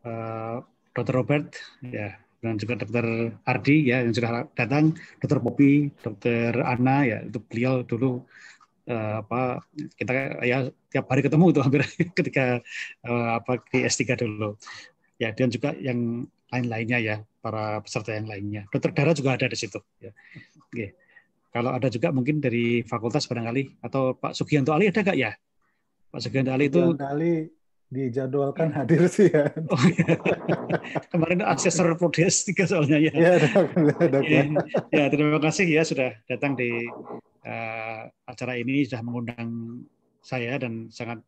Eh, Dr. Robert, ya dan juga Dr. Ardi ya yang sudah datang, Dr. Popi, Dr. Ana ya itu beliau dulu uh, apa kita ya tiap hari ketemu itu hampir ketika uh, apa di S3 dulu. Ya dan juga yang lain-lainnya ya para peserta yang lainnya. Dokter Dara juga ada di situ ya. Oke. Kalau ada juga mungkin dari fakultas barangkali atau Pak Sugianto Ali ada nggak ya? Pak Sugianto Ali itu Sugianto Ali dijadwalkan hadir sih ya. Oh, ya. Kemarin aksesor Prodes tiga soalnya ya. Ya, dok, ya. ya, terima kasih ya sudah datang di uh, acara ini sudah mengundang saya dan sangat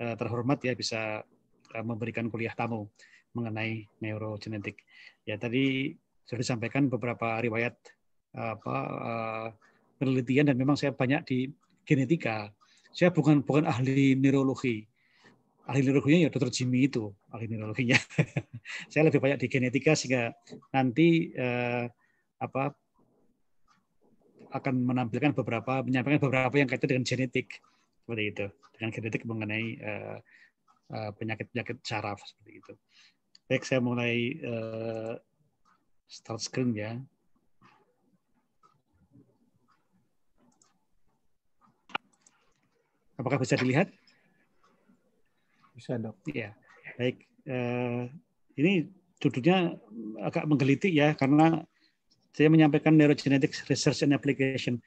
uh, terhormat ya bisa uh, memberikan kuliah tamu mengenai neurogenetik. Ya tadi sudah disampaikan beberapa riwayat uh, apa uh, penelitian dan memang saya banyak di genetika. Saya bukan bukan ahli neurologi ahli neurologinya ya dokter Jimmy itu ahli neurologinya. saya lebih banyak di genetika sehingga nanti eh, apa akan menampilkan beberapa menyampaikan beberapa yang kaitan dengan genetik seperti itu dengan genetik mengenai eh, eh penyakit-penyakit saraf seperti itu. Baik, saya mulai eh, start screen ya. Apakah bisa dilihat? Bisa dok. Iya, baik. Eh, ini judulnya agak menggelitik ya karena saya menyampaikan neurogenetics research and application.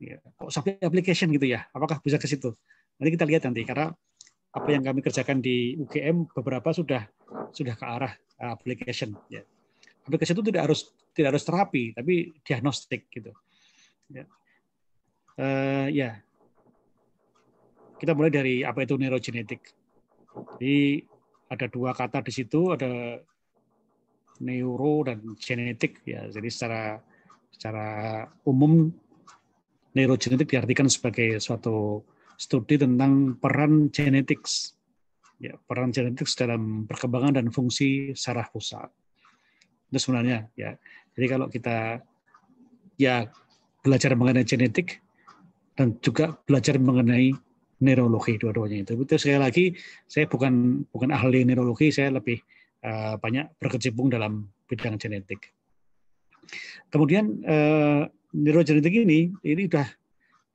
Ya, kok sampai application gitu ya? Apakah bisa ke situ? Nanti kita lihat nanti karena apa yang kami kerjakan di UGM beberapa sudah sudah ke arah eh, application. Ya. Aplikasi itu tidak harus tidak harus terapi, tapi diagnostik gitu. Ya. Uh, ya, kita mulai dari apa itu neurogenetik. Jadi ada dua kata di situ, ada neuro dan genetik ya. Jadi secara secara umum neurogenetik diartikan sebagai suatu studi tentang peran genetik ya, peran genetik dalam perkembangan dan fungsi saraf pusat. Itu sebenarnya ya. Jadi kalau kita ya belajar mengenai genetik dan juga belajar mengenai neurologi dua-duanya itu. Itu sekali lagi saya bukan bukan ahli neurologi, saya lebih eh, banyak berkecimpung dalam bidang genetik. Kemudian eh, neurogenetik ini ini sudah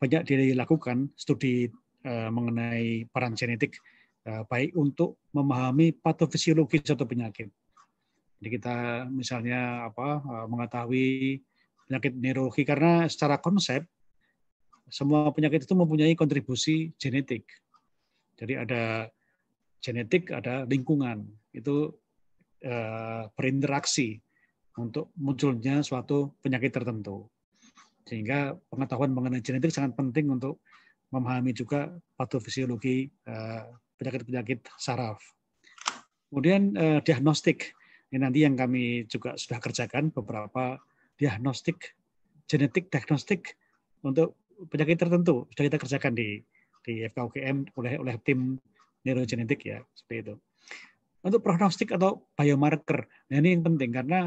banyak dilakukan studi eh, mengenai peran genetik baik untuk memahami patofisiologi suatu penyakit. Jadi kita misalnya apa mengetahui penyakit neurologi karena secara konsep semua penyakit itu mempunyai kontribusi genetik. Jadi ada genetik, ada lingkungan. Itu eh, berinteraksi untuk munculnya suatu penyakit tertentu. Sehingga pengetahuan mengenai genetik sangat penting untuk memahami juga patofisiologi eh, penyakit-penyakit saraf. Kemudian eh, diagnostik. Ini nanti yang kami juga sudah kerjakan beberapa diagnostik, genetik diagnostik untuk penyakit tertentu sudah kita kerjakan di di FKUGM oleh oleh tim neurogenetik ya seperti itu. Untuk prognostik atau biomarker, nah ini yang penting karena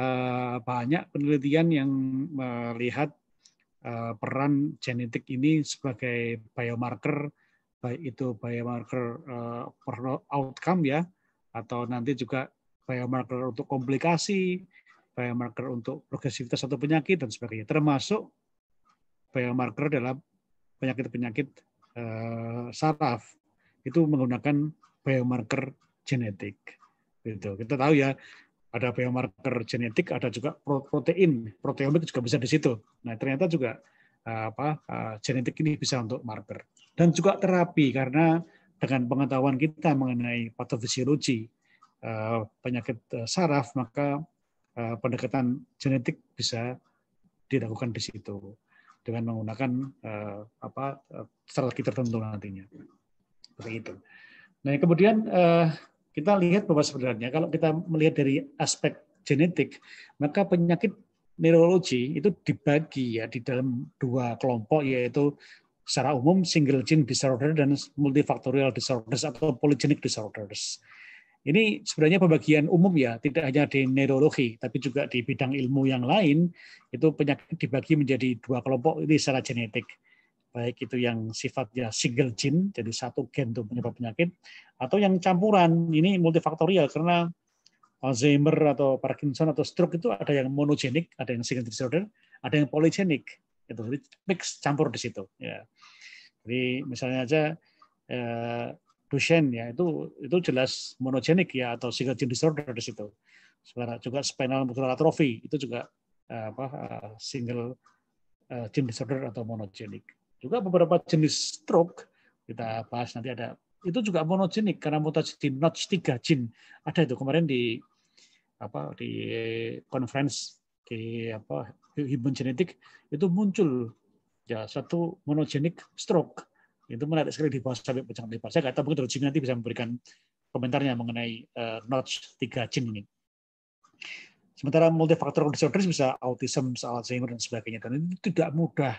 uh, banyak penelitian yang melihat uh, peran genetik ini sebagai biomarker baik itu biomarker uh, outcome ya atau nanti juga biomarker untuk komplikasi, biomarker untuk progresivitas atau penyakit dan sebagainya termasuk biomarker dalam penyakit-penyakit eh, saraf itu menggunakan biomarker genetik. Gitu. Kita tahu ya ada biomarker genetik, ada juga protein, proteomik juga bisa di situ. Nah, ternyata juga eh, apa eh, genetik ini bisa untuk marker dan juga terapi karena dengan pengetahuan kita mengenai patofisiologi eh, penyakit saraf maka pendekatan genetik bisa dilakukan di situ dengan menggunakan uh, apa eh, strategi tertentu nantinya seperti itu. Nah kemudian uh, kita lihat bahwa sebenarnya kalau kita melihat dari aspek genetik maka penyakit neurologi itu dibagi ya di dalam dua kelompok yaitu secara umum single gene disorder dan multifactorial disorders atau polygenic disorders. Ini sebenarnya pembagian umum ya, tidak hanya di neurologi, tapi juga di bidang ilmu yang lain, itu penyakit dibagi menjadi dua kelompok ini secara genetik. Baik itu yang sifatnya single gene, jadi satu gen untuk penyebab penyakit, atau yang campuran, ini multifaktorial karena Alzheimer atau Parkinson atau stroke itu ada yang monogenik, ada yang single disorder, ada yang poligenik. Itu mix campur di situ. Ya. Jadi misalnya aja eh, Duchenne ya itu itu jelas monogenik ya atau single gene disorder di situ. Sebenarnya juga spinal muscular atrophy itu juga eh, apa eh, single eh, gene disorder atau monogenik. Juga beberapa jenis stroke kita bahas nanti ada itu juga monogenik karena mutasi di notch 3 jin ada itu kemarin di apa di conference di apa human genetik itu muncul ya satu monogenik stroke itu menarik sekali di bawah sampai pecah lebar. Saya nggak tahu mungkin Jimmy nanti bisa memberikan komentarnya mengenai uh, notch tiga jin ini. Sementara multifaktor disorders bisa autism, Alzheimer, dan sebagainya. Dan itu tidak mudah.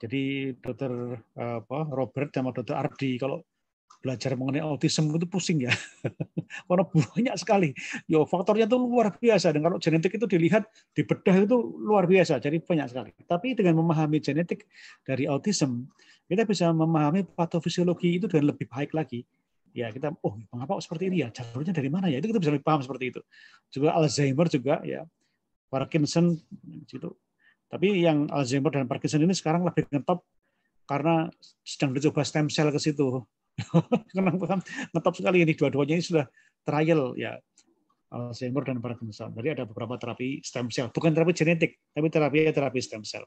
Jadi dokter eh, apa, Robert sama dokter Ardi, kalau belajar mengenai autism itu pusing ya. Karena banyak sekali. Yo faktornya itu luar biasa dan kalau genetik itu dilihat di bedah itu luar biasa. Jadi banyak sekali. Tapi dengan memahami genetik dari autism, kita bisa memahami patofisiologi itu dengan lebih baik lagi. Ya kita oh mengapa seperti ini ya? Jalurnya dari mana ya? Itu kita bisa lebih paham seperti itu. Juga Alzheimer juga ya. Parkinson gitu. Tapi yang Alzheimer dan Parkinson ini sekarang lebih ngetop karena sedang dicoba stem cell ke situ Kenapa ngetop sekali ini dua-duanya ini sudah trial ya Alzheimer dan Parkinson. Jadi ada beberapa terapi stem cell, bukan terapi genetik, tapi terapi terapi stem cell.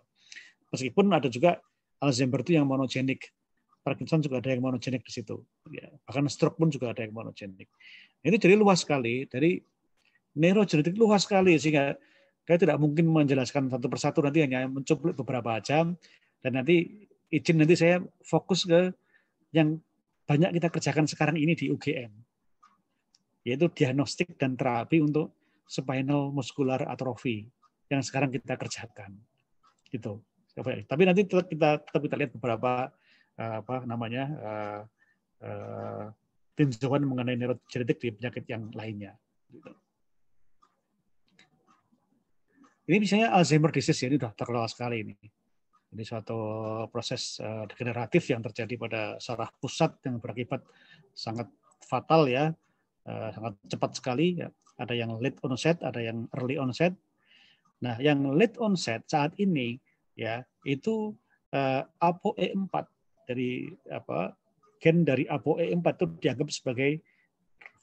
Meskipun ada juga Alzheimer itu yang monogenik, Parkinson juga ada yang monogenik di situ. Ya, bahkan stroke pun juga ada yang monogenik. Nah, ini jadi luas sekali dari neurogenetik luas sekali sehingga saya tidak mungkin menjelaskan satu persatu nanti hanya mencuplik beberapa jam dan nanti izin nanti saya fokus ke yang banyak kita kerjakan sekarang ini di UGM, yaitu diagnostik dan terapi untuk spinal muscular atrophy yang sekarang kita kerjakan. Gitu. Tapi nanti tetap kita tetap kita lihat beberapa eh, apa namanya uh, uh, tinjauan mengenai neurogenetik di penyakit yang lainnya. Gitu. Ini misalnya Alzheimer disease ya, ini sudah terlalu sekali ini. Ini suatu proses eh, degeneratif yang terjadi pada saraf pusat yang berakibat sangat fatal ya, eh, sangat cepat sekali. Ya. Ada yang late onset, ada yang early onset. Nah, yang late onset saat ini ya itu eh, ApoE4 dari apa gen dari ApoE4 itu dianggap sebagai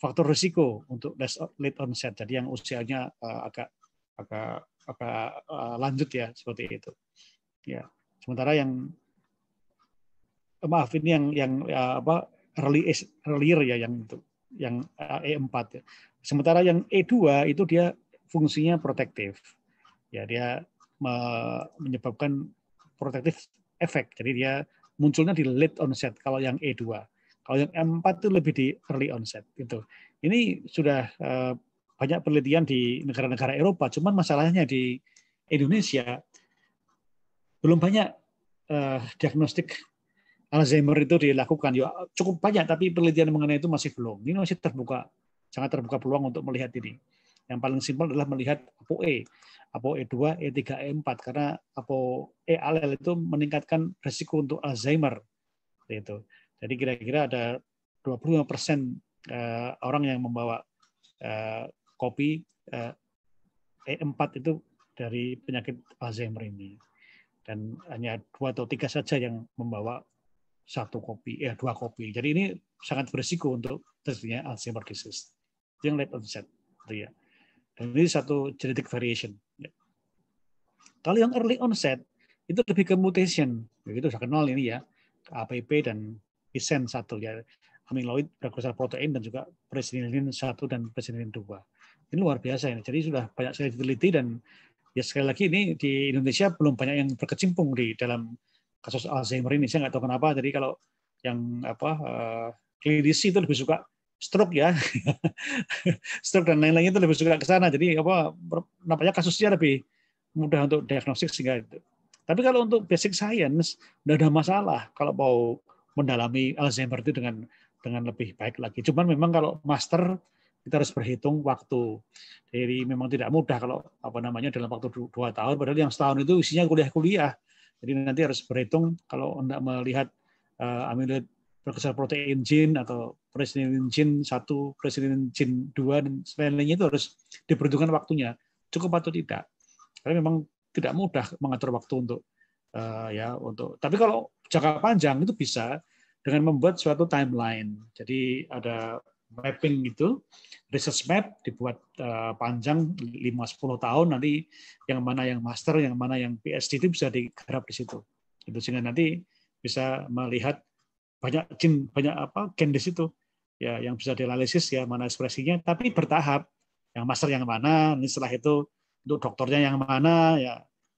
faktor risiko untuk late onset. Jadi yang usianya agak agak agak lanjut ya seperti itu. Ya. Sementara yang eh, maaf ini yang yang ya, apa early earlier ya yang itu yang E4 eh, e ya. Sementara yang E2 itu dia fungsinya protektif. Ya dia menyebabkan protektif efek. Jadi dia munculnya di late onset kalau yang E2. Kalau yang M4 itu lebih di early onset itu. Ini sudah eh, banyak penelitian di negara-negara Eropa, cuman masalahnya di Indonesia belum banyak uh, diagnostik Alzheimer itu dilakukan. Ya, cukup banyak, tapi penelitian mengenai itu masih belum. Ini masih terbuka, sangat terbuka peluang untuk melihat ini. Yang paling simpel adalah melihat ApoE, ApoE2, E3, E4, e karena ApoE alel itu meningkatkan resiko untuk Alzheimer. Itu. Jadi kira-kira ada 25 persen eh, orang yang membawa eh, kopi E4 e itu dari penyakit Alzheimer ini dan hanya dua atau tiga saja yang membawa satu kopi, eh, dua kopi. Jadi ini sangat berisiko untuk terjadinya Alzheimer disease. yang late onset, Iya. ya. Dan ini satu genetic variation. Ya. Kalau yang early onset itu lebih ke mutation, begitu. Saya kenal ini ya, APP dan isen satu ya, amiloid precursor protein dan juga presenilin satu dan presenilin dua. Ini luar biasa ini. Jadi sudah banyak saya teliti dan ya sekali lagi ini di Indonesia belum banyak yang berkecimpung di dalam kasus Alzheimer ini. Saya nggak tahu kenapa. Jadi kalau yang apa eh, klinisi itu lebih suka stroke ya, stroke dan lain lain itu lebih suka ke sana. Jadi apa nampaknya kasusnya lebih mudah untuk diagnosis sehingga itu. Tapi kalau untuk basic science tidak ada masalah kalau mau mendalami Alzheimer itu dengan dengan lebih baik lagi. Cuman memang kalau master kita harus berhitung waktu. Jadi memang tidak mudah kalau apa namanya dalam waktu dua tahun, padahal yang setahun itu isinya kuliah-kuliah. Jadi nanti harus berhitung kalau Anda melihat uh, eh, amiloid berkesar protein gene atau presiden gene satu, presiden gene dua dan sebagainya itu harus diperhitungkan waktunya cukup atau tidak. Karena memang tidak mudah mengatur waktu untuk uh, ya untuk. Tapi kalau jangka panjang itu bisa dengan membuat suatu timeline. Jadi ada mapping itu research map dibuat eh, panjang 5-10 tahun nanti yang mana yang master, yang mana yang PhD itu bisa digarap di situ. Itu sehingga nanti bisa melihat banyak gen banyak apa gen di situ ya yang bisa dianalisis ya mana ekspresinya tapi bertahap yang master yang mana nanti setelah itu untuk dokternya yang mana ya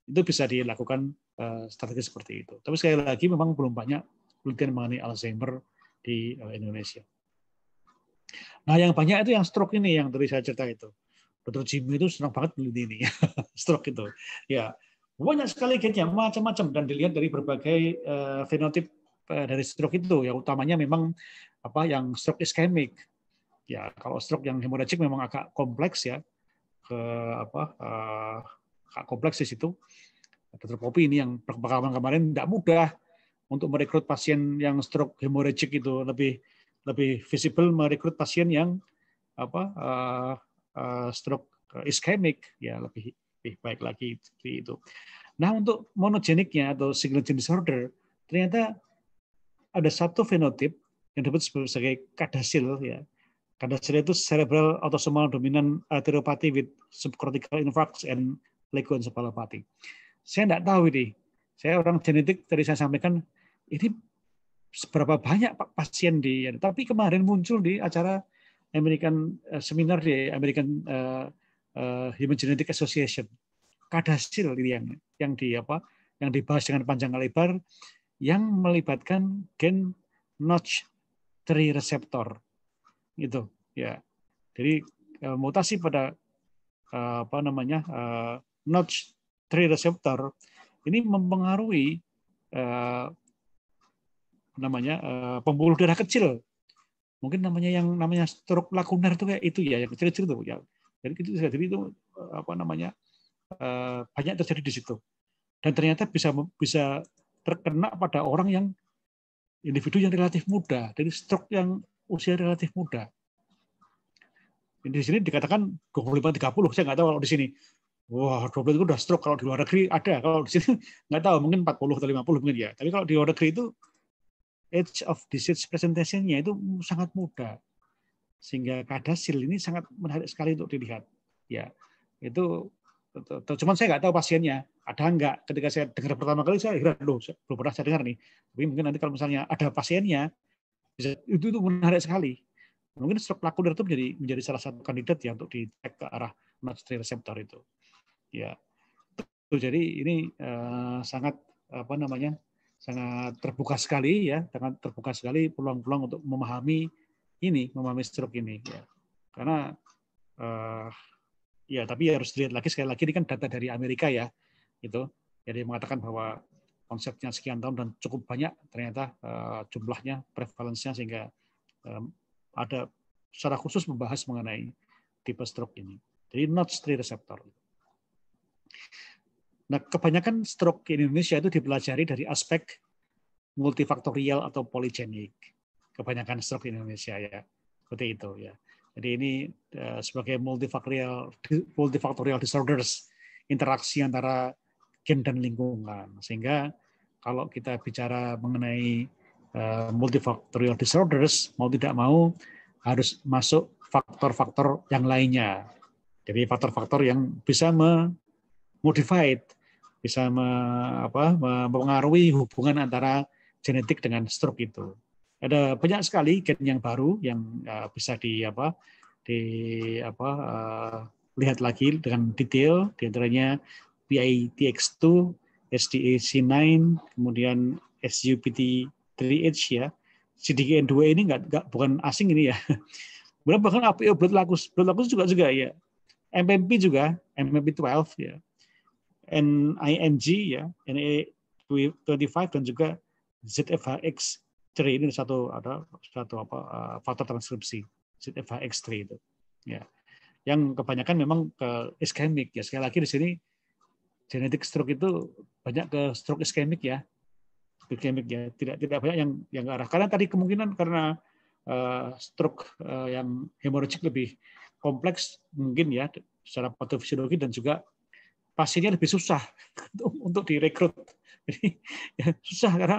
itu bisa dilakukan eh, strategi seperti itu tapi sekali lagi memang belum banyak penelitian mengenai Alzheimer di eh, Indonesia. Nah yang banyak itu yang stroke ini yang tadi saya cerita itu. Dokter Jimmy itu senang banget beli ini, stroke itu. Ya banyak sekali gennya macam-macam dan dilihat dari berbagai uh, eh, fenotip uh, eh, dari stroke itu. Ya utamanya memang apa yang stroke iskemik. Ya kalau stroke yang hemoragik memang agak kompleks ya ke apa uh, agak kompleks di situ. Dokter Popi ini yang perkembangan kemarin tidak mudah untuk merekrut pasien yang stroke hemoragik itu lebih lebih visible merekrut pasien yang apa uh, uh, stroke eh, iskemik ya lebih lebih baik lagi seperti itu. Nah untuk monogeniknya atau single gene disorder ternyata ada satu fenotip yang disebut sebagai kadasil ya. Kadasil itu cerebral autosomal dominan arteriopathy with subcortical infarct and leukoencephalopathy. Saya tidak tahu ini. Saya orang genetik tadi saya sampaikan ini seberapa banyak pasien di tapi kemarin muncul di acara American eh, seminar di American eh, eh, Human Genetic Association kadasil yang yang di apa yang dibahas dengan panjang lebar yang melibatkan gen notch 3 reseptor itu ya jadi mutasi pada apa namanya notch 3 reseptor ini mempengaruhi namanya uh, pembuluh darah kecil. Mungkin namanya yang namanya stroke lakunar itu kayak itu ya yang kecil-kecil itu ya. Jadi itu jadi itu eh, apa namanya uh, banyak terjadi di situ. Dan ternyata bisa bisa terkena pada orang yang individu yang relatif muda, dari stroke yang usia relatif muda. Di sini dikatakan 25 30, saya nggak tahu kalau di sini. Wah, 20 itu udah stroke kalau di luar negeri ada. Kalau di sini nggak tahu mungkin 40 atau 50 mungkin ya. Tapi kalau di luar negeri itu Age of disease presentation-nya itu sangat muda, Sehingga kadasil ini sangat menarik sekali untuk dilihat. Ya, itu cuman saya nggak tahu pasiennya ada nggak ketika saya dengar pertama kali saya heran, loh belum pernah saya dengar nih tapi mungkin nanti kalau misalnya ada pasiennya bisa, itu itu menarik sekali mungkin stroke lakunar itu menjadi menjadi salah satu kandidat ya untuk dicek ke arah matching reseptor itu ya jadi ini uh, sangat apa namanya sangat terbuka sekali ya, sangat terbuka sekali peluang-peluang untuk memahami ini, memahami stroke ini. Ya. Karena uh, ya tapi harus dilihat lagi sekali lagi ini kan data dari Amerika ya, itu jadi mengatakan bahwa konsepnya sekian tahun dan cukup banyak ternyata uh, jumlahnya prevalensinya sehingga um, ada secara khusus membahas mengenai tipe stroke ini. Jadi not three receptor. Nah, kebanyakan stroke di Indonesia itu dipelajari dari aspek multifaktorial atau poligenik. Kebanyakan stroke di Indonesia ya, seperti itu ya. Jadi ini eh, sebagai multifaktorial multifaktorial disorders, interaksi antara gen dan lingkungan. Sehingga kalau kita bicara mengenai eh, multifaktorial disorders, mau tidak mau harus masuk faktor-faktor yang lainnya. Jadi faktor-faktor yang bisa memodified bisa me, apa, mempengaruhi hubungan antara genetik dengan stroke itu. Ada banyak sekali gen yang baru yang uh, bisa di apa di apa uh, lihat lagi dengan detail di antaranya PITX2, SDAC9, kemudian SUPT3H ya. CDKN2 ini enggak, enggak bukan asing ini ya. Kemudian bahkan APO blood lacus, blood lacus juga juga ya. MMP juga, MMP12 ya NING ya, NA25 dan juga ZFHX3 ini satu ada satu apa eh, faktor transkripsi ZFHX3 itu. Ya. Yang kebanyakan memang ke iskemik ya. Sekali lagi di sini genetik stroke itu banyak ke stroke iskemik ya. Iskemik ya, tidak tidak banyak yang yang arah karena tadi kemungkinan karena eh, stroke eh, yang hemorrhagic lebih kompleks mungkin ya secara patofisiologi dan juga pasiennya lebih susah untuk direkrut. Jadi ya, susah karena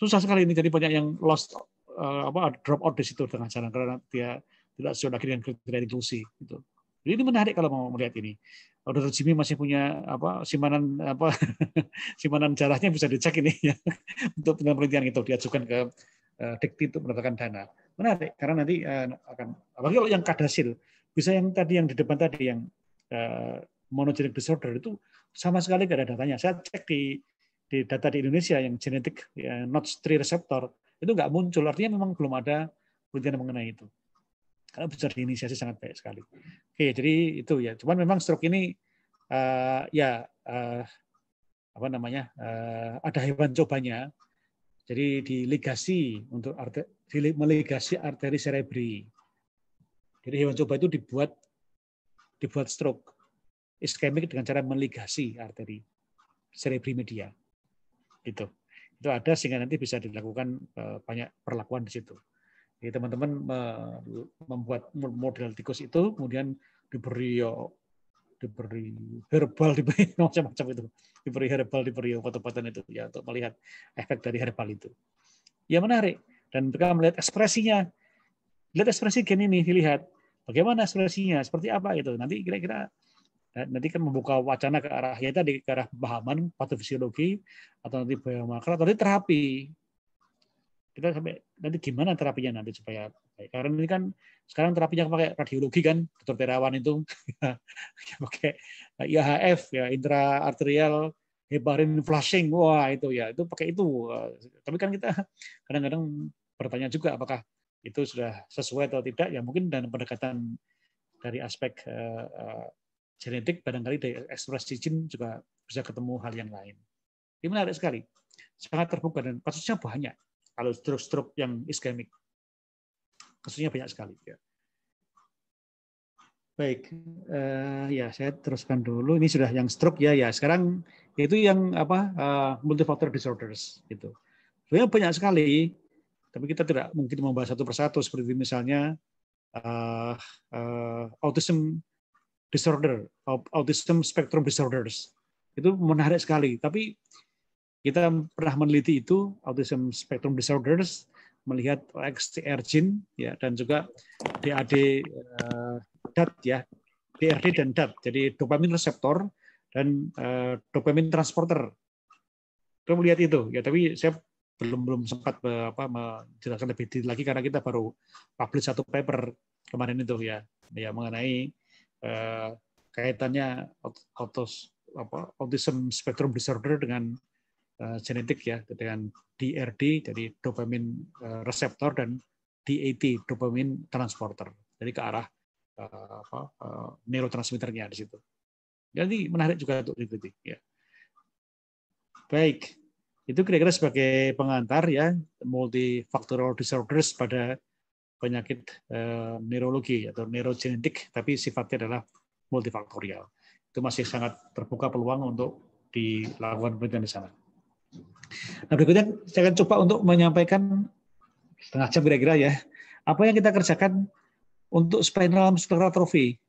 susah sekali ini. Jadi banyak yang lost uh, apa drop out di situ dengan cara karena dia tidak sesuai lagi dengan kriteria inklusi. Gitu. Jadi ini menarik kalau mau melihat ini. Kalau Dr. Jimmy masih punya apa simpanan apa simpanan jarahnya bisa dicek ini ya, untuk penelitian itu diajukan ke uh, Dikti untuk mendapatkan dana. Menarik karena nanti uh, akan apalagi kalau yang kadasil bisa yang tadi yang di depan tadi yang monogenic disorder itu sama sekali tidak ada datanya. Saya cek di di data di Indonesia yang genetik ya, NOTCH3 reseptor itu nggak muncul. Artinya memang belum ada penelitian mengenai itu. Karena bisa diinisiasi sangat baik sekali. Oke, jadi itu ya. Cuman memang stroke ini uh, ya uh, apa namanya uh, ada hewan cobanya. Jadi diligasi untuk arteri, meligasi arteri cerebri. Jadi hewan coba itu dibuat dibuat stroke iskemik dengan cara meligasi arteri cerebrimedia. Itu. Itu ada sehingga nanti bisa dilakukan eh, banyak perlakuan di situ. Jadi teman-teman eh, membuat model tikus itu kemudian diberi diberi herbal diberi macam-macam itu diberi herbal diberi obat-obatan itu ya untuk melihat efek dari herbal itu ya menarik dan mereka melihat ekspresinya lihat ekspresi gen ini dilihat bagaimana ekspresinya seperti apa itu nanti kira-kira nanti kan membuka wacana ke arah ya tadi ke arah pemahaman patofisiologi atau nanti biomarker atau nanti terapi kita sampai nanti gimana terapinya nanti supaya baik. karena ini kan sekarang terapinya kan pakai radiologi kan dokter Terawan itu pakai IHF ya intraarterial heparin flushing wah itu ya itu pakai itu tapi kan kita kadang-kadang bertanya juga apakah itu sudah sesuai atau tidak ya mungkin dan pendekatan dari aspek eh, eh, genetik barangkali dari ekspresi jin juga bisa ketemu hal yang lain. Ini menarik sekali. Sangat terbuka dan kasusnya banyak. Kalau stroke-stroke yang iskemik. Kasusnya banyak sekali. Ya. Baik, uh, ya saya teruskan dulu. Ini sudah yang stroke ya, ya. Sekarang itu yang apa uh, multifactor disorders gitu. Sebenarnya banyak sekali, tapi kita tidak mungkin membahas satu persatu seperti misalnya uh, uh, autism disorder, autism spectrum disorders. Itu menarik sekali, tapi kita pernah meneliti itu autism spectrum disorders melihat XTR gene ya dan juga DAD uh, eh, DAT ya DRD dan DAT jadi dopamin reseptor dan uh, dopamin transporter kita melihat itu ya tapi saya belum belum sempat apa, menjelaskan lebih detail lagi karena kita baru publish satu paper kemarin itu ya ya mengenai Eh, kaitannya autos apa autism spectrum disorder dengan uh, genetik ya dengan DRD jadi dopamin uh, eh, reseptor dan DAT dopamin transporter jadi ke arah uh, apa, uh, neurotransmitternya di situ jadi menarik juga untuk diikuti ya baik itu kira-kira sebagai pengantar ya multifactorial disorders pada penyakit eh, neurologi atau neurogenetik, tapi sifatnya adalah multifaktorial. Itu masih sangat terbuka peluang untuk dilakukan penelitian di sana. Nah berikutnya saya akan coba untuk menyampaikan setengah jam kira-kira ya, apa yang kita kerjakan untuk spinal muscular atrophy.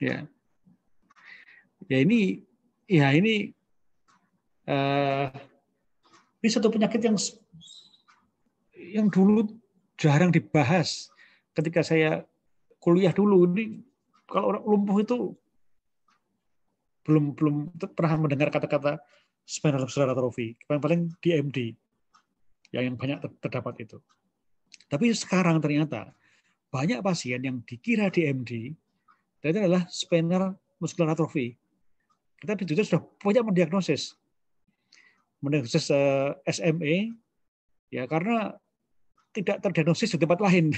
Ya, ya ini, ya ini, uh, ini satu penyakit yang yang dulu jarang dibahas ketika saya kuliah dulu ini kalau orang lumpuh itu belum belum pernah mendengar kata-kata spinal muscular atrophy paling-paling MD yang yang banyak terdapat itu tapi sekarang ternyata banyak pasien yang dikira di MD itu adalah spinal muscular atrophy kita juga sudah banyak mendiagnosis mendiagnosis eh, SME ya karena tidak terdiagnosis di tempat lain.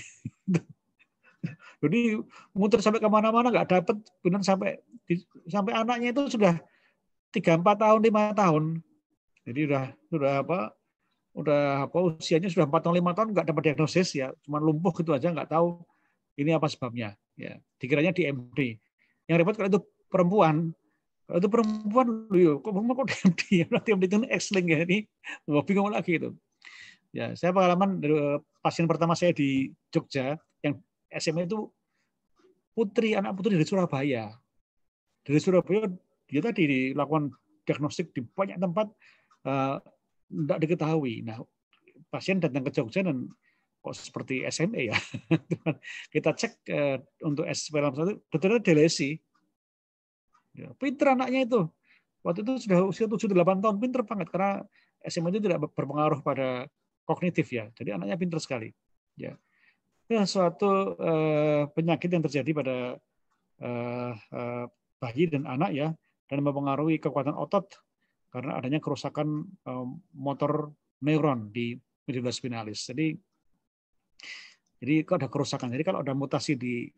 Jadi muter sampai kemana-mana nggak dapat, benar sampai sampai anaknya itu sudah tiga empat tahun lima tahun, jadi udah sudah apa udah apa usianya sudah empat tahun lima tahun nggak dapat diagnosis ya, cuma lumpuh gitu aja nggak tahu ini apa sebabnya ya dikiranya DMD. Yang repot kalau itu perempuan kalau itu perempuan lu kok perempuan kok DMD Nanti DMD itu x ya ini wah bingung lagi itu Ya, saya pengalaman dari eh, pasien pertama saya di Jogja yang SMA itu putri anak putri dari Surabaya. Dari Surabaya dia tadi dilakukan diagnostik di banyak tempat uh, eh, tidak diketahui. Nah, pasien datang ke Jogja dan kok seperti SMA ya. Kita cek uh, untuk dalam satu, dokternya delesi. Ya, pinter anaknya itu. Waktu itu sudah usia 7-8 tahun, pinter banget karena SMA itu tidak berpengaruh pada kognitif ya. Jadi anaknya pintar sekali. Ya. Itu suatu uh, penyakit yang terjadi pada uh, uh, bayi dan anak ya dan mempengaruhi kekuatan otot karena adanya kerusakan uh, motor neuron di medula spinalis. Jadi jadi kalau ada kerusakan. Jadi kalau ada mutasi di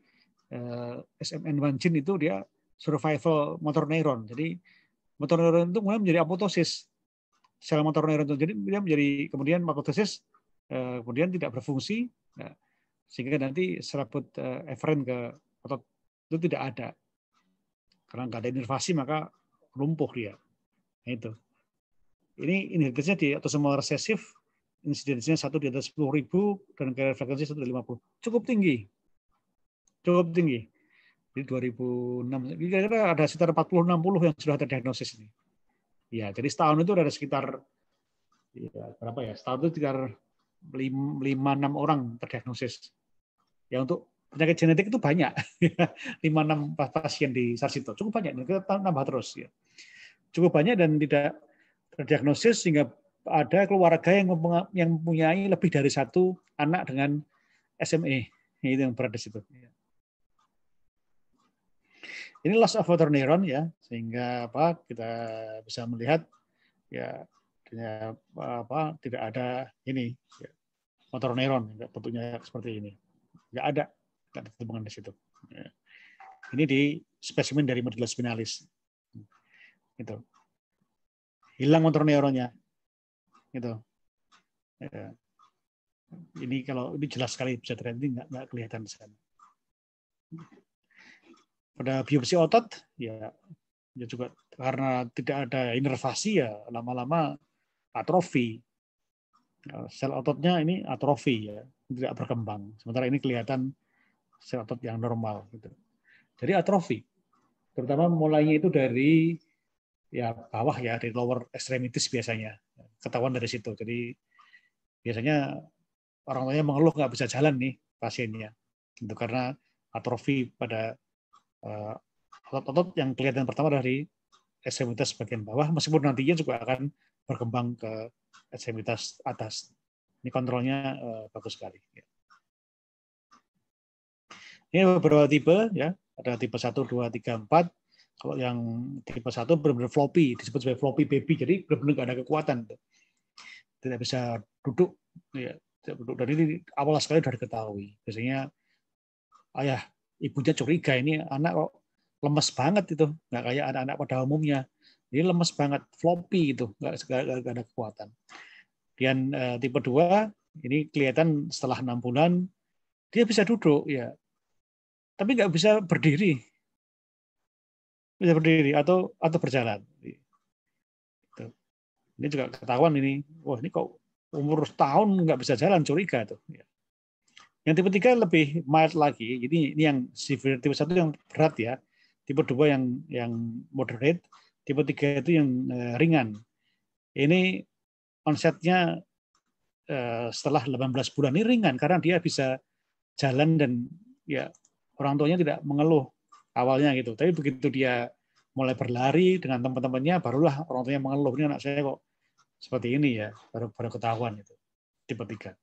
uh, SMN1 gene itu dia survival motor neuron. Jadi motor neuron itu mulai menjadi apoptosis sel motor neuron terjadi dia menjadi kemudian makotesis eh, kemudian tidak berfungsi ya, sehingga nanti serabut eh, eferen ke otot itu tidak ada karena nggak ada inervasi maka lumpuh dia nah, itu ini inherentnya di semua resesif insidensinya satu di atas sepuluh ribu dan carrier frekuensi satu dari puluh cukup tinggi cukup tinggi di 2006 kira-kira ada sekitar 40-60 yang sudah terdiagnosis ini Ya, jadi setahun itu ada sekitar ya, berapa ya? Setahun itu sekitar lima enam orang terdiagnosis. Ya untuk penyakit genetik itu banyak. lima enam pasien di Sarsito cukup banyak. Kita tambah terus ya. Cukup banyak dan tidak terdiagnosis sehingga ada keluarga yang mempunyai lebih dari satu anak dengan SME itu yang berada di situ. Ya. Ini loss of motor neuron ya, sehingga apa kita bisa melihat ya tidak apa tidak ada ini ya, motor neuron bentuknya seperti ini. Enggak ada, enggak ada di situ. Ya. Ini di spesimen dari medulla spinalis. Itu. Hilang motor neuronnya. Itu Ya. Ini kalau ini jelas sekali bisa terjadi nggak, nggak kelihatan di sana pada biopsi otot ya ya juga karena tidak ada inervasi ya lama-lama atrofi ya, sel ototnya ini atrofi ya tidak berkembang sementara ini kelihatan sel otot yang normal gitu jadi atrofi terutama mulainya itu dari ya bawah ya dari lower extremities biasanya ketahuan dari situ jadi biasanya orang tuanya mengeluh nggak bisa jalan nih pasiennya itu karena atrofi pada Eh, otot-otot yang kelihatan pertama dari ekstremitas bagian bawah, meskipun nantinya juga akan berkembang ke ekstremitas atas. Ini kontrolnya eh, bagus sekali. Ya. Ini beberapa tipe, ya ada tipe 1, 2, 3, 4. Kalau yang tipe 1 benar-benar floppy, disebut sebagai floppy baby, jadi benar-benar tidak ada kekuatan. Tidak bisa duduk, ya, tidak duduk. Dan ini awal sekali sudah diketahui. Biasanya ayah ibunya curiga ini anak kok lemes banget itu, nggak kayak anak-anak pada umumnya. Ini lemes banget, floppy itu, nggak, ada kekuatan. Dan uh, eh, tipe dua, ini kelihatan setelah enam bulan dia bisa duduk ya, tapi nggak bisa berdiri, bisa berdiri atau atau berjalan. Gitu. Ini juga ketahuan ini, wah ini kok umur setahun nggak bisa jalan curiga tuh. Ya yang tipe 3 lebih mild lagi. Jadi ini yang severe tipe 1 yang berat ya. Tipe 2 yang yang moderate, tipe 3 itu yang eh, ringan. Ini onsetnya eh, setelah 18 bulan ini ringan karena dia bisa jalan dan ya orang tuanya tidak mengeluh awalnya gitu. Tapi begitu dia mulai berlari dengan teman-temannya, barulah orang tuanya mengeluh, ini anak saya kok seperti ini ya, baru baru ketahuan itu tipe tiga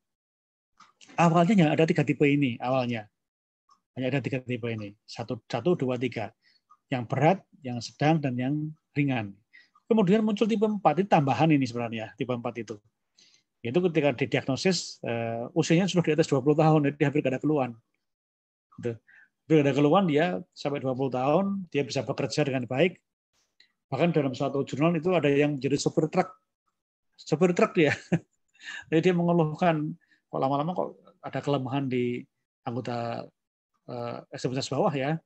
awalnya hanya ada tiga tipe ini awalnya hanya ada tiga tipe ini satu satu dua tiga yang berat yang sedang dan yang ringan kemudian muncul tipe empat ini tambahan ini sebenarnya tipe empat itu itu ketika didiagnosis uh, usianya sudah di atas 20 tahun jadi hampir ada keluhan itu ada keluhan dia sampai 20 tahun dia bisa bekerja dengan baik bahkan dalam suatu jurnal itu ada yang jadi sopir truk sopir truk dia jadi dia mengeluhkan kok lama-lama kok ada kelemahan di anggota uh, eh, ekstremitas bawah ya.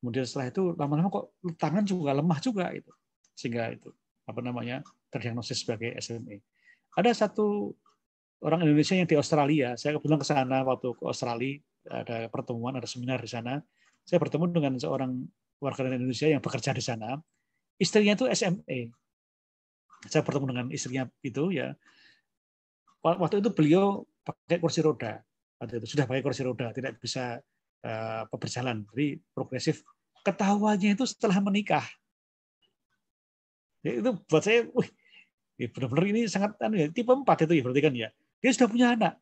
Kemudian setelah itu lama-lama kok tangan juga lemah juga itu. Sehingga itu apa namanya terdiagnosis sebagai SMA. E. Ada satu orang Indonesia yang di Australia, saya kebetulan ke sana waktu ke Australia ada pertemuan, ada seminar di sana. Saya bertemu dengan seorang warga Indonesia yang bekerja di sana. Istrinya itu SMA. E. Saya bertemu dengan istrinya itu ya. Waktu itu beliau pakai kursi roda waktu itu sudah pakai kursi roda tidak bisa uh, berjalan jadi progresif ketahuannya itu setelah menikah ya, itu buat saya wih ya benar-benar ini sangat anu ya, tipe 4 itu ya berarti kan ya dia sudah punya anak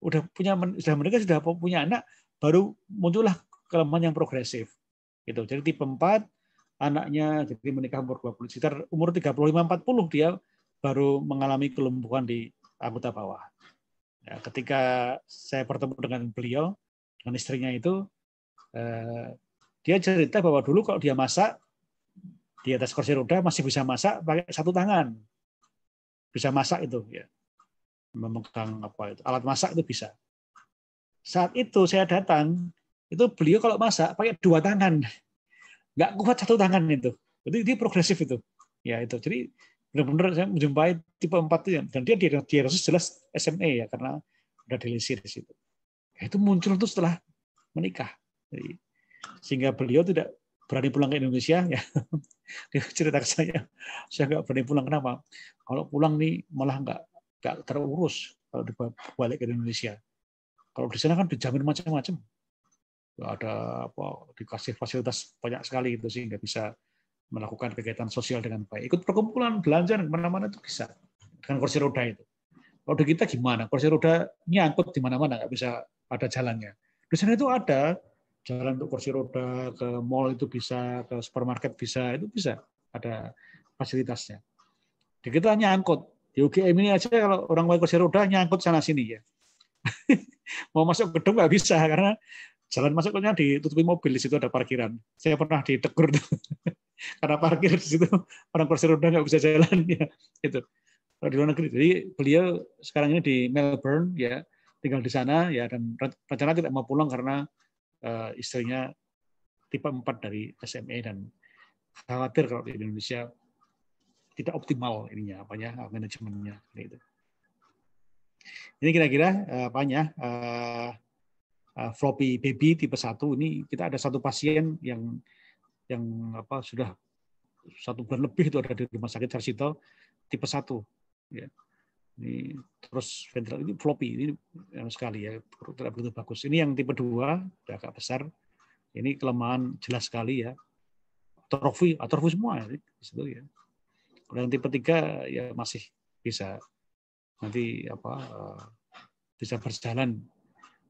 sudah punya sudah menikah sudah punya anak baru muncullah kelemahan yang progresif gitu jadi tipe 4 anaknya jadi menikah umur 20 sekitar umur 35 40 dia baru mengalami kelumpuhan di anggota bawah Ya, ketika saya bertemu dengan beliau, dengan istrinya itu, eh, dia cerita bahwa dulu kalau dia masak di atas kursi roda masih bisa masak pakai satu tangan, bisa masak itu, ya, memegang apa itu alat masak itu bisa. Saat itu saya datang, itu beliau kalau masak pakai dua tangan, nggak kuat satu tangan itu. Jadi dia progresif itu, ya itu. Jadi benar-benar saya menjumpai tipe 4 itu ya. dan dia diagnosis jelas SMA e ya karena udah dilisir di situ. Ya, itu muncul itu setelah menikah. Jadi, sehingga beliau tidak berani pulang ke Indonesia ya dia cerita ke saya saya nggak berani pulang kenapa kalau pulang nih malah nggak nggak terurus kalau balik ke Indonesia kalau di sana kan dijamin macam-macam ada apa dikasih fasilitas banyak sekali itu sehingga bisa melakukan kegiatan sosial dengan baik. Ikut perkumpulan, belanja, dan kemana-mana itu bisa. Dengan kursi roda itu. Roda kita gimana? Kursi roda nyangkut di mana-mana, nggak bisa ada jalannya. Di sana itu ada jalan untuk kursi roda, ke mall itu bisa, ke supermarket bisa, itu bisa. Ada fasilitasnya. Di kita nyangkut. Di UGM ini aja kalau orang mau kursi roda nyangkut sana-sini ya. Mau masuk gedung nggak bisa, karena jalan masuknya ditutupi mobil, di situ ada parkiran. Saya pernah ditegur. karena parkir di situ orang kursi roda nggak bisa jalan ya gitu. kalau di luar negeri jadi beliau sekarang ini di Melbourne ya tinggal di sana ya dan rencana tidak mau pulang karena uh, istrinya tipe 4 dari SMA e dan khawatir kalau di Indonesia tidak optimal ininya apa apanya manajemennya gitu. Ini kira-kira ya uh, floppy baby tipe satu. ini kita ada satu pasien yang yang apa sudah satu bulan lebih itu ada di rumah sakit Sarjito tipe satu Ya. Ini terus ventral ini floppy ini yang sekali ya tidak begitu bagus. Ini yang tipe dua udah agak besar. Ini kelemahan jelas sekali ya. Trofi atrofi semua ya, Disitu, ya. yang tipe tiga ya masih bisa nanti apa eh, bisa berjalan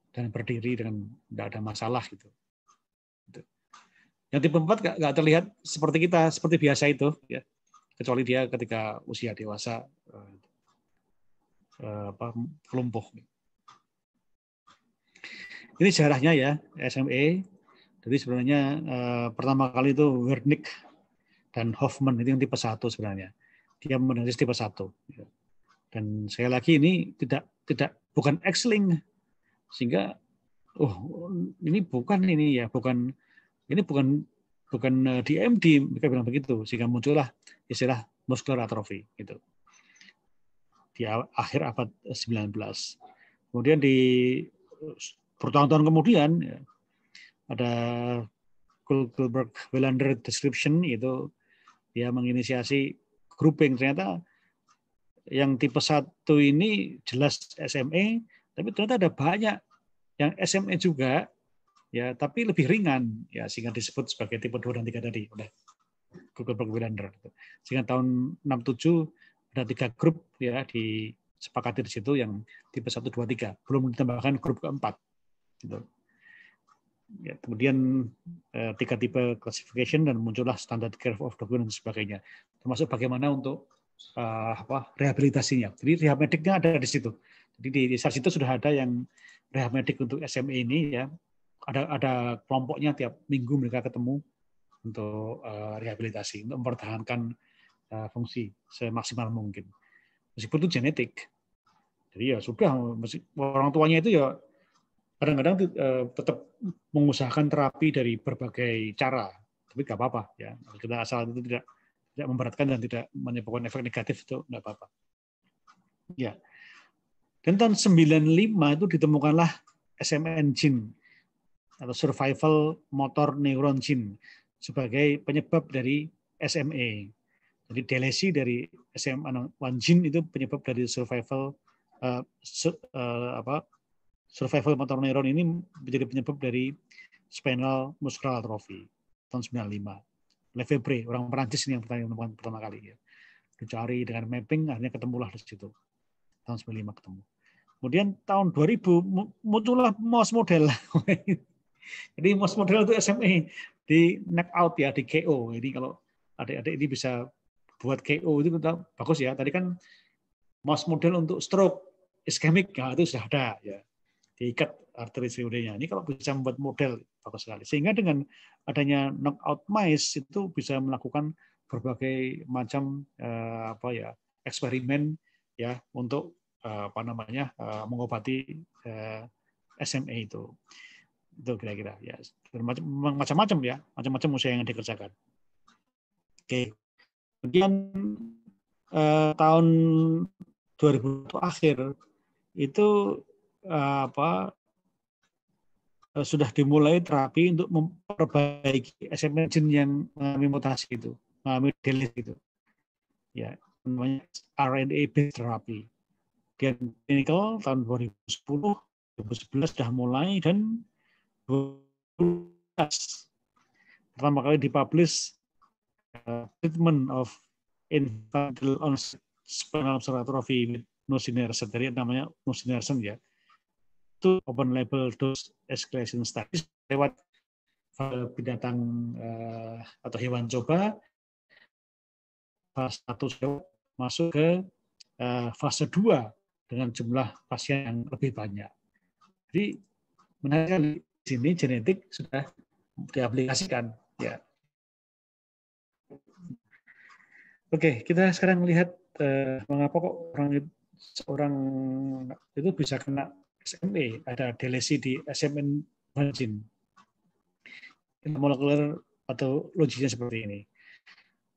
dan berdiri dengan tidak ada masalah gitu. gitu. Yang tipe 4 nggak terlihat seperti kita, seperti biasa itu, ya. kecuali dia ketika usia dewasa eh, eh, apa, kelumpuh. Ini sejarahnya ya, SMA. E. Jadi sebenarnya eh, pertama kali itu Wernick dan Hoffman itu yang tipe 1 sebenarnya. Dia menulis tipe 1. Ya. Dan saya lagi ini tidak tidak bukan X-link sehingga oh ini bukan ini ya, bukan ini bukan bukan eh, MD mereka bilang begitu sehingga muncullah istilah muscular atrophy gitu di akhir abad 19 eh, kemudian di eh, bertahun-tahun kemudian ya, ada Kulberg Willander description itu dia menginisiasi grouping ternyata yang tipe satu ini jelas SMA e, tapi ternyata ada banyak yang SMA e juga ya tapi lebih ringan ya sehingga disebut sebagai tipe 2 dan 3 tadi oleh Google Perkebunan gitu. Sehingga tahun 67 ada tiga grup ya di sepakati di situ yang tipe 1 2 3 belum ditambahkan grup keempat gitu. Ya, kemudian eh, tiga tipe classification dan muncullah standar curve of document dan sebagainya termasuk bagaimana untuk uh, apa rehabilitasinya. Jadi rehab mediknya ada di situ. Jadi di, di saat sudah ada yang rehab medik untuk SME ini ya ada ada kelompoknya tiap minggu mereka ketemu untuk uh, rehabilitasi untuk mempertahankan uh, fungsi semaksimal mungkin meskipun itu genetik jadi ya sudah orang tuanya itu ya kadang-kadang uh, tetap mengusahakan terapi dari berbagai cara tapi nggak apa-apa ya kita asal itu tidak tidak memberatkan dan tidak menyebabkan efek negatif itu nggak apa-apa ya dan tahun 95 itu ditemukanlah SMN gene atau survival motor neuron gene sebagai penyebab dari SMA, Jadi delesi dari sma anu, one gene itu penyebab dari survival uh, su, uh, apa survival motor neuron ini menjadi penyebab dari spinal muscular atrophy tahun 95. Lefebvre, orang Perancis ini yang menemukan pertama kali. Ya. Dicari dengan mapping, akhirnya ketemulah di situ. Tahun 95 ketemu. Kemudian tahun 2000 muncullah mouse model. Jadi most model itu SME di knock out ya di KO. Jadi kalau adik-adik ini bisa buat KO itu bagus ya. Tadi kan most model untuk stroke iskemik ya itu sudah ada ya. Diikat arteri cerebelnya. Ini kalau bisa membuat model bagus sekali. Sehingga dengan adanya knock out mice itu bisa melakukan berbagai macam eh, apa ya eksperimen ya untuk eh, apa namanya eh, mengobati eh, SMA e itu itu kira-kira ya macam-macam ya macam-macam usaha yang dikerjakan oke okay. kemudian eh, tahun 2000 akhir itu eh, apa eh, sudah dimulai terapi untuk memperbaiki SM engine yang mengalami mutasi itu mengalami delete itu ya namanya RNA based therapy kemudian clinical tahun 2010 2011 sudah mulai dan pertama kali dipublish uh, treatment of infantile onset spinal atrophy with nusinersen dari namanya nusinersen ya itu open label dose escalation studies lewat uh, binatang uh, atau hewan coba fase satu masuk ke uh, fase 2 dengan jumlah pasien yang lebih banyak. Jadi menarik sini genetik sudah diaplikasikan ya. Oke, kita sekarang lihat eh, mengapa kok orang seorang itu bisa kena SME, ada delesi di SMN margin. Molekuler atau logiknya seperti ini.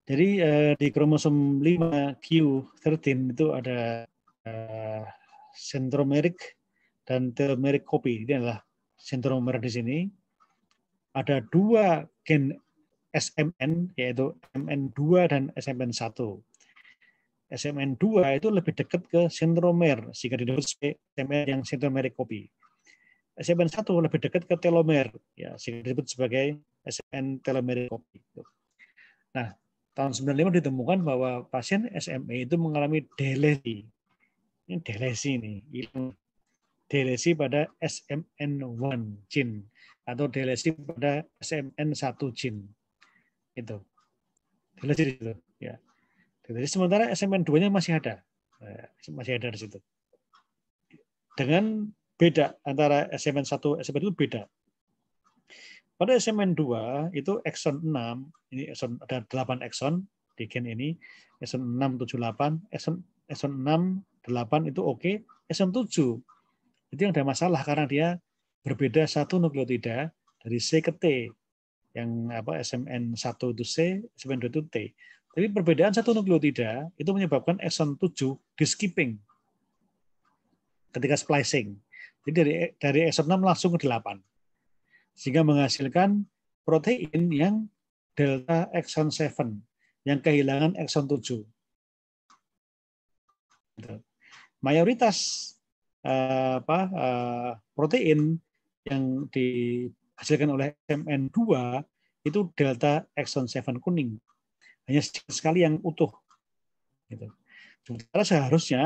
Jadi eh, di kromosom 5q13 itu ada eh, centromeric dan telomeric copy. Ini adalah sentromer di sini ada dua gen SMN yaitu MN2 dan SMN1. SMN2 itu lebih dekat ke sentromer sehingga disebut SMN yang sentromeric kopi. SMN1 lebih dekat ke telomer ya sehingga disebut sebagai SMN telomerik kopi. Nah, tahun 95 ditemukan bahwa pasien SMA e itu mengalami delay. Ini delay ini. hilang delesi pada SMN1 jin atau delesi pada SMN1 jin. Itu. Delesi itu, ya. Jadi sementara SMN2-nya masih ada. Eh, masih ada di situ. Dengan beda antara SMN1 SMN2 beda. Pada SMN2 itu exon 6, ini exon ada 8 exon di gen ini, exon 6 7 8, exon 6 8 itu oke, okay. exon 7 itu yang ada masalah karena dia berbeda satu nukleotida dari C ke T yang apa SMN 1 itu C, SMN 2 itu T. Tapi perbedaan satu nukleotida itu menyebabkan exon 7 di skipping ketika splicing. Jadi dari dari exon 6 langsung ke 8. Sehingga menghasilkan protein yang delta exon 7 yang kehilangan exon 7. Gitu. Mayoritas Eh, apa, eh, protein yang dihasilkan oleh MN2 itu delta exon 7 kuning. Hanya sekali yang utuh. Gitu. Sementara seharusnya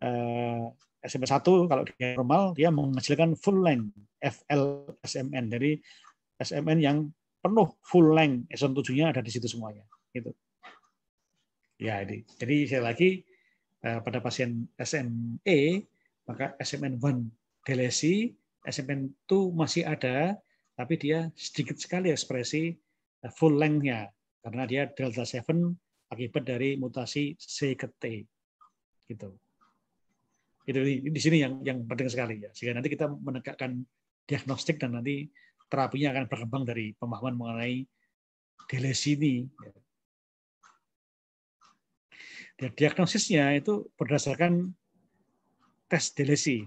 eh, SMP1 kalau dia normal dia menghasilkan full length FL SMN. dari SMN yang penuh full length exon 7-nya ada di situ semuanya. Gitu. Ya, jadi, jadi saya lagi eh, pada pasien SME maka SMN1 delesi, SMN2 masih ada, tapi dia sedikit sekali ekspresi eh, full length-nya karena dia delta 7 akibat dari mutasi C ke T. Gitu. Itu di, sini yang yang penting sekali ya. Sehingga nanti kita menegakkan diagnostik dan nanti terapinya akan berkembang dari pemahaman mengenai delesi ini. Dan ya, diagnosisnya itu berdasarkan tes delesi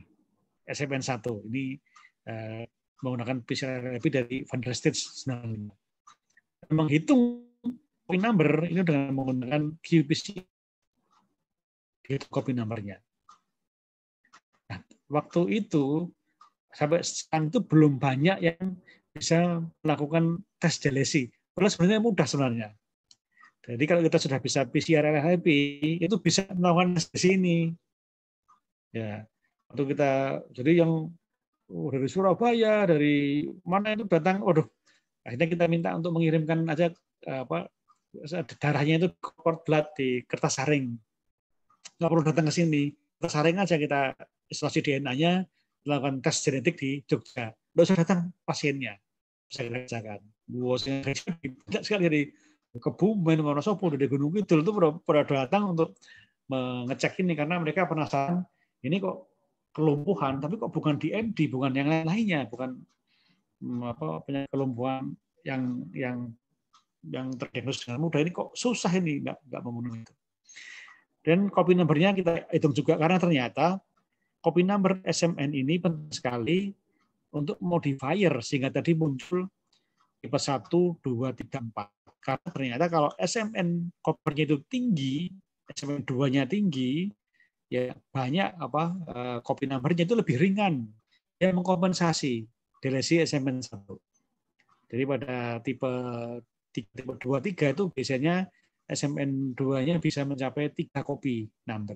SMN1. Ini eh, menggunakan PCR rapid dari Van der States Menghitung copy number ini dengan menggunakan QPC itu copy numbernya. Nah, waktu itu sampai sekarang itu belum banyak yang bisa melakukan tes delesi. Padahal sebenarnya mudah sebenarnya. Jadi kalau kita sudah bisa PCR RHP, itu bisa melakukan tes di sini. Ya, untuk kita jadi yang oh, dari Surabaya, dari mana itu datang, waduh, akhirnya kita minta untuk mengirimkan aja apa darahnya itu cord blood di kertas saring. Nggak perlu datang ke sini, kertas saring aja kita isolasi DNA-nya, melakukan tes genetik di Jogja. Nggak usah datang pasiennya, bisa kerjakan Bosnya banyak sekali dari Kebumen, Wonosobo, dari Gunung Kidul itu pernah datang untuk mengecek ini karena mereka penasaran ini kok kelumpuhan, tapi kok bukan DMD, bukan yang lain-lainnya, bukan hmm, apa penyakit kelumpuhan yang yang yang terdiagnosis dengan mudah ini kok susah ini nggak nggak memenuhi itu. Dan copy numbernya kita hitung juga karena ternyata copy number SMN ini penting sekali untuk modifier sehingga tadi muncul tipe 1, 2, 3, 4. Karena ternyata kalau SMN kopernya itu tinggi, SMN 2-nya tinggi, ya banyak apa uh, copy numbernya itu lebih ringan ya mengkompensasi delesi assignment satu jadi pada tipe tipe dua tiga itu biasanya SMN 2-nya bisa mencapai tiga kopi number.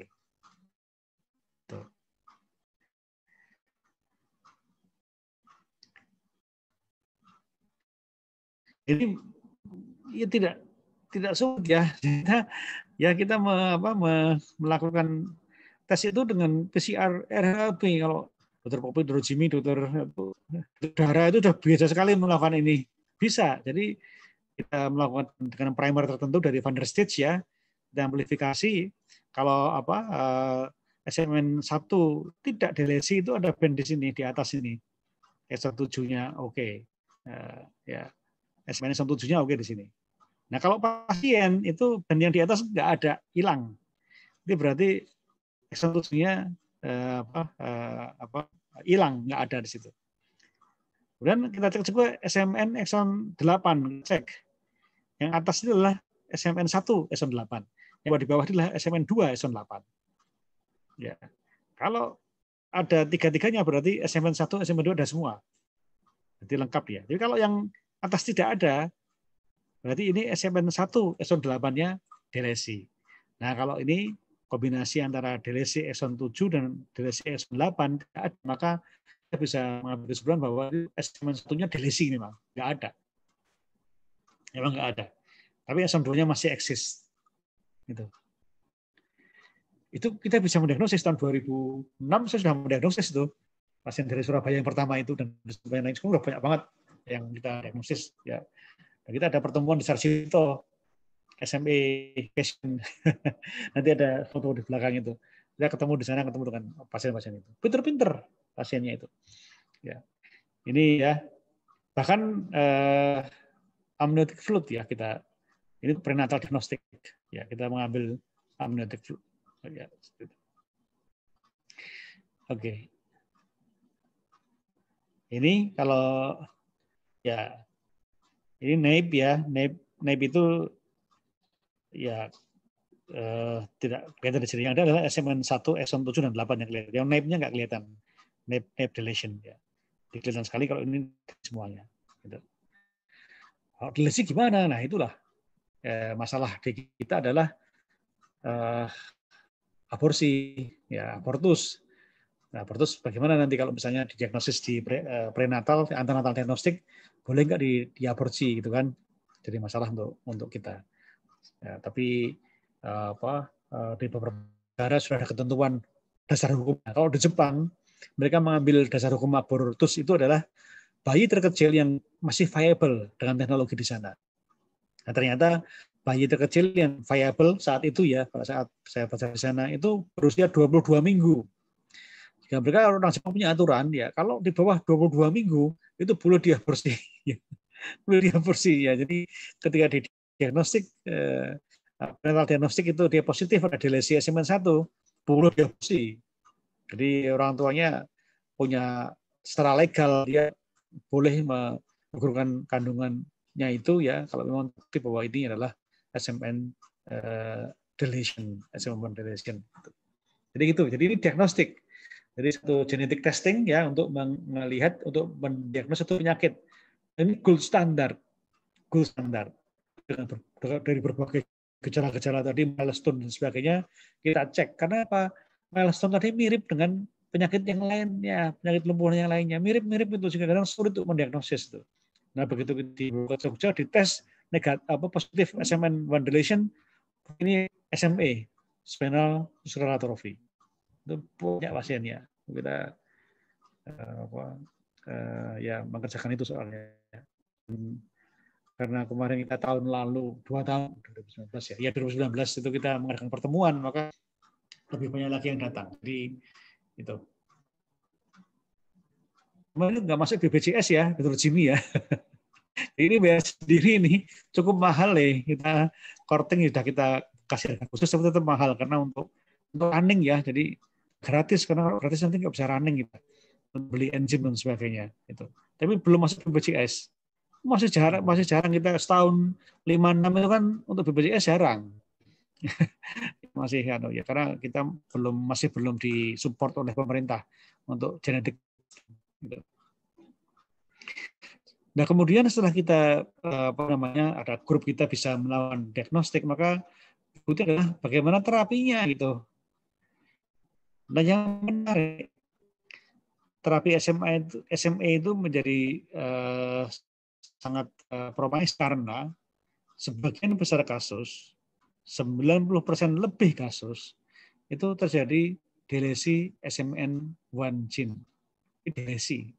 Jadi ya tidak tidak sulit ya kita ya kita me, apa, me, melakukan tes itu dengan PCR RHP kalau dokter Popi, dokter Jimmy, dokter Dara itu sudah biasa sekali melakukan ini bisa. Jadi kita melakukan dengan primer tertentu dari Van der Stage ya, dan amplifikasi. Kalau apa eh, SMN 1 tidak delesi itu ada band di sini di atas ini. S17-nya oke. Okay. Uh, eh, ya. SMN 17-nya oke okay di sini. Nah, kalau pasien itu band yang di atas nggak ada, hilang. ini berarti eksekusinya eh, apa eh, apa hilang nggak ada di situ. Kemudian kita cek juga SMN Exxon 8 cek. Yang atas itu adalah SMN 1 Exxon 8. Yang di bawah adalah SMN 2 Exxon 8. Ya. Kalau ada tiga-tiganya berarti SMN 1, SMN 2 ada semua. Berarti lengkap ya. Jadi kalau yang atas tidak ada, berarti ini SMN 1, Exxon 8-nya delesi. Nah, kalau ini kombinasi antara delesi exon 7 dan delesi exon 8, maka kita bisa mengambil kesimpulan bahwa exon satunya delesi ini, Bang. Nggak ada. Memang nggak ada. Tapi exon 2-nya masih eksis. Gitu. Itu kita bisa mendiagnosis tahun 2006 saya sudah mendiagnosis itu. Pasien dari Surabaya yang pertama itu dan Surabaya lain sekarang banyak banget yang kita diagnosis ya. Dan kita ada pertemuan di Sarjito SMA Passion. Nanti ada foto di belakang itu. Kita ketemu di sana, ketemu dengan pasien-pasien itu. Pinter-pinter pasiennya itu. Ya. Ini ya, bahkan eh, amniotic fluid ya kita. Ini prenatal diagnostik. Ya, kita mengambil amniotic fluid. Ya, Oke. Okay. Ini kalau ya ini nape ya, nape nape itu ya eh, tidak kelihatan di sini. Yang ada adalah SMN1, SMN 7 dan 8 yang kelihatan. Yang nape nggak kelihatan. Nape, nape deletion ya. Kelihatan sekali kalau ini semuanya. Gitu. Kalau deletion gimana? Nah, itulah eh, masalah di kita adalah eh, aborsi, ya abortus. Nah, abortus bagaimana nanti kalau misalnya di diagnosis di pre, eh, prenatal, antenatal diagnostik, boleh nggak di, di aborsi gitu kan? Jadi masalah untuk untuk kita. Ya, tapi eh, apa eh, di beberapa negara sudah ada ketentuan dasar hukum. Nah, kalau di Jepang, mereka mengambil dasar hukum abortus itu adalah bayi terkecil yang masih viable dengan teknologi di sana. Nah, ternyata bayi terkecil yang viable saat itu ya, pada saat saya baca di sana itu berusia 22 minggu. Jika mereka orang Jepang punya aturan ya, kalau di bawah 22 minggu itu boleh dia bersih. boleh dia bersih ya. Jadi ketika di diagnostik eh, prenatal diagnostik itu dia positif ada delesi semen 1 puluh biopsi. Jadi orang tuanya punya secara legal dia boleh menggugurkan kandungannya itu ya kalau memang terbukti bahwa ini adalah SMN eh, deletion, SMN deletion. Jadi gitu. Jadi ini diagnostik. Jadi satu genetic testing ya untuk melihat untuk mendiagnosis satu penyakit. Ini gold standard. Gold standard dengan ber, dari berbagai gejala-gejala tadi, milestone dan sebagainya, kita cek. Karena apa? Milestone tadi mirip dengan penyakit yang lainnya, penyakit lumpuh yang lainnya, mirip-mirip itu sehingga kadang sulit untuk mendiagnosis itu. Nah begitu di Jogja dites negatif apa positif SMN one deletion ini SMA e, spinal muscular atrophy itu punya pasiennya kita uh, apa, uh, ya mengerjakan itu soalnya hmm karena kemarin kita tahun lalu dua tahun 2019 ya, ya 2019 itu kita mengadakan pertemuan maka lebih banyak lagi yang datang. Jadi itu. Kemarin nggak masuk BPJS ya, menurut Jimmy ya. ini biaya sendiri ini cukup mahal nih Kita korting sudah kita kasih harga khusus tapi tetap mahal karena untuk untuk running ya. Jadi gratis karena kalau gratis nanti nggak bisa running gitu. Beli engine dan sebagainya itu. Tapi belum masuk BPJS masih jarang masih jarang kita setahun lima enam itu kan untuk BPJS jarang. masih anu, ya karena kita belum masih belum disupport oleh pemerintah untuk genetik gitu. Nah, kemudian setelah kita eh, apa namanya ada grup kita bisa melawan diagnostik, maka itu adalah bagaimana terapinya gitu. Dan nah, yang menarik terapi SMA itu SMA itu menjadi uh, sangat eh, promis karena sebagian besar kasus, 90% lebih kasus, itu terjadi delesi SMN1 gene. Delesi.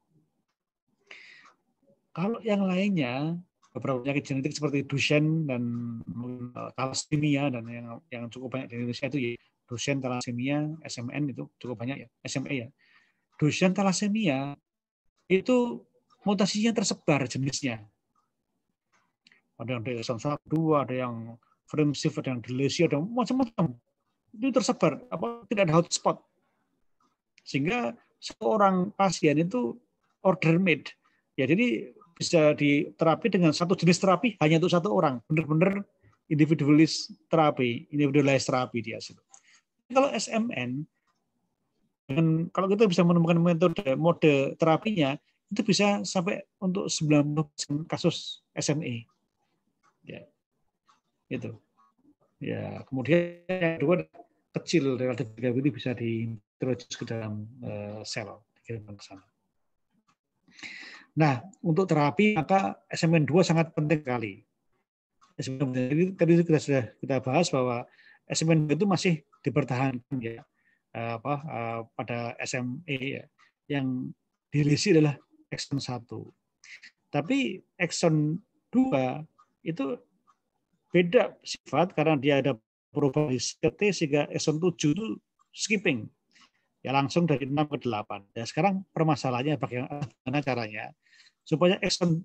Kalau yang lainnya, beberapa penyakit genetik seperti Duchenne dan eh, thalassemia dan yang yang cukup banyak di Indonesia itu ya Duchenne, thalassemia, SMN itu cukup banyak ya, SMA ya. Duchenne thalassemia itu mutasinya tersebar jenisnya ada yang DSM 1, ada yang frame shift, ada yang delay, ada macam-macam. Itu tersebar, apa tidak ada hotspot. Sehingga seorang pasien itu order made. Ya, jadi bisa diterapi dengan satu jenis terapi hanya untuk satu orang. Benar-benar individualis terapi, individualis terapi dia. Kalau SMN, dengan, kalau kita bisa menemukan metode mode terapinya, itu bisa sampai untuk 90 kasus SME. Ya. Itu. Ya, kemudian yang kedua kecil relatif ini bisa diintroduce ke dalam uh, sel dikirimkan ke sana. Nah, untuk terapi maka SMN2 sangat penting sekali. SMN2 jadi, tadi kita sudah kita bahas bahwa SMN 2 itu masih dipertahankan ya eh, apa uh, pada SME ya. yang dilisi adalah exon 1. Tapi exon 2 itu beda sifat karena dia ada perubahan T sehingga SM7 itu skipping. Ya langsung dari 6 ke 8. Ya, sekarang permasalahannya bagaimana caranya supaya SM,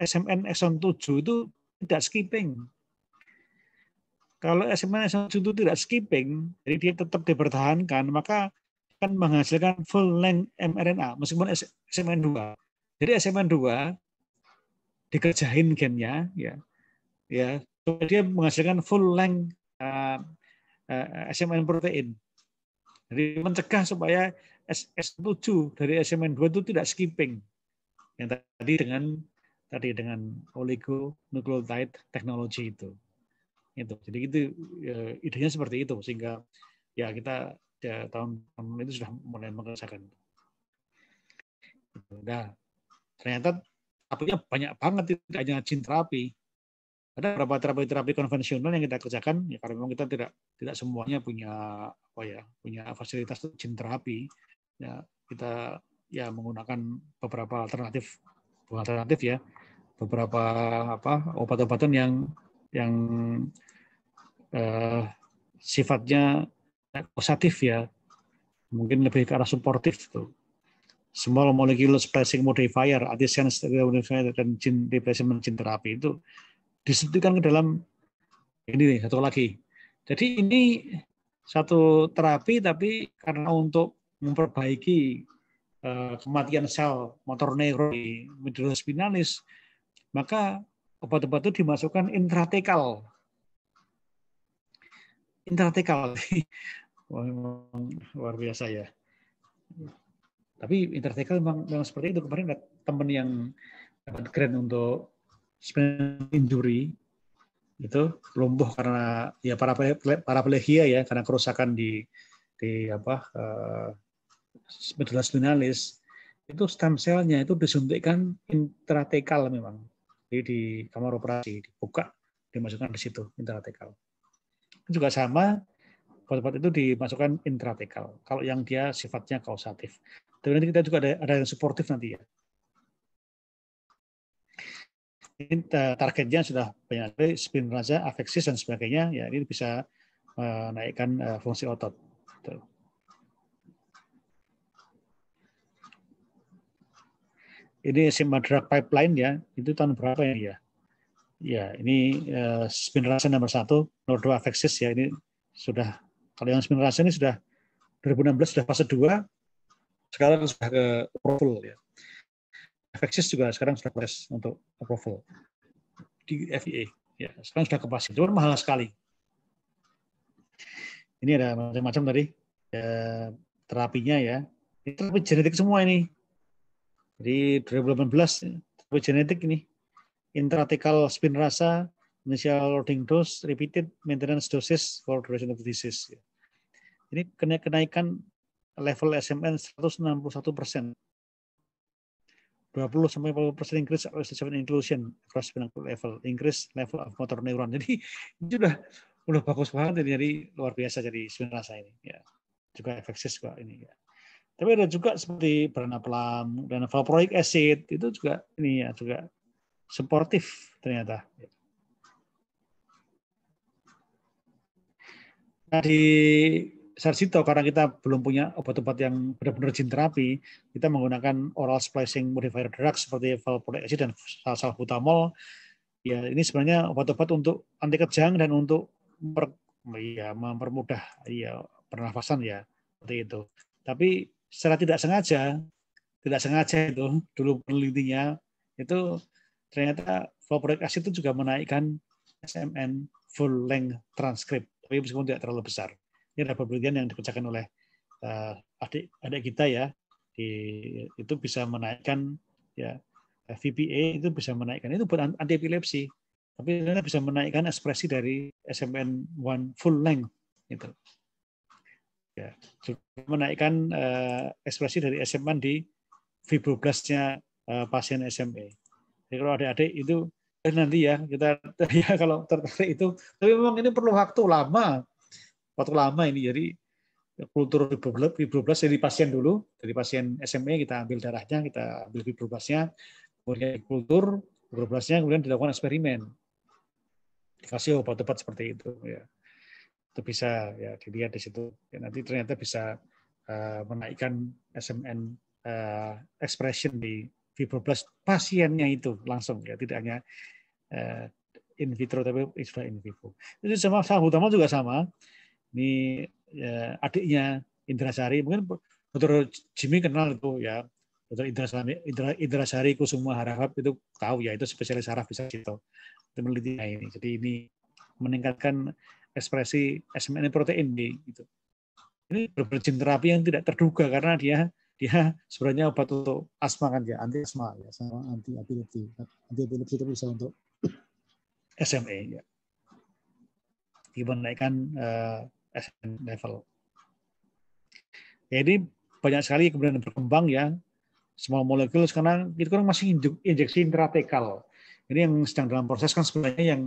SMN SM7 itu tidak skipping. Kalau SMN SM7 itu tidak skipping, jadi dia tetap dipertahankan, maka akan menghasilkan full length mRNA meskipun SMN2. Jadi SMN2 dikerjain gennya ya ya dia menghasilkan full length uh, uh, SMN protein. Jadi mencegah supaya ss 7 dari SMN2 itu tidak skipping. Yang tadi dengan tadi dengan oligonucleotide teknologi itu. Itu. Jadi itu uh, idenya seperti itu sehingga ya kita ya, tahun, tahun itu sudah mulai mengerjakan. Nah, ternyata tapi banyak banget tidak hanya gene terapi ada beberapa terapi-terapi konvensional yang kita kerjakan ya karena memang kita tidak tidak semuanya punya apa ya punya fasilitas jin terapi ya kita ya menggunakan beberapa alternatif bukan alternatif ya beberapa apa obat-obatan yang yang eh, sifatnya positif ya mungkin lebih ke arah suportif tuh small molecule splicing modifier, antisense modifier dan gene replacement gene terapi itu disuntikan ke dalam ini nih, satu lagi. Jadi ini satu terapi tapi karena untuk memperbaiki uh, kematian sel motor neuron di spinalis, maka obat-obat itu dimasukkan intratekal. Intratekal. Wah, luar biasa ya. Tapi intratekal memang, memang seperti itu. Kemarin ada teman yang dapat untuk spinal injury itu lumpuh karena ya para paraplegia ya karena kerusakan di di apa uh, eh, medula spinalis itu stem cell-nya itu disuntikkan intratekal memang jadi di kamar operasi dibuka dimasukkan di situ intratekal juga sama obat-obat itu dimasukkan intratekal kalau yang dia sifatnya kausatif tapi nanti kita juga ada ada yang suportif nanti ya ini targetnya sudah banyak sekali spin raja, afeksis dan sebagainya. Ya ini bisa menaikkan eh, fungsi otot. Ini Sigma Drug Pipeline ya, itu tahun berapa ini ya? Ya, ini eh, spin nomor satu, nomor dua afeksis ya, ini sudah, kalau yang spin ini sudah 2016 sudah fase dua, sekarang sudah ke approval ya. Fexis juga sekarang sudah proses untuk approval di FDA. Ya, sekarang sudah ke cuma mahal sekali. Ini ada macam-macam tadi ya, terapinya ya. Ini terapi genetik semua ini. Jadi 2018 terapi genetik ini intrathecal spin rasa, initial loading dose, repeated maintenance dosis for duration of disease. Ya. Ini kenaikan level SMN 161 persen 20 sampai 40 persen increase seven inclusion across pinnacle level, increase level of motor neuron. Jadi ini sudah udah bagus banget jadi, jadi luar biasa jadi sebenarnya saya ini ya juga efektif kok ini ya. Tapi ada juga seperti pelam dan valproic acid itu juga ini ya juga suportif ternyata. Ya. Nah, di Sarsito karena kita belum punya obat-obat yang benar-benar gene terapi, kita menggunakan oral splicing modifier drugs seperti valproic acid dan salbutamol. Ya, ini sebenarnya obat-obat untuk anti kejang dan untuk memper, ya, mempermudah ya pernafasan ya seperti itu. Tapi secara tidak sengaja, tidak sengaja itu dulu penelitinya itu ternyata valproic acid itu juga menaikkan SMN full length transcript, tapi meskipun tidak terlalu besar ini adalah penelitian yang dikerjakan oleh eh, adik adik kita ya di, itu bisa menaikkan ya VPA itu bisa menaikkan itu buat anti epilepsi tapi ternyata bisa menaikkan ekspresi dari SMN1 full length itu, ya menaikkan uh, ekspresi dari SMN di fibroblasnya uh, eh, pasien SMA. Jadi kalau adik-adik itu eh, nanti ya kita ya kalau tertarik itu tapi memang ini perlu waktu lama waktu lama ini jadi kultur fibroblast dari pasien dulu dari pasien SMA e, kita ambil darahnya kita ambil fibroblastnya kemudian kultur fibroblastnya kemudian dilakukan eksperimen dikasih obat-obat seperti itu ya itu bisa ya dilihat di situ ya, nanti ternyata bisa uh, menaikkan SMN uh, eh, expression di fibroblast pasiennya itu langsung ya tidak hanya uh, in vitro tapi juga in vivo itu sama sama utama juga sama ini ya, adiknya Indra Sari mungkin Dr. Jimmy kenal itu ya Dr. Indra Sari, Indra, Indra Sari Kusuma Harahap itu tahu ya itu spesialis saraf bisa gitu penelitian ini jadi ini meningkatkan ekspresi SMN protein di itu ini berberjin terapi yang tidak terduga karena dia dia sebenarnya obat untuk asma kan ya anti asma ya sama anti epilepsi anti epilepsi itu bisa untuk SMA ya. Dia menaikkan eh, SN level. Ya, banyak sekali kemudian berkembang ya small molecule sekarang itu kan masih injeksi intratekal. Ini yang sedang dalam proses kan sebenarnya yang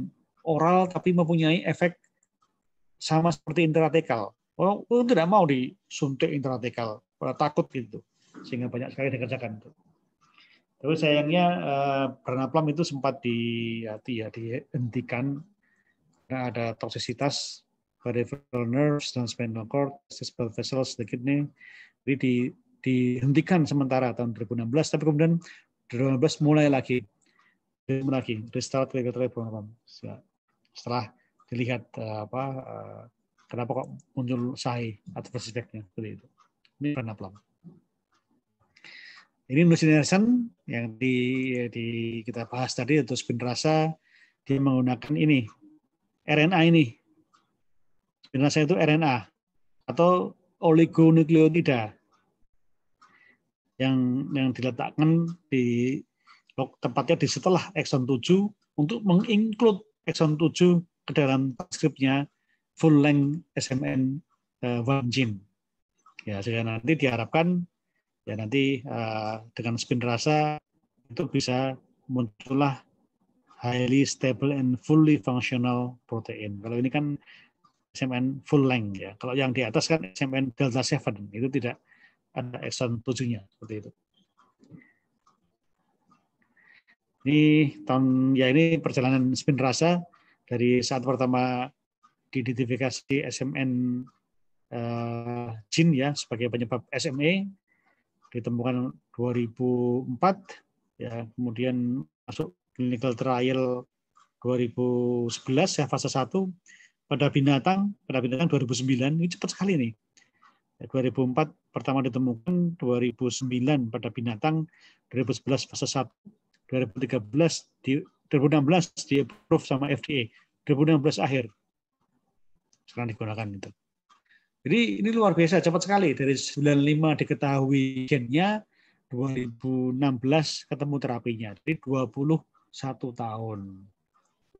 oral tapi mempunyai efek sama seperti intratekal. oh, oh tidak mau disuntik intratekal, pada takut gitu. Sehingga banyak sekali dikerjakan itu. Tapi sayangnya eh, pernaplam itu sempat di, ya, dihentikan karena ada toksisitas peripheral nerves, spinal cord, blood vessels, the kidney. Jadi di, dihentikan sementara tahun 2016, tapi kemudian 2016 mulai lagi, mulai lagi, restart regulatory program. Ya, setelah dilihat eh, apa eh, kenapa kok muncul sahi atau effect seperti itu. Ini pelan, Ini nusinersen yang di, di kita bahas tadi atau spin rasa dia menggunakan ini RNA ini Dinasnya itu RNA atau oligonukleotida yang yang diletakkan di tempatnya di setelah exon 7 untuk menginclude exon 7 ke dalam transkripnya full length SMN eh, one gene. Ya, sehingga nanti diharapkan ya nanti uh, dengan spin rasa itu bisa muncullah highly stable and fully functional protein. Kalau ini kan SMN full length ya. Kalau yang di atas kan SMN delta 7 itu tidak ada exon 7-nya seperti itu. Ini tahun ya ini perjalanan spin rasa dari saat pertama diidentifikasi SMN uh, eh, jin ya sebagai penyebab SMA e, ditemukan 2004 ya kemudian masuk clinical trial 2011 ya fase 1 pada binatang pada binatang 2009 ini cepat sekali nih 2004 ya, pertama ditemukan 2009 pada binatang 2011 fase 1 2013 di 2016 di approve sama FDA 2016 akhir sekarang digunakan itu jadi ini luar biasa cepat sekali dari 95 diketahui gennya 2016 ketemu terapinya jadi 21 tahun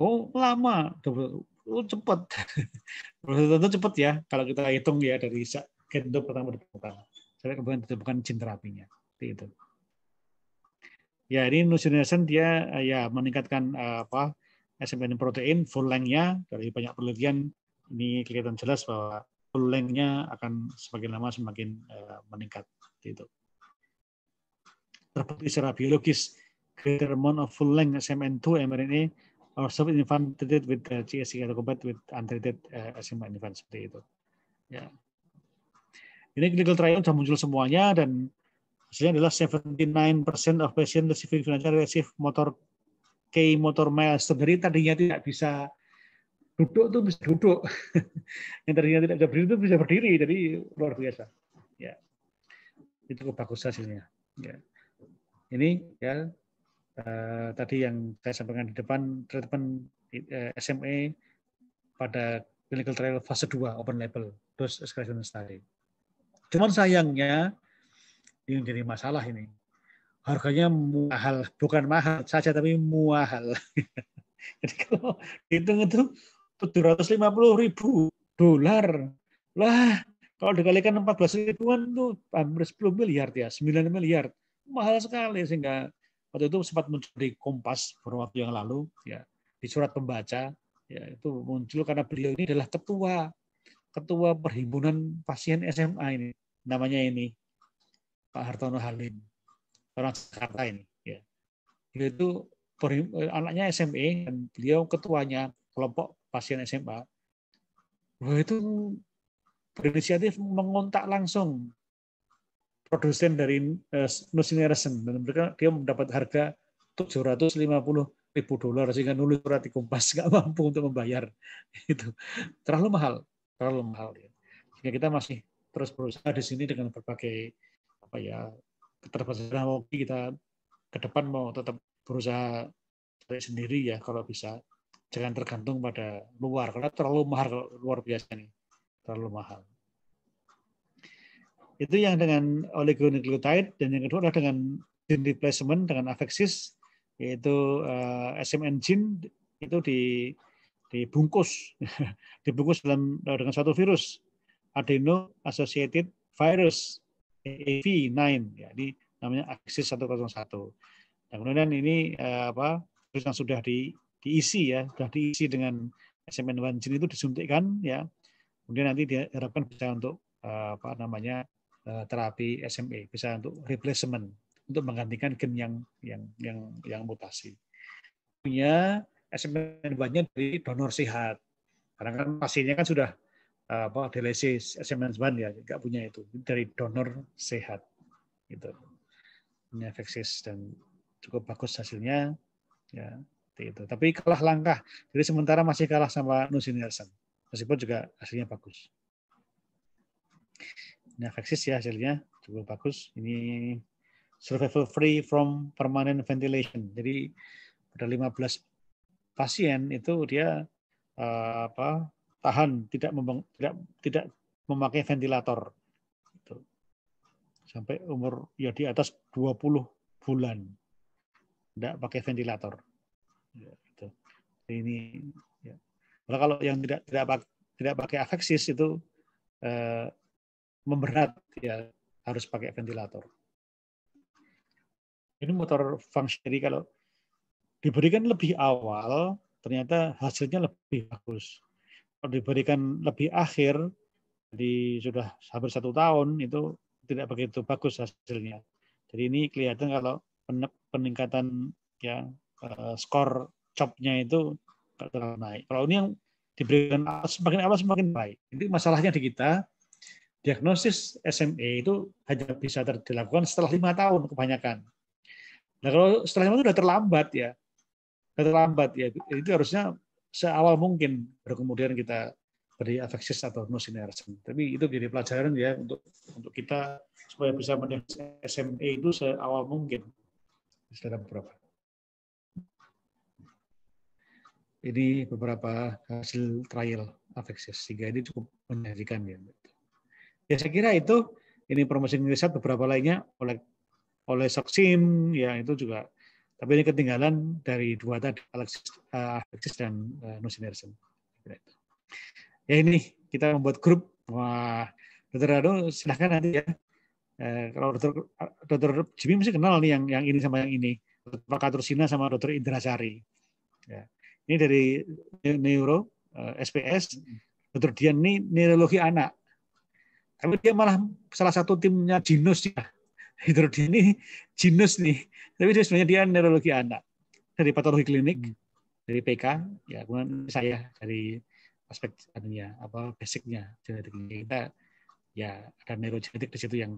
oh lama uh, cepat. Proses tertentu cepat ya, kalau kita hitung ya dari kendo pertama depan pertama. Saya kemudian ditemukan jin terapinya. itu. Ya, ini nusination dia eh, ya meningkatkan eh, apa SMN protein full length-nya dari banyak penelitian ini kelihatan jelas bahwa full length-nya akan semakin lama semakin eh, meningkat itu. Terbukti secara biologis greater amount of full length SMN2 mRNA or sub infant treated with the uh, GSC atau combat with untreated uh, asthma infant seperti itu. Ya. Ini clinical trial sudah muncul semuanya dan hasilnya adalah 79% of patient receiving financial receive motor K motor miles dari tadinya tidak bisa duduk tuh bisa duduk. Yang tadinya tidak bisa berdiri itu bisa berdiri jadi luar biasa. Ya. Itu kebagus hasilnya. Ya. Ini ya Eh, tadi yang saya sampaikan di depan treatment eh, SMA e pada clinical trial fase 2 open label dose escalation study. Cuman sayangnya ini jadi masalah ini. Harganya mahal, bukan mahal saja tapi mahal. jadi kalau dihitung itu 750 ribu dolar. Lah, kalau dikalikan 14 ribuan tuh hampir 10 miliar ya, 9 miliar. Mahal sekali sehingga waktu itu sempat muncul di Kompas beberapa waktu yang lalu ya di surat pembaca ya itu muncul karena beliau ini adalah ketua ketua perhimpunan pasien SMA ini namanya ini Pak Hartono Halim orang Jakarta ini ya beliau itu eh, anaknya SMA dan beliau ketuanya kelompok pasien SMA beliau itu berinisiatif mengontak langsung produsen dari uh, eh, Nusin dan mereka dia mendapat harga 750 ribu dolar sehingga nulis surat di Kompas nggak mampu untuk membayar itu terlalu mahal terlalu mahal ya. sehingga kita masih terus berusaha di sini dengan berbagai apa ya keterbatasan waktu kita ke depan mau tetap berusaha cari sendiri ya kalau bisa jangan tergantung pada luar karena terlalu mahal luar biasa nih terlalu mahal itu yang dengan oligonucleotide dan yang kedua adalah dengan gene replacement dengan afeksis yaitu uh, eh, SMN gene itu di dibungkus dibungkus dalam dengan suatu virus adeno associated virus AAV9 ya, jadi ini namanya aksis 101 dan kemudian ini uh, apa virus yang sudah di, diisi ya sudah diisi dengan SMN1 gene itu disuntikkan ya kemudian nanti diharapkan bisa untuk uh, apa namanya Eh, terapi SMA, e, bisa untuk replacement untuk menggantikan gen yang yang yang yang mutasi. Punya SMN2-nya e dari donor sehat. Karena kan pasiennya kan sudah eh, apa dialisis smn e ban ya, nggak punya itu dari donor sehat. Gitu. Punya efeksis dan cukup bagus hasilnya ya itu. Tapi kalah langkah. Jadi sementara masih kalah sama Nusin Nelson. Meskipun juga hasilnya bagus. Ini afeksis ya hasilnya cukup bagus. Ini survival free from permanent ventilation. Jadi pada 15 pasien itu dia uh, apa tahan tidak tidak tidak memakai ventilator. Gitu. Sampai umur ya di atas 20 bulan tidak pakai ventilator. Ya, gitu. ini ya. Kalau yang tidak tidak tidak pakai afeksis itu eh, memberat ya harus pakai ventilator. Ini motor function kalau diberikan lebih awal ternyata hasilnya lebih bagus. Kalau diberikan lebih akhir di sudah hampir satu tahun itu tidak begitu bagus hasilnya. Jadi ini kelihatan kalau peningkatan ya eh, skor chopnya itu terlalu naik. Kalau ini yang diberikan semakin awal semakin baik. Jadi masalahnya di kita diagnosis SMA e itu hanya bisa dilakukan setelah lima tahun kebanyakan. Nah kalau setelah lima tahun sudah terlambat ya, sudah terlambat ya itu harusnya seawal mungkin baru kemudian kita beri afeksis atau nusinersen. Tapi itu jadi pelajaran ya untuk untuk kita supaya bisa mendeteksi SMA e itu seawal mungkin. Saudara beberapa. Ini beberapa hasil trial afeksis sehingga ini cukup menyajikan ya. Ya saya kira itu ini promosi riset beberapa lainnya oleh oleh Soksim ya itu juga tapi ini ketinggalan dari dua tadi Alexis, uh, Alexis dan uh, eh, Nusinersen. Ya ini kita membuat grup. Wah, Dokter Rado silahkan nanti ya. Uh, kalau Dokter Dokter Jimmy mesti kenal nih yang yang ini sama yang ini. Pak Katrusina sama Dokter Indrasari. Ya. Ini dari neuro uh, SPS. Hmm. Dokter Dian ini neurologi anak. Tapi dia malah salah satu timnya Jinus ya. Hidrodi ini Jinus nih. Tapi dia sebenarnya dia neurologi anak dari patologi klinik hmm. dari PK ya kemudian saya dari aspek adanya apa basicnya genetiknya kita ya ada neurogenetik di situ yang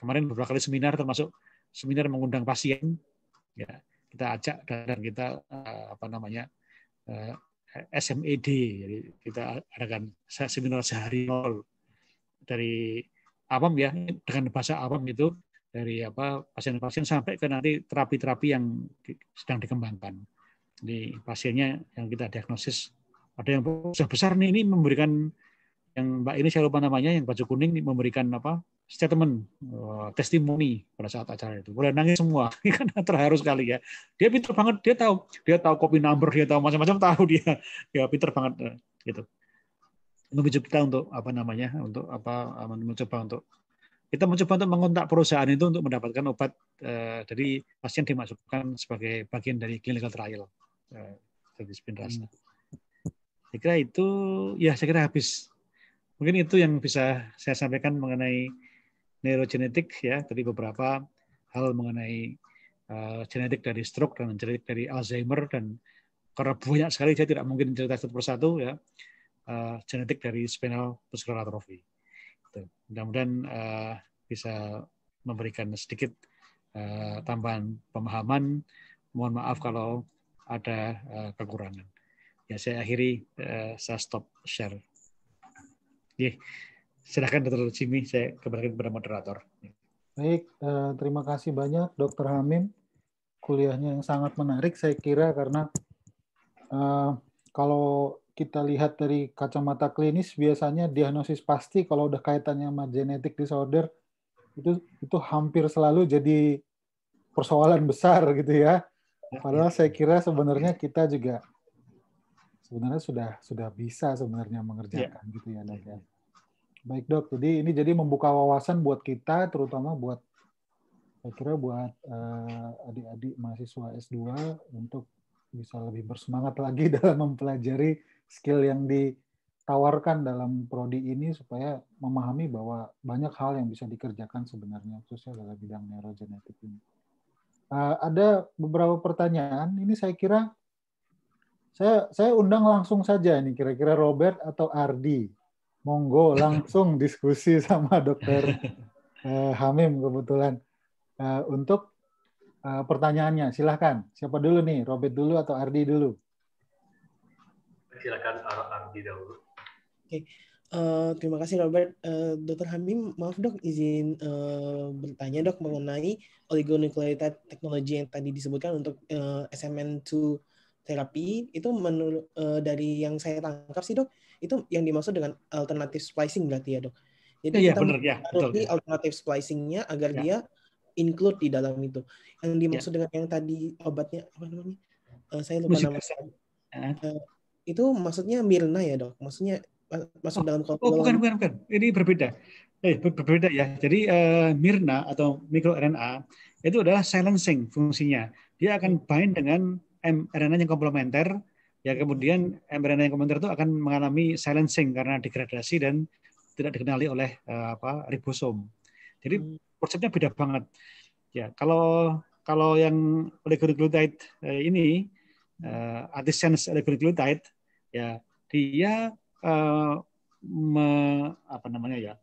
kemarin beberapa kali seminar termasuk seminar mengundang pasien ya kita ajak dan kita eh, apa namanya eh, SMED jadi kita adakan seminar sehari nol dari awam ya dengan bahasa awam itu dari apa pasien-pasien sampai ke nanti terapi-terapi yang sedang dikembangkan. Jadi pasiennya yang kita diagnosis ada yang besar besar nih ini memberikan yang Mbak ini saya lupa namanya yang baju kuning memberikan apa statement eh, testimoni pada saat acara itu boleh nangis semua kan terharu sekali ya dia pintar banget dia tahu dia tahu copy number dia tahu macam-macam tahu dia dia pintar banget eh, gitu menuju kita untuk apa namanya untuk apa eh, mencoba untuk kita mencoba untuk mengontak perusahaan itu untuk mendapatkan obat eh, dari pasien dimasukkan sebagai bagian dari clinical trial eh, dari Spinrasa. Hmm. Saya kira itu ya saya kira habis. Mungkin itu yang bisa saya sampaikan mengenai neurogenetik ya tadi beberapa hal mengenai uh, genetik dari stroke dan genetik dari Alzheimer dan karena banyak sekali saya tidak mungkin cerita satu persatu ya uh, genetik dari spinal muscular atrophy. Gitu. Mudah-mudahan uh, bisa memberikan sedikit uh, tambahan pemahaman. Mohon maaf kalau ada uh, kekurangan. Ya saya akhiri, uh, saya stop share. Yeah. Silahkan Dr. Jimmy, saya kembali kepada moderator. Baik, terima kasih banyak Dr. Hamim. Kuliahnya yang sangat menarik saya kira karena kalau kita lihat dari kacamata klinis biasanya diagnosis pasti kalau udah kaitannya sama genetic disorder itu itu hampir selalu jadi persoalan besar gitu ya. Padahal saya kira sebenarnya kita juga sebenarnya sudah sudah bisa sebenarnya mengerjakan yeah. gitu ya dok ya. Baik dok, jadi ini jadi membuka wawasan buat kita terutama buat saya kira buat uh, adik-adik mahasiswa S2 untuk bisa lebih bersemangat lagi dalam mempelajari skill yang ditawarkan dalam prodi ini supaya memahami bahwa banyak hal yang bisa dikerjakan sebenarnya khususnya dalam bidang neurogenetik ini. Eh, ada beberapa pertanyaan. Ini saya kira saya saya undang langsung saja ini kira-kira Robert atau Ardi. Monggo langsung diskusi sama dokter eh, Hamim kebetulan eh, untuk pertanyaannya. Silahkan. Siapa dulu nih? Robert dulu atau Ardi dulu? Silakan Ardi dahulu. Oke. Okay. Uh, eh, terima kasih Robert. Uh, Dokter Hamim, maaf dok, izin uh, bertanya dok mengenai oligonukleotida teknologi yang tadi disebutkan untuk uh, SMN2 terapi itu menurut uh, dari yang saya tangkap sih dok itu yang dimaksud dengan alternatif splicing berarti ya dok. Jadi iya, ya, kita ya, betul, alternatif splicingnya agar ya. dia include di dalam itu. Yang dimaksud ya. dengan yang tadi obatnya apa namanya? Uh, saya lupa Musik. nama. Uh, itu maksudnya Mirna ya dok? Maksudnya masuk oh, dalam oh, kelompok? Oh bukan bukan bukan. Ini berbeda. Eh berbeda ya. Jadi uh, Mirna atau microRNA itu adalah silencing fungsinya. Dia akan bind hmm. dengan mRNA yang komplementer. Ya hmm. kemudian mRNA yang komplementer itu akan mengalami silencing karena degradasi dan tidak dikenali oleh uh, apa ribosom. Jadi hmm. konsepnya beda banget. Ya kalau kalau yang oligonucleotide eh, ini uh, antisense oligonucleotide ya dia uh, me, apa namanya ya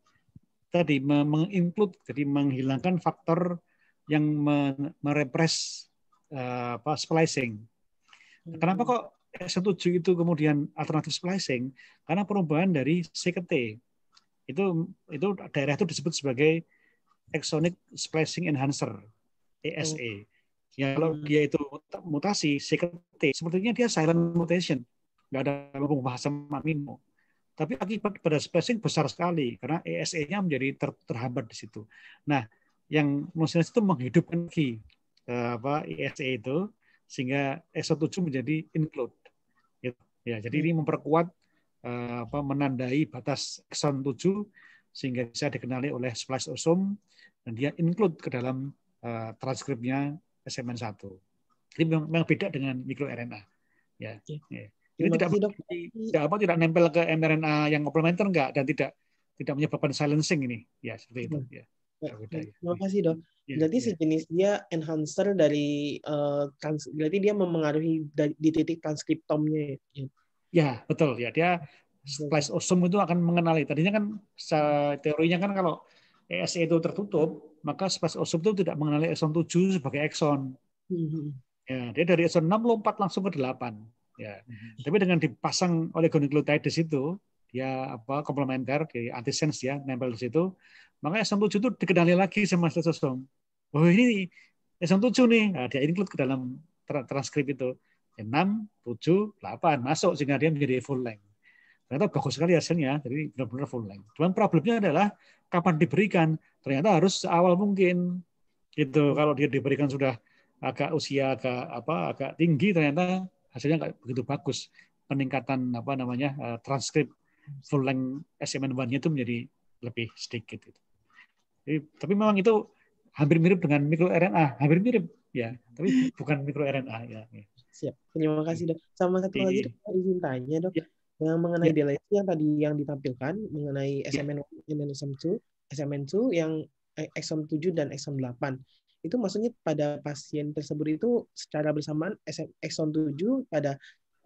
tadi menginclude jadi menghilangkan faktor yang me, merepres uh, eh, apa splicing. Hmm. Kenapa kok S7 itu kemudian alternatif splicing? Karena perubahan dari CKT. Itu itu daerah itu disebut sebagai exonic splicing enhancer (ESE). E. Oh. Ya kalau hmm. dia itu mutasi CKT, sepertinya dia silent mutation nggak ada pembahasan amino. Tapi akibat pada spacing besar sekali karena ESE-nya menjadi ter, terhambat di situ. Nah, yang motionless itu menghidupkan key eh, apa ESE e itu sehingga S17 menjadi include. Gitu. Ya, jadi ini memperkuat eh, apa menandai batas exon 7 sehingga bisa dikenali oleh splice osom dan dia include ke dalam uh, transkripnya SMN1. Jadi memang beda dengan mikro RNA. Ya. Yeah. Ya. Ini tidak tidak iya. apa tidak nempel ke mRNA yang komplementer enggak dan tidak tidak menyebabkan silencing ini. Ya, seperti itu hmm. ya. Ya, ya. Ya, terima kasih dok. Ya, berarti ya. sejenis dia enhancer dari uh, trans, berarti dia memengaruhi di titik transkriptomnya. Ya, ya, ya betul ya dia spliceosome itu akan mengenali. Tadinya kan teorinya kan kalau ESE e itu tertutup, maka spliceosome itu tidak mengenali exon 7 sebagai exon. Hmm, hmm, ya, dia dari exon 6 lompat langsung ke 8. Ya. Mhm. Tapi dengan dipasang oleh di situ dia apa komplementer di antisense ya nempel di situ, maka SM7 itu dikenali lagi sama setosom. Oh ini SM7 nih, nah, dia include ke dalam transkrip itu. 6, 7, 8 masuk sehingga dia menjadi full length. Ternyata bagus sekali hasilnya, jadi benar-benar full length. Cuman problemnya adalah kapan diberikan, ternyata harus awal mungkin. Gitu. Kalau dia diberikan sudah agak usia agak apa agak tinggi ternyata hasilnya nggak begitu bagus. Peningkatan apa namanya uh, transkrip full length smn 1 itu menjadi lebih sedikit. itu tapi memang itu hampir mirip dengan mikro RNA hampir mirip ya, tapi bukan mikro RNA ya. Siap. Terima kasih dok. Sama satu lagi iya. dok, izin tanya dok. Ya. Yang eh, mengenai ya. delay yang tadi yang ditampilkan mengenai SMN1 ya. SMN2, SMN2 yang eh, exon 7 dan exon 8 itu maksudnya pada pasien tersebut itu secara bersamaan SM, exon 7 pada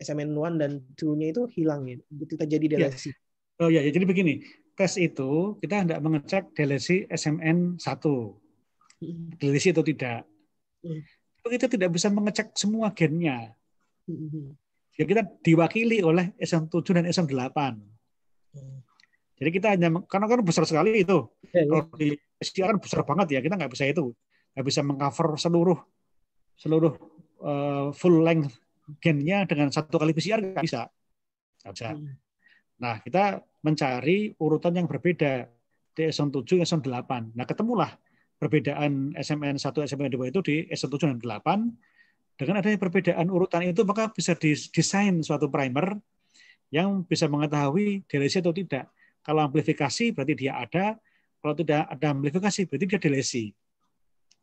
SMN1 dan 2-nya itu hilang ya, Itu jadi iya. delesi. Ya. Oh ya, ya, jadi begini, tes itu kita hendak mengecek delesi SMN1. Mm-hmm. Delesi atau tidak. Mm. Kita tidak bisa mengecek semua gennya. Mm-hmm. Ya kita diwakili oleh SMN7 dan SMN8. Mm. Jadi kita hanya karena kan besar sekali itu. Iya, iya. Kalau di PCR kan besar banget ya, kita nggak bisa itu bisa mengcover seluruh seluruh uh, full length gennya dengan satu kali PCR nggak bisa. Nggak bisa. Hmm. Nah, kita mencari urutan yang berbeda di exon 7, exon 8. Nah, ketemulah perbedaan SMN 1, SMN 2 itu di exon 7 dan 8. Dengan adanya perbedaan urutan itu, maka bisa desain suatu primer yang bisa mengetahui delesi atau tidak. Kalau amplifikasi berarti dia ada, kalau tidak ada amplifikasi berarti dia delesi.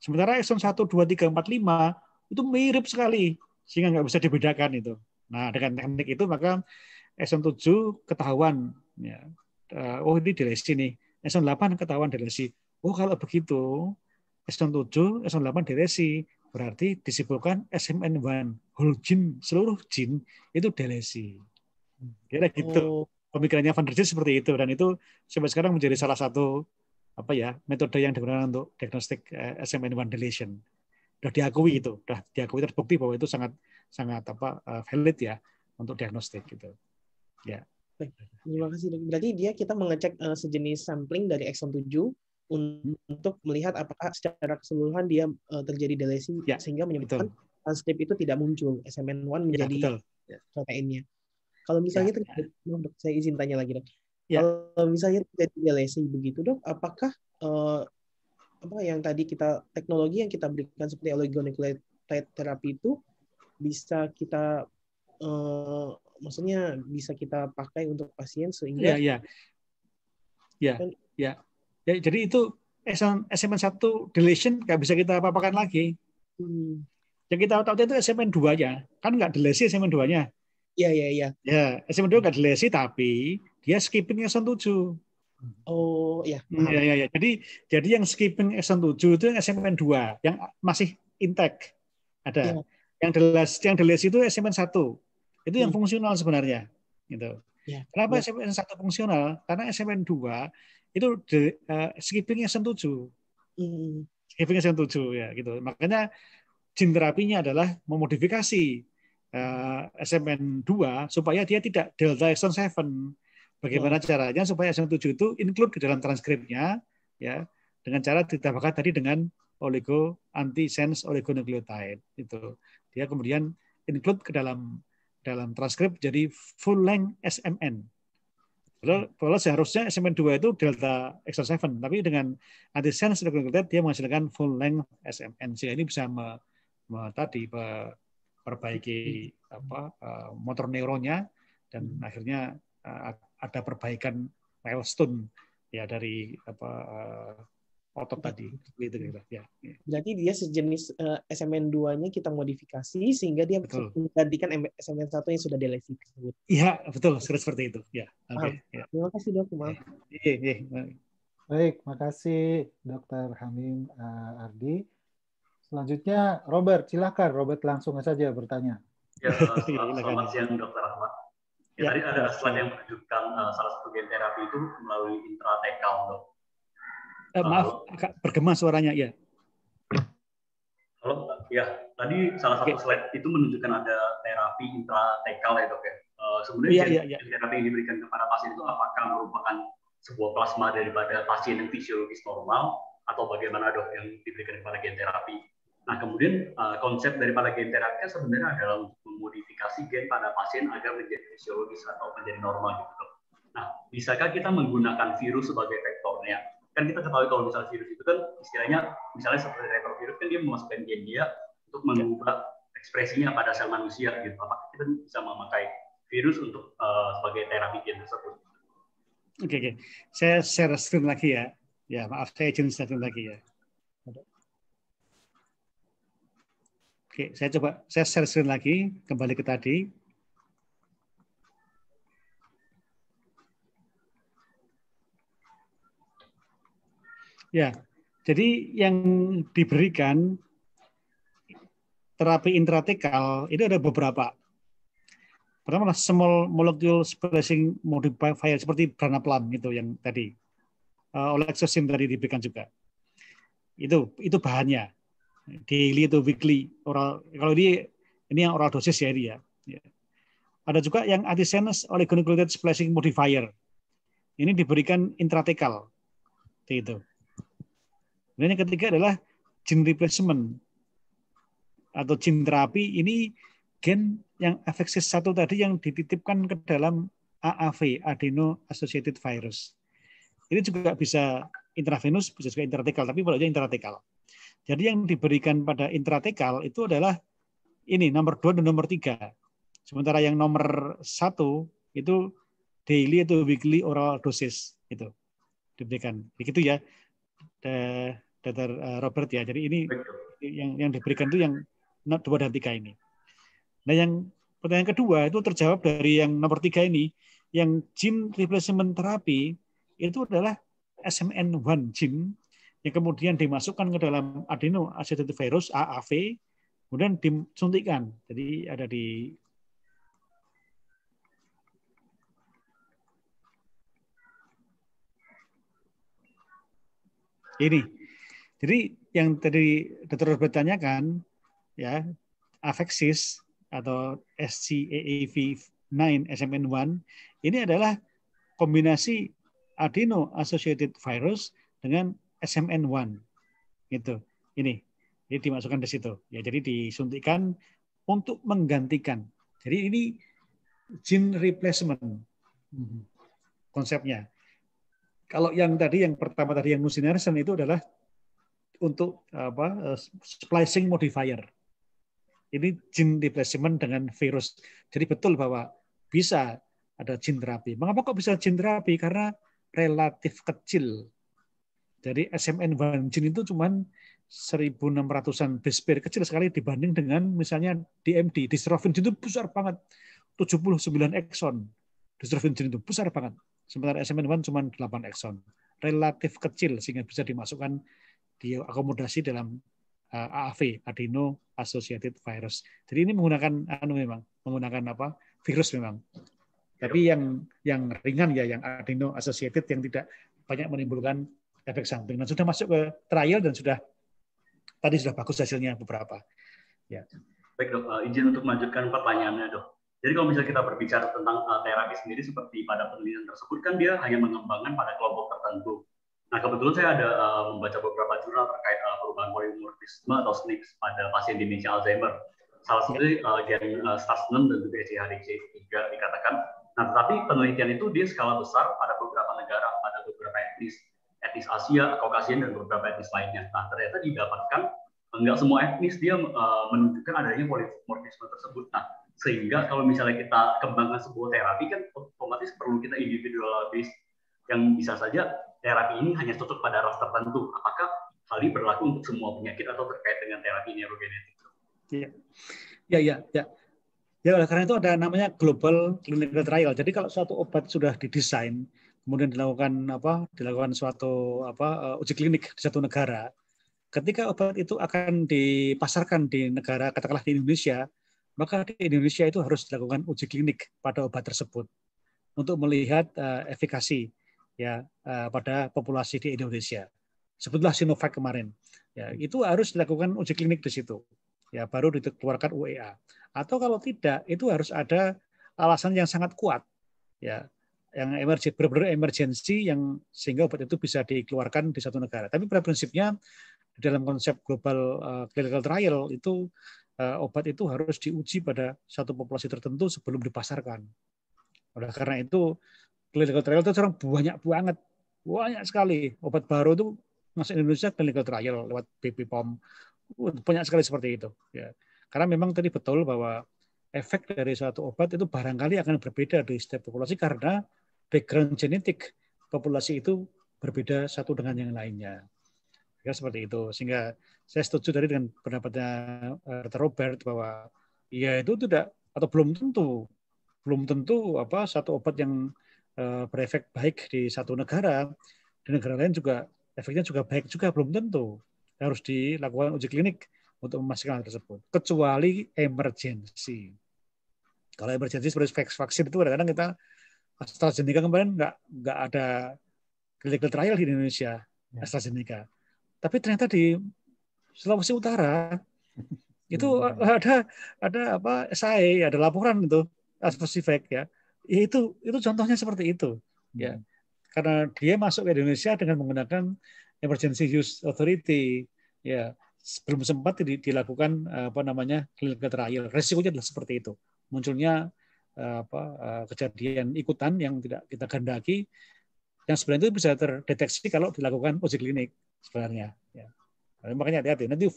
Sementara exon 1, 2, 3, 4, 5 itu mirip sekali sehingga nggak bisa dibedakan itu. Nah dengan teknik itu maka exon 7 ketahuan ya. Eh, oh ini delesi nih. Exon 8 ketahuan delesi. Oh kalau begitu exon 7, exon 8 delesi berarti disimpulkan SMN1 whole gene seluruh gene itu delesi. Kira gitu. Oh. Pemikirannya Van der Zee seperti itu dan itu sampai sekarang menjadi salah satu apa ya metode yang digunakan untuk diagnostik eh, SMN1 deletion sudah diakui itu sudah diakui terbukti bahwa itu sangat sangat apa eh, valid ya untuk diagnostik gitu ya terima kasih berarti dia kita mengecek eh, sejenis sampling dari exon 7 untuk melihat apakah secara keseluruhan dia terjadi deletion ya, sehingga menyebabkan transkrip itu tidak muncul SMN1 ya, menjadi ya, proteinnya kalau misalnya ya, ya. saya izin tanya lagi dok Ya. Kalau misalnya terjadi lesi begitu dok, apakah uh, apa yang tadi kita teknologi yang kita berikan seperti oligonucleotide terapi itu bisa kita uh, maksudnya bisa kita pakai untuk pasien sehingga ya ya ya kan? ya, ya jadi itu SMN1 deletion nggak bisa kita paparkan lagi hmm. yang kita tahu itu SMN2 ya. kan nggak deletion SMN2 nya Iya, iya, iya. Ya, ya. ya SM 2 enggak dilesi tapi dia skipping season 7. Oh, iya. Iya, iya, ya. Jadi jadi yang skipping season 7 itu yang SMN 2 yang masih intek. Ada. Ya. Yang delas yang delesi itu SMN 1. Itu yang hmm. fungsional sebenarnya, gitu. Ya. Kenapa ya. SMN 1 fungsional? Karena SMN 2 itu de, uh, eh, skipping season 7. Hmm. Skipping season 7 ya, gitu. Makanya gene terapinya adalah memodifikasi Eh, SMN2 supaya dia tidak delta exon 7. Bagaimana hmm. caranya supaya exon 7 itu include ke dalam transkripnya ya dengan cara ditambahkan tadi dengan oligo antisense oligonucleotide itu. Dia kemudian include ke dalam dalam transkrip jadi full length SMN. Hmm. Kalau seharusnya SMN2 itu delta exon 7, tapi dengan antisense sense dia menghasilkan full length SMN. Sehingga ini bisa me, me, tadi me, perbaiki apa eh, motor neuronnya dan hmm. akhirnya eh, ada perbaikan milestone ya dari apa eh, otot tadi gitu kira gitu, ya. Berarti dia sejenis SMN2-nya kita modifikasi sehingga dia betul. menggantikan SMN1 yang sudah delete tersebut. Iya, betul, seperti itu. Ya. Oke. Okay. Ya. Terima kasih, Dok, maaf. Iya, iya. Baik, makasih Dr. Hamim Ardi. Selanjutnya Robert, silakan Robert langsung saja bertanya. Ya, iya, selamat siang Dokter Ahmad. Ya, ya, tadi ada slide yang menunjukkan uh, eh, salah satu gen terapi itu melalui intratekal, dok. Uh, maaf, agak bergema suaranya ya. Halo, ya. Tadi salah satu okay. slide itu menunjukkan ada terapi intratekal ya dok ya. Uh, sebenarnya ya, ya. gen terapi yang diberikan kepada pasien itu apakah merupakan sebuah plasma daripada pasien yang fisiologis normal atau bagaimana dok yang diberikan kepada gen terapi? Nah, kemudian uh, konsep daripada gen terapi kan sebenarnya adalah untuk memodifikasi gen pada pasien agar menjadi fisiologis atau menjadi normal gitu. Nah, bisakah kita menggunakan virus sebagai vektornya? Ya, kan kita ketahui kalau misalnya virus itu kan istilahnya misalnya seperti retrovirus kan dia memasukkan gen dia untuk mengubah ekspresinya pada sel manusia gitu. Apakah kita bisa memakai virus untuk uh, sebagai terapi gen tersebut? Oke, okay, oke. Okay. Saya share screen lagi ya. Ya, maaf saya izin screen lagi ya. Oke, saya coba saya share screen lagi kembali ke tadi. Ya, jadi yang diberikan terapi intratekal itu ada beberapa. Pertama adalah small molecule splicing modifier seperti branaplam itu yang tadi. Uh, oleh tadi diberikan juga. Itu itu bahannya daily atau weekly oral kalau ini ini yang oral dosis ya dia ya. ada juga yang antisense oligonucleotide splicing modifier ini diberikan intratekal itu dan yang ketiga adalah gene replacement atau gene terapi ini gen yang efeksi satu tadi yang dititipkan ke dalam AAV adeno associated virus ini juga bisa intravenus, bisa juga intratekal tapi aja intratekal jadi yang diberikan pada intratekal itu adalah ini nomor dua dan nomor tiga. Sementara yang nomor satu itu daily atau weekly oral dosis itu diberikan. Begitu ya, Dr. Eh, Robert ya. Jadi ini yang yang diberikan itu yang nomor dua dan tiga ini. Nah yang pertanyaan kedua itu terjawab dari yang nomor tiga ini, yang gene replacement therapy itu adalah SMN1 gene yang kemudian dimasukkan ke dalam adeno-associated virus AAV, kemudian disuntikkan. Jadi ada di ini. Jadi yang tadi Dr. Robert tanyakan, ya, afeksis atau SCAAV9 SMN1 ini adalah kombinasi adeno associated virus dengan SMN1 gitu ini ini dimasukkan di situ ya jadi disuntikan untuk menggantikan jadi ini gene replacement konsepnya kalau yang tadi yang pertama tadi yang nusinersen itu adalah untuk apa eh, splicing modifier ini gene replacement dengan virus jadi betul bahwa bisa ada gene terapi mengapa kok bisa gene terapi karena relatif kecil dari SMN Wanjin itu cuman 1.600-an base pair kecil sekali dibanding dengan misalnya DMD. Dystrophin itu besar banget. 79 exon. Dystrophin itu besar banget. Sementara SMN1 cuma 8 Exxon, Relatif kecil sehingga bisa dimasukkan di akomodasi dalam eh, AAV, Adeno Associated Virus. Jadi ini menggunakan anu memang, menggunakan apa? virus memang. Tapi yang yang ringan ya yang adeno associated yang tidak banyak menimbulkan efek samping dan sudah masuk ke trial dan sudah tadi sudah bagus hasilnya beberapa. Ya. Baik dok, uh, izin untuk melanjutkan pertanyaannya dok. Jadi kalau misalnya kita berbicara tentang uh, terapi sendiri seperti pada penelitian tersebut kan dia hanya mengembangkan pada kelompok tertentu. Nah kebetulan saya ada uh, membaca beberapa jurnal terkait uh, perubahan polimorfisme atau SNPs pada pasien demensia Alzheimer. Salah satu uh, gen uh, STAS6 dan juga chdc 3 dikatakan. Nah tetapi penelitian itu dia skala besar pada beberapa negara, pada beberapa etnis etnis Asia, Kaukasian, dan beberapa etnis lainnya. Nah, ternyata didapatkan nggak semua etnis dia uh, menunjukkan adanya polimorfisme tersebut. Nah, sehingga kalau misalnya kita kembangkan sebuah terapi kan otomatis perlu kita individual based yang bisa saja terapi ini hanya cocok pada ras tertentu. Apakah hal ini berlaku untuk semua penyakit atau terkait dengan terapi neurogenetik? Iya, iya, iya. Ya. Ya, oleh karena itu ada namanya global clinical trial. Jadi kalau suatu obat sudah didesain, kemudian dilakukan apa dilakukan suatu apa eh, uji klinik di satu negara ketika obat itu akan dipasarkan di negara katakanlah di Indonesia maka di Indonesia itu harus dilakukan uji klinik pada obat tersebut untuk melihat uh, eh, efikasi ya uh, pada populasi di Indonesia sebutlah Sinovac kemarin ya itu harus dilakukan uji klinik di situ ya baru dikeluarkan UEA atau kalau tidak itu harus ada alasan yang sangat kuat ya yang emergency, benar-benar emergency yang sehingga obat itu bisa dikeluarkan di satu negara. Tapi pada prinsipnya dalam konsep global eh, clinical trial itu eh, obat itu harus diuji pada satu populasi tertentu sebelum dipasarkan. Oleh karena itu clinical trial itu sekarang banyak banget, banyak sekali obat baru itu masuk Indonesia clinical trial lewat BPOM. Uh, banyak sekali seperti itu. Ya. Karena memang tadi betul bahwa efek dari satu obat itu barangkali akan berbeda di setiap populasi karena background genetik populasi itu berbeda satu dengan yang lainnya. Ya, seperti itu. Sehingga saya setuju tadi dengan pendapatnya eh, Dr. Robert bahwa ya itu tidak atau belum tentu belum tentu apa satu obat yang eh, berefek baik di satu negara di negara lain juga efeknya juga baik juga belum tentu harus dilakukan uji klinik untuk memastikan hal tersebut kecuali emergensi kalau emergensi seperti vaksin itu kadang-kadang kita AstraZeneca kemarin nggak nggak ada clinical trial di Indonesia ya. AstraZeneca. Tapi ternyata di Sulawesi Utara itu iya, ada ada apa SAE, ada laporan itu spesifik ya. ya. Itu itu contohnya seperti itu ya. ya. Karena dia masuk ke Indonesia dengan menggunakan emergency use authority ya belum sempat dilakukan apa namanya clinical trial. Resikonya adalah seperti itu. Munculnya Eh, apa, eh, kejadian ikutan yang tidak kita kehendaki yang sebenarnya itu bisa terdeteksi kalau dilakukan uji klinik sebenarnya. Ya. Nah, makanya hati-hati. Nanti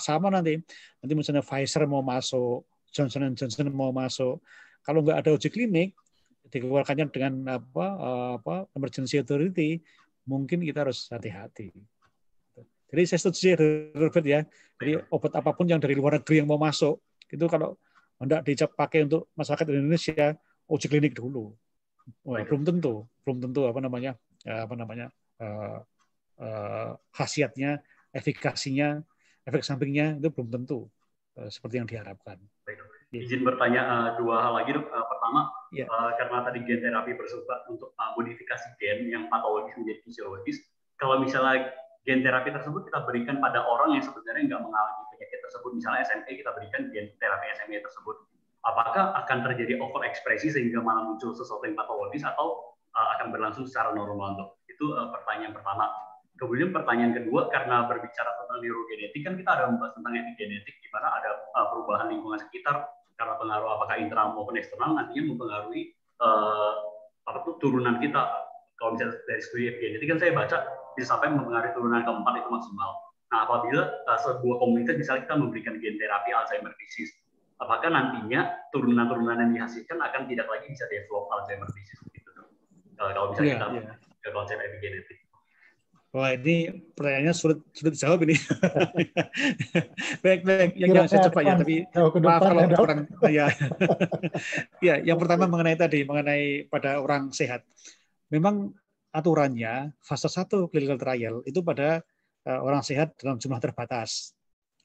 sama nanti, nanti misalnya Pfizer mau masuk, Johnson Johnson mau masuk, kalau nggak ada uji klinik dikeluarkannya dengan apa eh, apa emergency authority, mungkin kita harus hati-hati. Jadi saya setuju ya, Robert ya. Jadi obat apapun yang dari luar negeri yang mau masuk, itu kalau hendak pakai untuk masyarakat Indonesia uji klinik dulu. Wah, belum tentu, belum tentu apa namanya, eh, apa namanya uh, khasiatnya, efikasinya, efek sampingnya itu belum tentu seperti yang diharapkan. Baik, izin bertanya uh, dua hal lagi dok. pertama, ya. karena tadi gen terapi bersifat untuk modifikasi gen yang patologis menjadi fisiologis. Kalau misalnya gen terapi tersebut kita berikan pada orang yang sebenarnya nggak mengalami penyakit tersebut. Misalnya SMA e, kita berikan gen terapi SMA e tersebut. Apakah akan terjadi over ekspresi sehingga malah muncul sesuatu yang patologis atau uh, akan berlangsung secara normal? Itu uh, pertanyaan pertama. Kemudian pertanyaan kedua, karena berbicara tentang neurogenetik, kan kita ada membahas tentang epigenetik, di mana ada uh, perubahan lingkungan sekitar karena pengaruh apakah internal maupun eksternal nantinya mempengaruhi uh, apa itu, turunan kita. Kalau misalnya dari studi epigenetik kan saya baca bisa sampai mempengaruhi turunan keempat itu maksimal. Nah, apabila uh, sebuah komunitas misalnya kita memberikan gen terapi Alzheimer disease, apakah nantinya turunan-turunan yang dihasilkan akan tidak lagi bisa develop Alzheimer disease gitu uh, kalau misalnya yeah, kita yeah. ke konsep epigenetik. Wah ini pertanyaannya sulit sulit jawab ini. baik baik yang jangan ya, saya cepat ya tapi maaf kalau ya, orang ya. ya yang pertama mengenai tadi mengenai pada orang sehat. Memang aturannya fase 1 clinical trial itu pada eh, orang sehat dalam jumlah terbatas.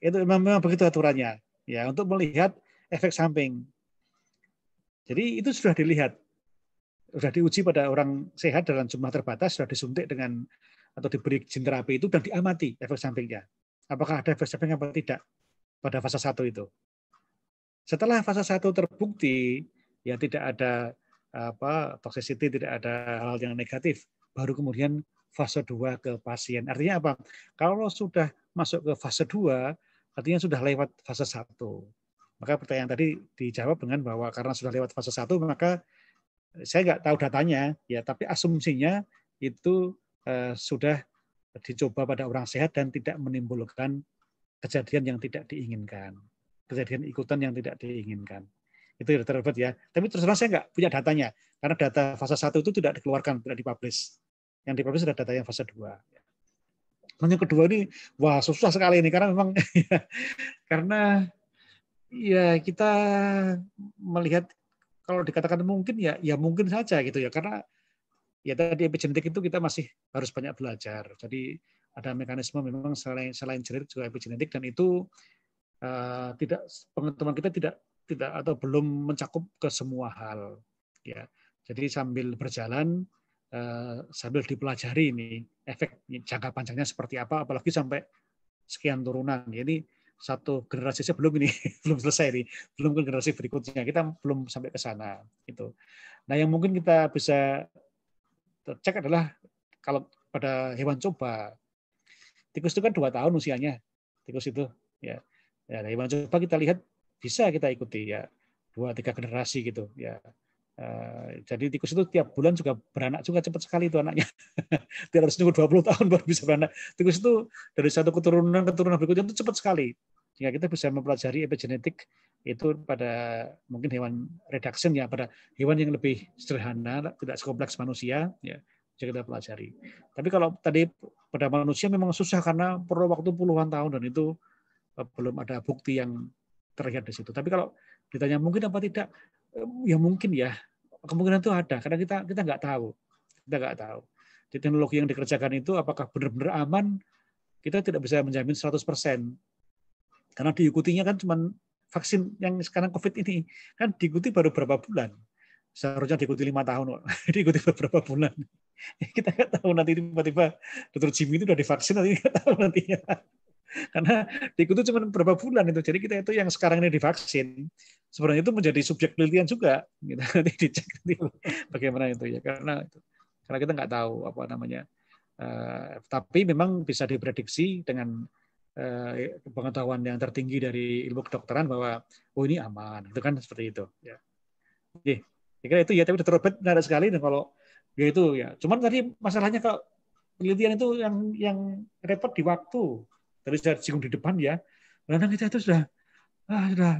Itu memang begitu aturannya ya untuk melihat efek samping. Jadi itu sudah dilihat sudah diuji pada orang sehat dalam jumlah terbatas sudah disuntik dengan atau diberi jin terapi itu dan diamati efek sampingnya. Apakah ada efek samping atau tidak pada fase 1 itu. Setelah fase 1 terbukti ya tidak ada apa toxicity tidak ada hal yang negatif baru kemudian fase 2 ke pasien. Artinya apa? Kalau sudah masuk ke fase 2, artinya sudah lewat fase 1. Maka pertanyaan tadi dijawab dengan bahwa karena sudah lewat fase 1, maka saya nggak tahu datanya, ya tapi asumsinya itu eh, sudah dicoba pada orang sehat dan tidak menimbulkan kejadian yang tidak diinginkan, kejadian ikutan yang tidak diinginkan. Itu ya, terlibat ya. Tapi terus saya nggak punya datanya, karena data fase 1 itu tidak dikeluarkan, tidak dipublish yang dipublish adalah data yang fase 2. Dan yang kedua ini wah susah sekali ini karena memang karena ya kita melihat kalau dikatakan mungkin ya ya mungkin saja gitu ya karena ya tadi epigenetik itu kita masih harus banyak belajar. Jadi ada mekanisme memang selain selain genetik juga epigenetik dan itu uh, tidak pengetahuan kita tidak tidak atau belum mencakup ke semua hal ya. Jadi sambil berjalan Eh, sambil dipelajari ini efek jangka panjangnya seperti apa, apalagi sampai sekian turunan. ini satu generasi saya belum ini belum selesai ini belum ke generasi berikutnya. Kita belum sampai ke sana itu. Nah, yang mungkin kita bisa cek adalah kalau pada hewan coba tikus itu kan dua tahun usianya tikus itu ya. ya nah, hewan coba kita lihat bisa kita ikuti ya dua tiga generasi gitu ya Eh, jadi tikus itu tiap bulan juga beranak juga cepat sekali itu anaknya. tidak harus nunggu 20 tahun baru bisa beranak. Tikus itu dari satu keturunan ke keturunan berikutnya itu cepat sekali. Sehingga kita bisa mempelajari epigenetik itu pada mungkin hewan reduction ya pada hewan yang lebih sederhana, tidak sekompleks manusia ya bisa kita pelajari. Tapi kalau tadi pada manusia memang susah karena perlu waktu puluhan tahun dan itu eh, belum ada bukti yang terlihat di situ. Tapi kalau ditanya mungkin apa tidak, eh, ya mungkin ya kemungkinan itu ada karena kita kita nggak tahu kita nggak tahu di teknologi yang dikerjakan itu apakah benar-benar aman kita tidak bisa menjamin 100% karena diikutinya kan cuma vaksin yang sekarang covid ini kan diikuti baru berapa bulan seharusnya diikuti lima tahun diikuti beberapa bulan kita nggak tahu nanti tiba-tiba dokter Jimmy itu udah divaksin nanti nggak tahu nantinya Karena itu cuma beberapa bulan itu. Jadi kita itu yang sekarang ini divaksin, sebenarnya itu menjadi subjek penelitian juga. Kita nanti dicek nanti bagaimana itu ya. Karena karena kita nggak tahu apa namanya. Uh, tapi memang bisa diprediksi dengan uh, pengetahuan yang tertinggi dari ilmu kedokteran bahwa oh ini aman, itu kan seperti itu. Ya. jadi saya kira itu ya. Tapi terobat Robert sekali dan kalau ya itu ya. Cuman tadi masalahnya kalau penelitian itu yang yang repot di waktu tadi saya singgung di depan ya, karena kita itu sudah ah, sudah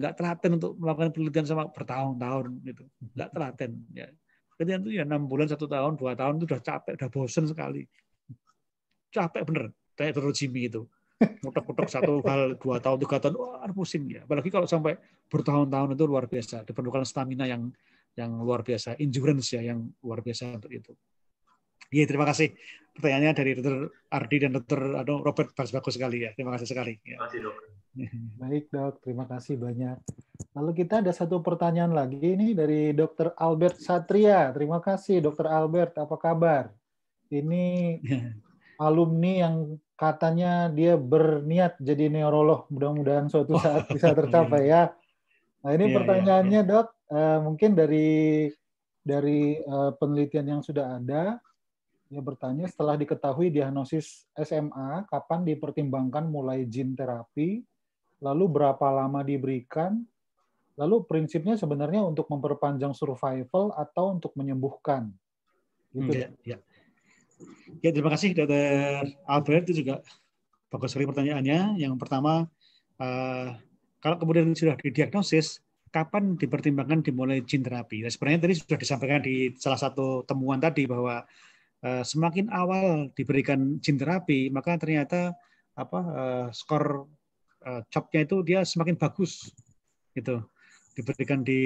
nggak telaten untuk melakukan penelitian sama bertahun-tahun itu, nggak telaten ya. Penelitian itu ya enam bulan, satu tahun, dua tahun itu sudah capek, sudah bosen sekali, capek bener. kayak terus Jimmy itu, kotak-kotak satu hal dua tahun tiga tahun, wah pusing ya. Apalagi kalau sampai bertahun-tahun itu luar biasa, diperlukan stamina yang yang luar biasa, endurance ya yang luar biasa untuk itu. Iya, terima kasih pertanyaannya dari Dr. Ardi dan Dr. Anu, Robert bagus-bagus sekali ya. Terima kasih sekali. Ya. Terima kasih Ya. Baik dok, terima kasih banyak. Lalu kita ada satu pertanyaan lagi ini dari Dr. Albert Satria. Terima kasih Dr. Albert, apa kabar? Ini alumni yang katanya dia berniat jadi neurolog. Mudah-mudahan suatu oh, saat bisa tercapai iya. ya. Nah ini iya, iya, pertanyaannya dok, eh, mungkin dari dari eh, penelitian yang sudah ada, dia bertanya setelah diketahui diagnosis SMA, kapan dipertimbangkan mulai gene terapi, lalu berapa lama diberikan, lalu prinsipnya sebenarnya untuk memperpanjang survival atau untuk menyembuhkan. Gitu. Ya, ya. ya terima kasih Dr. Albert itu juga bagus sekali pertanyaannya. Yang pertama, eh, kalau kemudian sudah didiagnosis, kapan dipertimbangkan dimulai gene terapi? Nah, sebenarnya tadi sudah disampaikan di salah satu temuan tadi bahwa Eh, semakin awal diberikan gene terapi maka ternyata apa eh, skor eh, chopnya itu dia semakin bagus gitu diberikan di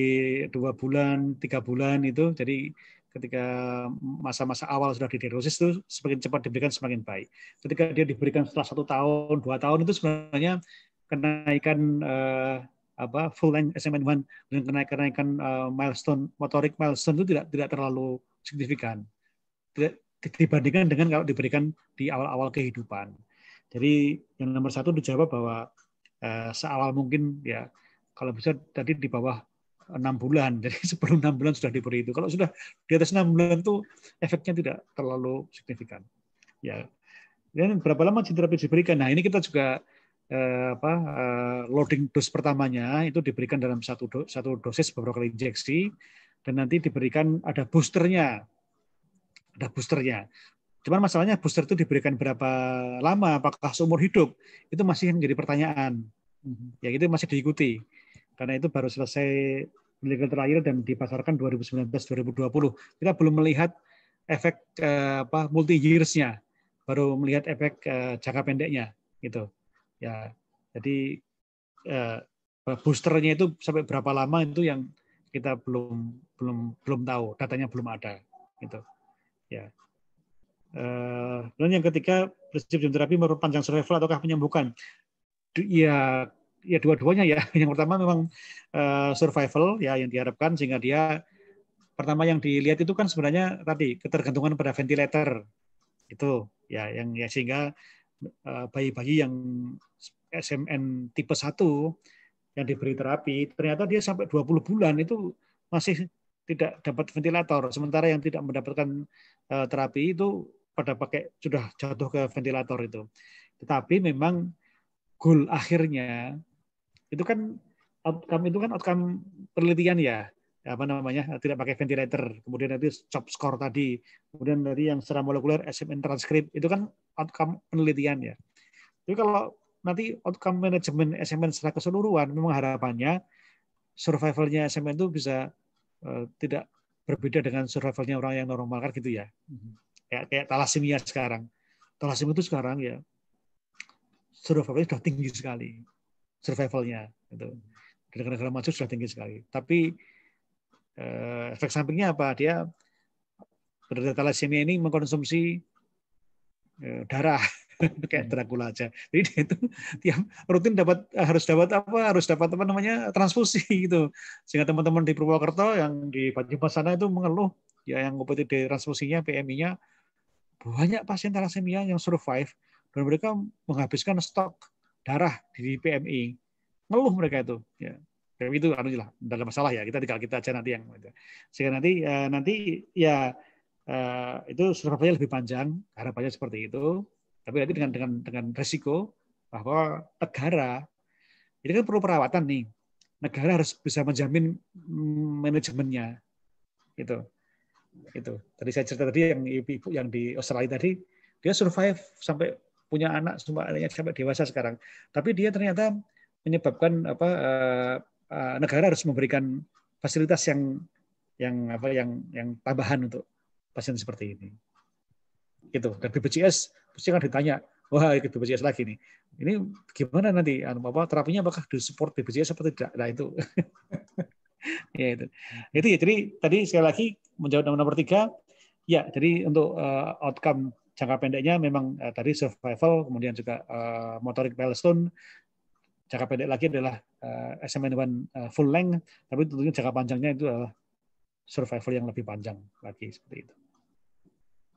dua bulan tiga bulan itu jadi ketika masa-masa awal sudah didiagnosis itu semakin cepat diberikan semakin baik ketika dia diberikan setelah satu tahun dua tahun itu sebenarnya kenaikan uh, apa full length SMN1 dan kenaikan kenaikan uh, milestone motorik milestone itu tidak tidak terlalu signifikan dibandingkan dengan kalau diberikan di awal-awal kehidupan. Jadi yang nomor satu dijawab bahwa eh, seawal mungkin ya kalau bisa tadi di bawah enam bulan. Jadi sebelum enam bulan sudah diberi itu. Kalau sudah di atas enam bulan itu efeknya tidak terlalu signifikan. Ya. Dan berapa lama cinta terapi diberikan? Nah ini kita juga eh, apa eh, loading dos pertamanya itu diberikan dalam satu do, satu dosis beberapa kali injeksi dan nanti diberikan ada boosternya ada boosternya. Cuman masalahnya booster itu diberikan berapa lama, apakah seumur hidup, itu masih menjadi pertanyaan. Mhm. Ya itu masih diikuti. Karena itu baru selesai legal terakhir dan dipasarkan 2019-2020. Kita belum melihat efek eh, apa multi years-nya, baru melihat efek eh, jangka pendeknya gitu. Ya, jadi eh, boosternya itu sampai berapa lama itu yang kita belum belum belum tahu, datanya belum ada gitu. Ya. Eh, kemudian yang ketiga prinsip terapi merupakan panjang survival ataukah penyembuhan? Ya, ya dua-duanya ya. Yang pertama memang eh, survival ya yang diharapkan sehingga dia pertama yang dilihat itu kan sebenarnya tadi ketergantungan pada ventilator itu ya yang ya sehingga eh, bayi-bayi yang SMN tipe 1 yang diberi terapi ternyata dia sampai 20 bulan itu masih tidak dapat ventilator, sementara yang tidak mendapatkan eh, terapi itu pada pakai sudah jatuh ke ventilator itu. Tetapi memang goal akhirnya itu kan outcome itu kan outcome penelitian ya apa namanya tidak pakai ventilator kemudian nanti chop score tadi kemudian dari yang secara molekuler SMN transkrip itu kan outcome penelitian ya jadi kalau nanti outcome manajemen SMN secara keseluruhan memang harapannya survivalnya SMN itu bisa Eh, tidak berbeda dengan survivalnya orang yang normal kan gitu ya. Mhm. Kayak, kayak talasemia sekarang. Talasemia itu sekarang ya survivalnya sudah tinggi sekali survivalnya itu Di negara-negara maju sudah tinggi sekali. Tapi eh, efek sampingnya apa? Dia penderita talasemia ini mengkonsumsi eh, darah kayak hmm. Dracula aja. Jadi dia itu tiap rutin dapat eh, harus dapat apa? Harus dapat apa namanya transfusi gitu. Sehingga teman-teman di Purwokerto yang di Banyumas sana itu mengeluh ya yang ngobati di transfusinya PMI-nya banyak pasien talasemia yang survive dan mereka menghabiskan stok darah di PMI. Ngeluh mereka itu. Ya. PMI itu anu lah, dalam ada masalah ya. Kita tinggal kita aja nanti yang sehingga nanti eh, nanti ya eh, itu surveinya lebih panjang harapannya seperti itu tapi nanti dengan dengan dengan resiko bahwa negara ini kan perlu perawatan nih. Negara harus bisa menjamin manajemennya. Gitu. Itu. Tadi saya cerita tadi yang ibu-ibu yang di Australia tadi, dia survive sampai punya anak semua anaknya sampai dewasa sekarang. Tapi dia ternyata menyebabkan apa eh, eh, negara harus memberikan fasilitas yang yang apa yang yang tambahan untuk pasien seperti ini gitu dan BPJS pasti akan ditanya wah ikut BPJS lagi nih ini gimana nanti anu, apa terapinya apakah disupport BPJS atau tidak nah itu ya itu itu ya jadi tadi sekali lagi menjawab nomor, nomor tiga ya jadi untuk uh, outcome jangka pendeknya memang uh, tadi survival kemudian juga uh, motorik milestone jangka pendek lagi adalah uh, SMN1 uh, full length tapi tentunya jangka panjangnya itu adalah survival yang lebih panjang lagi seperti itu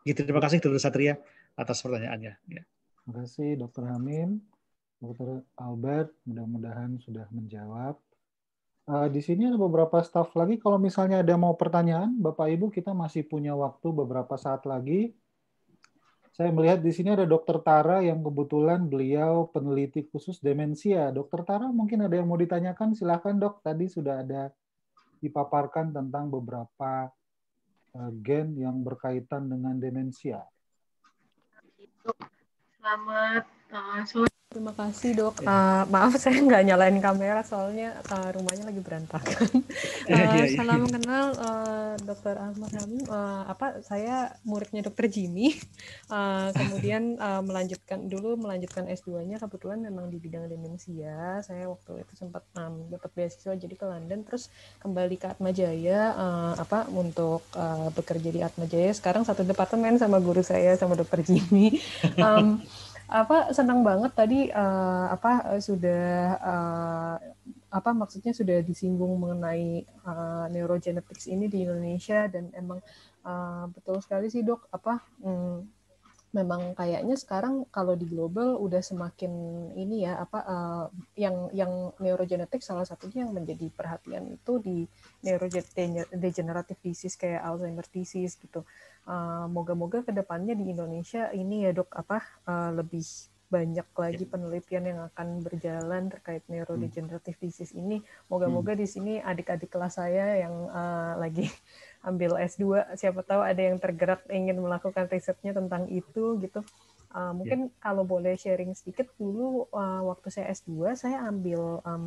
Ya, terima kasih Dr. Satria atas pertanyaannya. Ya. Terima kasih Dr. Hamim, Dr. Albert, mudah-mudahan sudah menjawab. Uh, di sini ada beberapa staf lagi. Kalau misalnya ada mau pertanyaan, Bapak Ibu kita masih punya waktu beberapa saat lagi. Saya melihat di sini ada Dokter Tara yang kebetulan beliau peneliti khusus demensia. Dokter Tara mungkin ada yang mau ditanyakan, silahkan dok. Tadi sudah ada dipaparkan tentang beberapa Eh, gen yang berkaitan dengan demensia. Selamat uh, sore Terima kasih dok. Ya. Uh, maaf saya nggak nyalain kamera soalnya uh, rumahnya lagi berantakan. uh, Salam kenal uh, Dokter Ahmad Hamim. Uh, apa saya muridnya Dokter Jimmy. Uh, kemudian uh, melanjutkan dulu melanjutkan S2-nya kebetulan memang di bidang demensia. Saya waktu itu sempat um, dapat beasiswa jadi ke London terus kembali ke Atma Jaya uh, apa untuk uh, bekerja di Atma Jaya. Sekarang satu departemen sama guru saya sama Dokter Jimmy. Um, apa senang banget tadi uh, apa eh, sudah uh, apa maksudnya sudah disinggung mengenai uh, neurogenetics ini di Indonesia dan emang uh, betul sekali sih dok apa um, memang kayaknya sekarang kalau di global udah semakin ini ya apa uh, yang yang neurogenetik salah satunya yang menjadi perhatian itu di neurodegenerative disease kayak Alzheimer disease gitu. moga eh, moga-moga kedepannya di Indonesia ini ya dok apa uh, lebih banyak lagi ya. penelitian yang akan berjalan terkait neurodegenerative disease ini. Hmm. Moga-moga di sini adik-adik kelas saya yang uh, lagi ambil S2 siapa tahu ada yang tergerak ingin melakukan risetnya tentang itu gitu uh, mungkin yeah. kalau boleh sharing sedikit dulu uh, waktu saya S2 saya ambil um,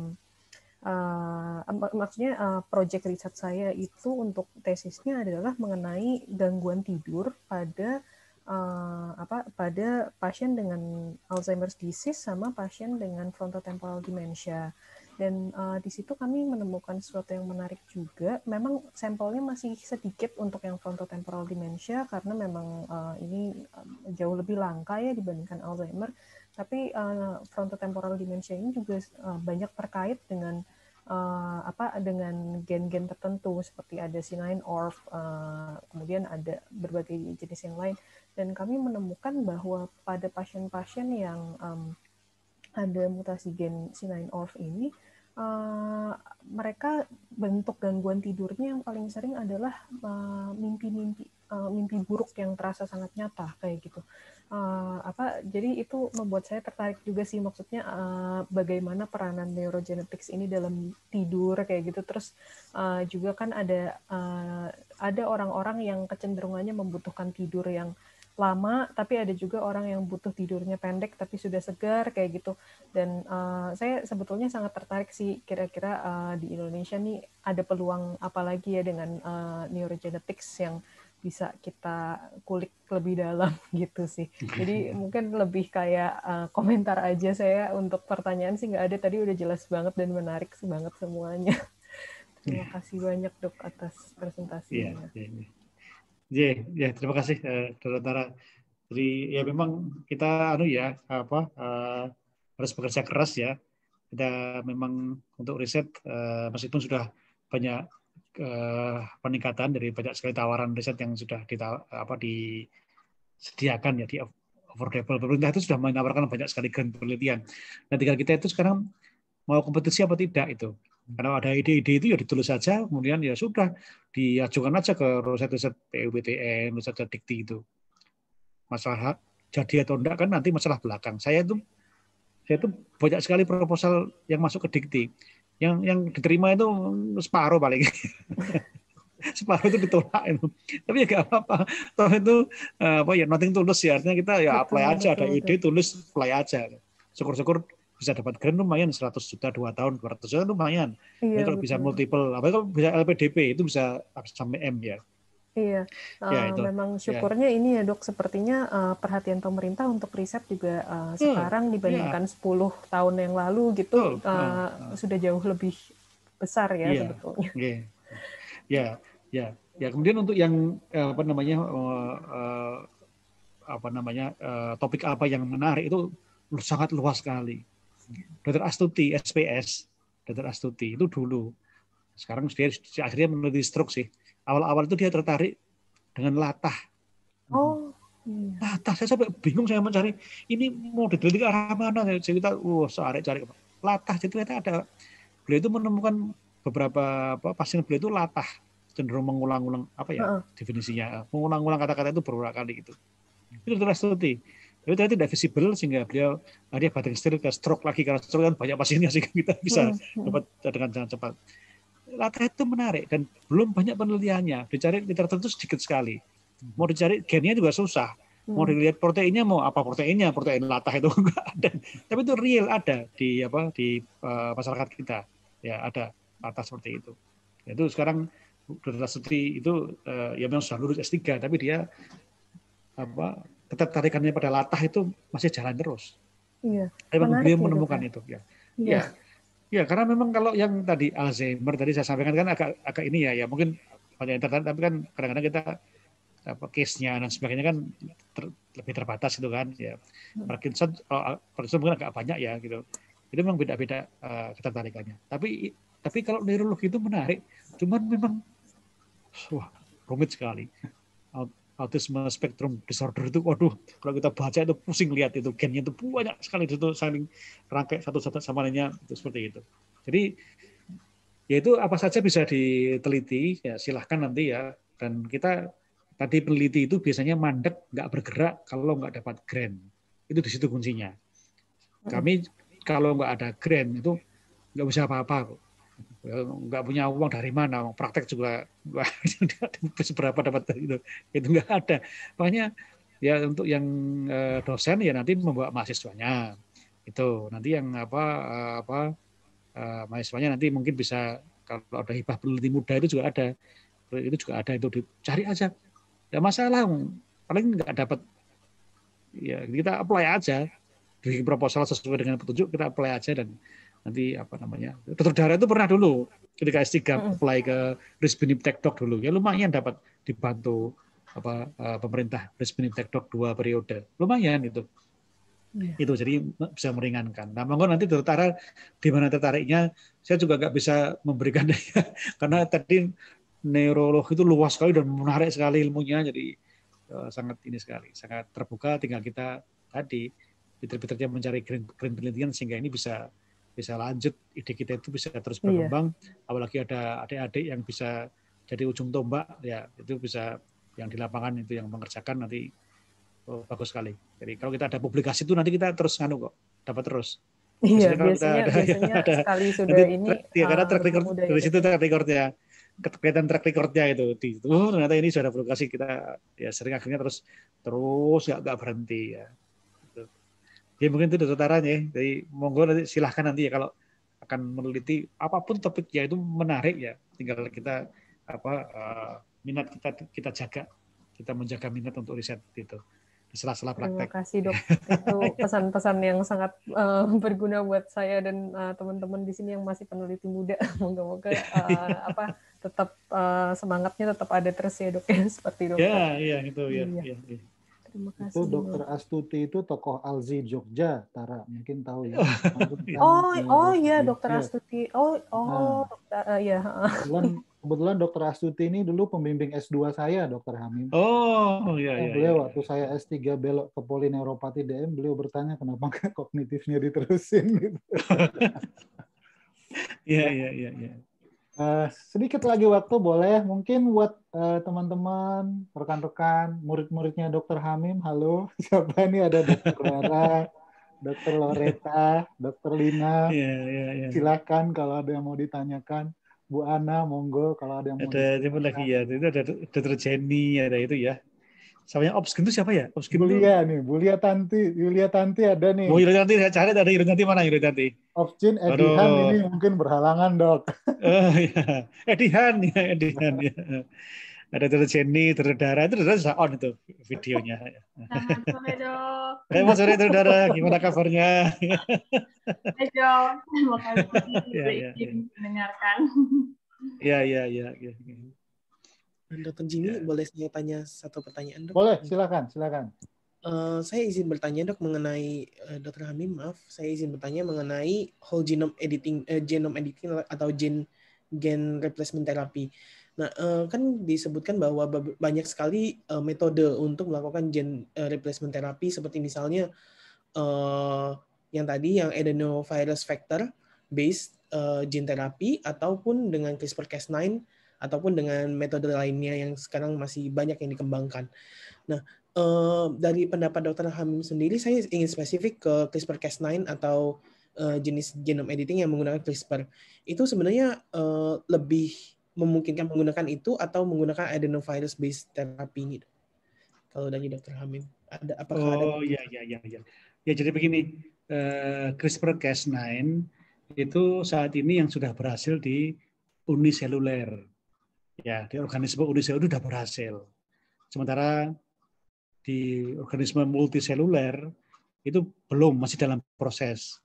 uh, maksudnya uh, project riset saya itu untuk tesisnya adalah mengenai gangguan tidur pada uh, apa pada pasien dengan Alzheimer's disease sama pasien dengan frontotemporal dementia dan uh, di situ kami menemukan sesuatu yang menarik juga. Memang sampelnya masih sedikit untuk yang frontotemporal dementia karena memang uh, ini eh, jauh lebih langka ya dibandingkan Alzheimer. Tapi uh, frontotemporal dementia ini juga uh, banyak terkait dengan uh, apa dengan gen-gen tertentu seperti ada C9orf, uh, kemudian ada berbagai jenis yang lain. Dan kami menemukan bahwa pada pasien-pasien yang um, ada mutasi gen C9orf ini uh, mereka bentuk gangguan tidurnya yang paling sering adalah eh, mimpi-mimpi uh, uh, mimpi buruk yang terasa sangat nyata kayak gitu uh, apa jadi itu membuat saya tertarik juga sih maksudnya uh, bagaimana peranan neurogenetics ini dalam tidur kayak gitu terus uh, juga kan ada uh, ada orang-orang yang kecenderungannya membutuhkan tidur yang lama tapi ada juga orang yang butuh tidurnya pendek tapi sudah segar kayak gitu dan uh, saya sebetulnya sangat tertarik sih kira-kira uh, di Indonesia nih ada peluang apa lagi ya dengan uh, neurogenetics yang bisa kita kulik lebih dalam gitu sih. Jadi mungkin lebih kayak uh, komentar aja saya untuk pertanyaan sih nggak ada tadi udah jelas banget dan menarik banget semuanya. Terima kasih banyak dok atas iya, presentasinya. Yeah, yeah, yeah. Ya, yeah, yeah, terima kasih uh, Dr. Jadi ya memang kita anu ya apa uh, harus bekerja keras ya. Kita memang untuk riset uh, meskipun sudah banyak uh, peningkatan dari banyak sekali tawaran riset yang sudah kita apa disediakan ya di affordable pemerintah itu sudah menawarkan banyak sekali grant penelitian. Nah tinggal kita itu sekarang mau kompetisi apa tidak itu karena ada ide-ide itu ya ditulis saja, kemudian ya sudah diajukan aja ke riset-riset PUPTN, riset dikti itu. Masalah jadi atau enggak kan nanti masalah belakang. Saya itu saya itu banyak sekali proposal yang masuk ke dikti. Yang yang diterima itu separuh paling. separuh itu ditolak itu. Tapi ya gak apa-apa. Toh itu eh, apa ya nothing tulus ya artinya kita ya apply aja ada ide tulis apply aja. Syukur-syukur bisa dapat grant lumayan 100 juta dua tahun 200 juta lumayan. Iya, kalau bisa multiple apa kalau bisa LPDP itu bisa sampai M ya. Iya, uh, itu. memang ya. syukurnya ya. ini ya dok, sepertinya uh, perhatian pemerintah untuk riset juga uh, hmm. sekarang iya. dibandingkan ya. 10 tahun yang lalu gitu oh, uh, uh, sudah jauh lebih besar ya, iya. sebetulnya. Ya, ya, ya, ya. Kemudian untuk yang apa namanya uh, uh, apa namanya topik apa yang menarik itu sangat luas sekali. Dr. Astuti SPS, Dr. Astuti itu dulu. Sekarang dia akhirnya meneliti stroke sih. Awal-awal itu dia tertarik dengan latah. Oh. Iya. Latah saya sampai bingung saya mencari ini mau diteliti ke arah mana saya cerita, wah oh, cari cari latah jadi ternyata ada beliau itu menemukan beberapa apa, pasien beliau itu latah cenderung mengulang-ulang apa ya uh -uh. definisinya mengulang-ulang kata-kata itu berulang kali gitu itu terus tuti tapi ternyata tidak visible sehingga beliau ah, dia badan istri ke stroke lagi karena stroke kan banyak pasiennya sehingga kita bisa hmm, hmm. dapat dengan sangat cepat latah itu menarik dan belum banyak penelitiannya dicari literatur itu sedikit sekali hmm. mau dicari gennya juga susah mau dilihat proteinnya mau apa proteinnya protein latah itu enggak ada tapi itu real ada di apa di uh, masyarakat kita ya ada latah seperti itu ya, itu sekarang Dr. Sutri itu uh, ya memang sudah lulus S3 tapi dia apa ketertarikannya pada latah itu masih jalan terus. Iya. Memang beliau menemukan itu, itu. ya. Iya. Ya. ya, karena memang kalau yang tadi Alzheimer tadi saya sampaikan kan agak agak ini ya, ya mungkin banyak yang tertarik, tapi kan kadang-kadang kita apa case-nya dan sebagainya kan ter, lebih terbatas itu kan ya. Hmm. Parkinson kalau oh, ah, Parkinson mungkin agak banyak ya gitu. Itu memang beda-beda uh, ketertarikannya. Tapi tapi kalau neurologi itu menarik, cuman memang wah rumit sekali autisme spektrum disorder itu waduh kalau kita baca itu pusing lihat itu gennya itu banyak sekali itu saling rangkai satu satu sama lainnya itu seperti itu jadi yaitu apa saja bisa diteliti ya silahkan nanti ya dan kita tadi peneliti itu biasanya mandek nggak bergerak kalau nggak dapat grant itu di situ kuncinya hmm. kami kalau nggak ada grant itu nggak bisa apa-apa nggak punya uang dari mana, praktek juga seberapa dapat itu, itu nggak ada. Makanya ya untuk yang eh, dosen ya nanti membawa mahasiswanya itu nanti yang apa eh, apa eh, mahasiswanya nanti mungkin bisa kalau ada hibah peneliti muda itu juga ada itu juga ada itu dicari aja tidak masalah paling nggak dapat ya kita apply aja bikin proposal sesuai dengan petunjuk kita apply aja dan nanti apa namanya dokter darah itu pernah dulu ketika S3 apply ke Brisbane Tektok dulu ya lumayan dapat dibantu apa eh, pemerintah Brisbane Tektok dua periode lumayan itu ya. itu jadi bisa meringankan. Nah, monggo nanti tertarik di mana tertariknya, saya juga nggak bisa memberikan karena tadi neurologi itu luas sekali dan menarik sekali ilmunya, jadi eh, sangat ini sekali, sangat terbuka. Tinggal kita tadi peter-peternya mencari green, green penelitian sehingga ini bisa bisa lanjut ide kita itu bisa terus iya. berkembang iya. apalagi ada adik-adik yang bisa jadi ujung tombak ya itu bisa yang di lapangan itu yang mengerjakan nanti oh, bagus sekali jadi kalau kita ada publikasi itu nanti kita terus nganu kok dapat terus Iya, biasanya, ada, ya, biasanya ada, sekali sudah nanti, ini. Ya, karena eh, track record ya. dari situ track recordnya, kegiatan track recordnya itu di oh ternyata ini sudah publikasi kita ya sering akhirnya terus terus nggak berhenti ya. Ya mungkin itu dasarannya. ya. Jadi monggo nanti silahkan nanti ya kalau akan meneliti apapun ya itu menarik ya. Tinggal kita apa uh, minat kita kita jaga, kita menjaga minat untuk riset itu di sela-sela praktek. Terima kasih dok. Itu pesan-pesan yang sangat uh, berguna buat saya dan uh, teman-teman di sini yang masih peneliti muda. Moga-moga uh, apa tetap uh, semangatnya tetap ada terus ya dok ya seperti dok. Ya, iya gitu ya. Iya. Ya, ya. Terima Itu Dokter Astuti itu tokoh Alzi Jogja, Tara mungkin tahu ya. oh, oh iya Dokter Astuti. Oh, oh, nah, dokter, uh, ya. Kebetulan, kebetulan Dokter Astuti ini dulu pembimbing S2 saya, Dokter Hamim. Oh, iya eh, iya. Beliau iya. waktu saya S3 belok ke polineuropati DM, beliau bertanya kenapa kognitifnya diterusin gitu. Iya iya iya. iya. Uh, sedikit lagi waktu boleh mungkin buat uh, teman-teman rekan-rekan murid-muridnya Dokter Hamim halo siapa ini ada Dokter Rara Dokter Loreta Dokter Lina yeah, yeah, yeah. silakan kalau ada yang mau ditanyakan Bu Ana monggo kalau ada yang mau ada ditanyakan. lagi ya itu ada Dokter Jenny ada itu ya Siapa yang obskin itu siapa ya? Obskin Yulia itu... nih, Yulia Tanti, Yulia Tanti ada nih. Oh, Yulia Tanti, saya cari ada Yulia Tanti mana Yulia Tanti? Obskin Edihan Aduh. ini mungkin berhalangan dok. Oh, ya. Edihan ya, Edihan ya. Ada terus Jenny, terus Dara, itu terus on itu videonya. Selamat sore dok. Selamat sore terus Dara, gimana kabarnya? Hai dok, terima kasih ya, ya, ya. mendengarkan. Iya, iya, iya. Ya. Dokter Jimmy ya. boleh saya tanya satu pertanyaan dok? Boleh, silakan, silakan. Uh, saya izin bertanya dok mengenai uh, eh, Dr. Hamim, maaf, saya izin bertanya mengenai whole genome editing, uh, genome editing atau gen gen replacement therapy. Nah, uh, kan disebutkan bahwa banyak sekali uh, metode untuk melakukan gen uh, replacement therapy seperti misalnya uh, yang tadi yang adenovirus factor based uh, gene therapy ataupun dengan CRISPR-Cas9 ataupun dengan metode lainnya yang sekarang masih banyak yang dikembangkan. Nah, eh, dari pendapat Dr. Hamim sendiri, saya ingin spesifik ke CRISPR-Cas9 atau eh, jenis genome editing yang menggunakan CRISPR. Itu sebenarnya eh, lebih memungkinkan menggunakan itu atau menggunakan adenovirus based therapy ini. Kalau dari Dr. Hamim, ada apakah oh, ada? Oh ya, ya. ya, ya. Ya jadi begini, CRISPR-Cas9 itu saat ini yang sudah berhasil di uniseluler ya di organisme uniseluler sudah berhasil. Sementara di organisme multiseluler itu belum masih dalam proses.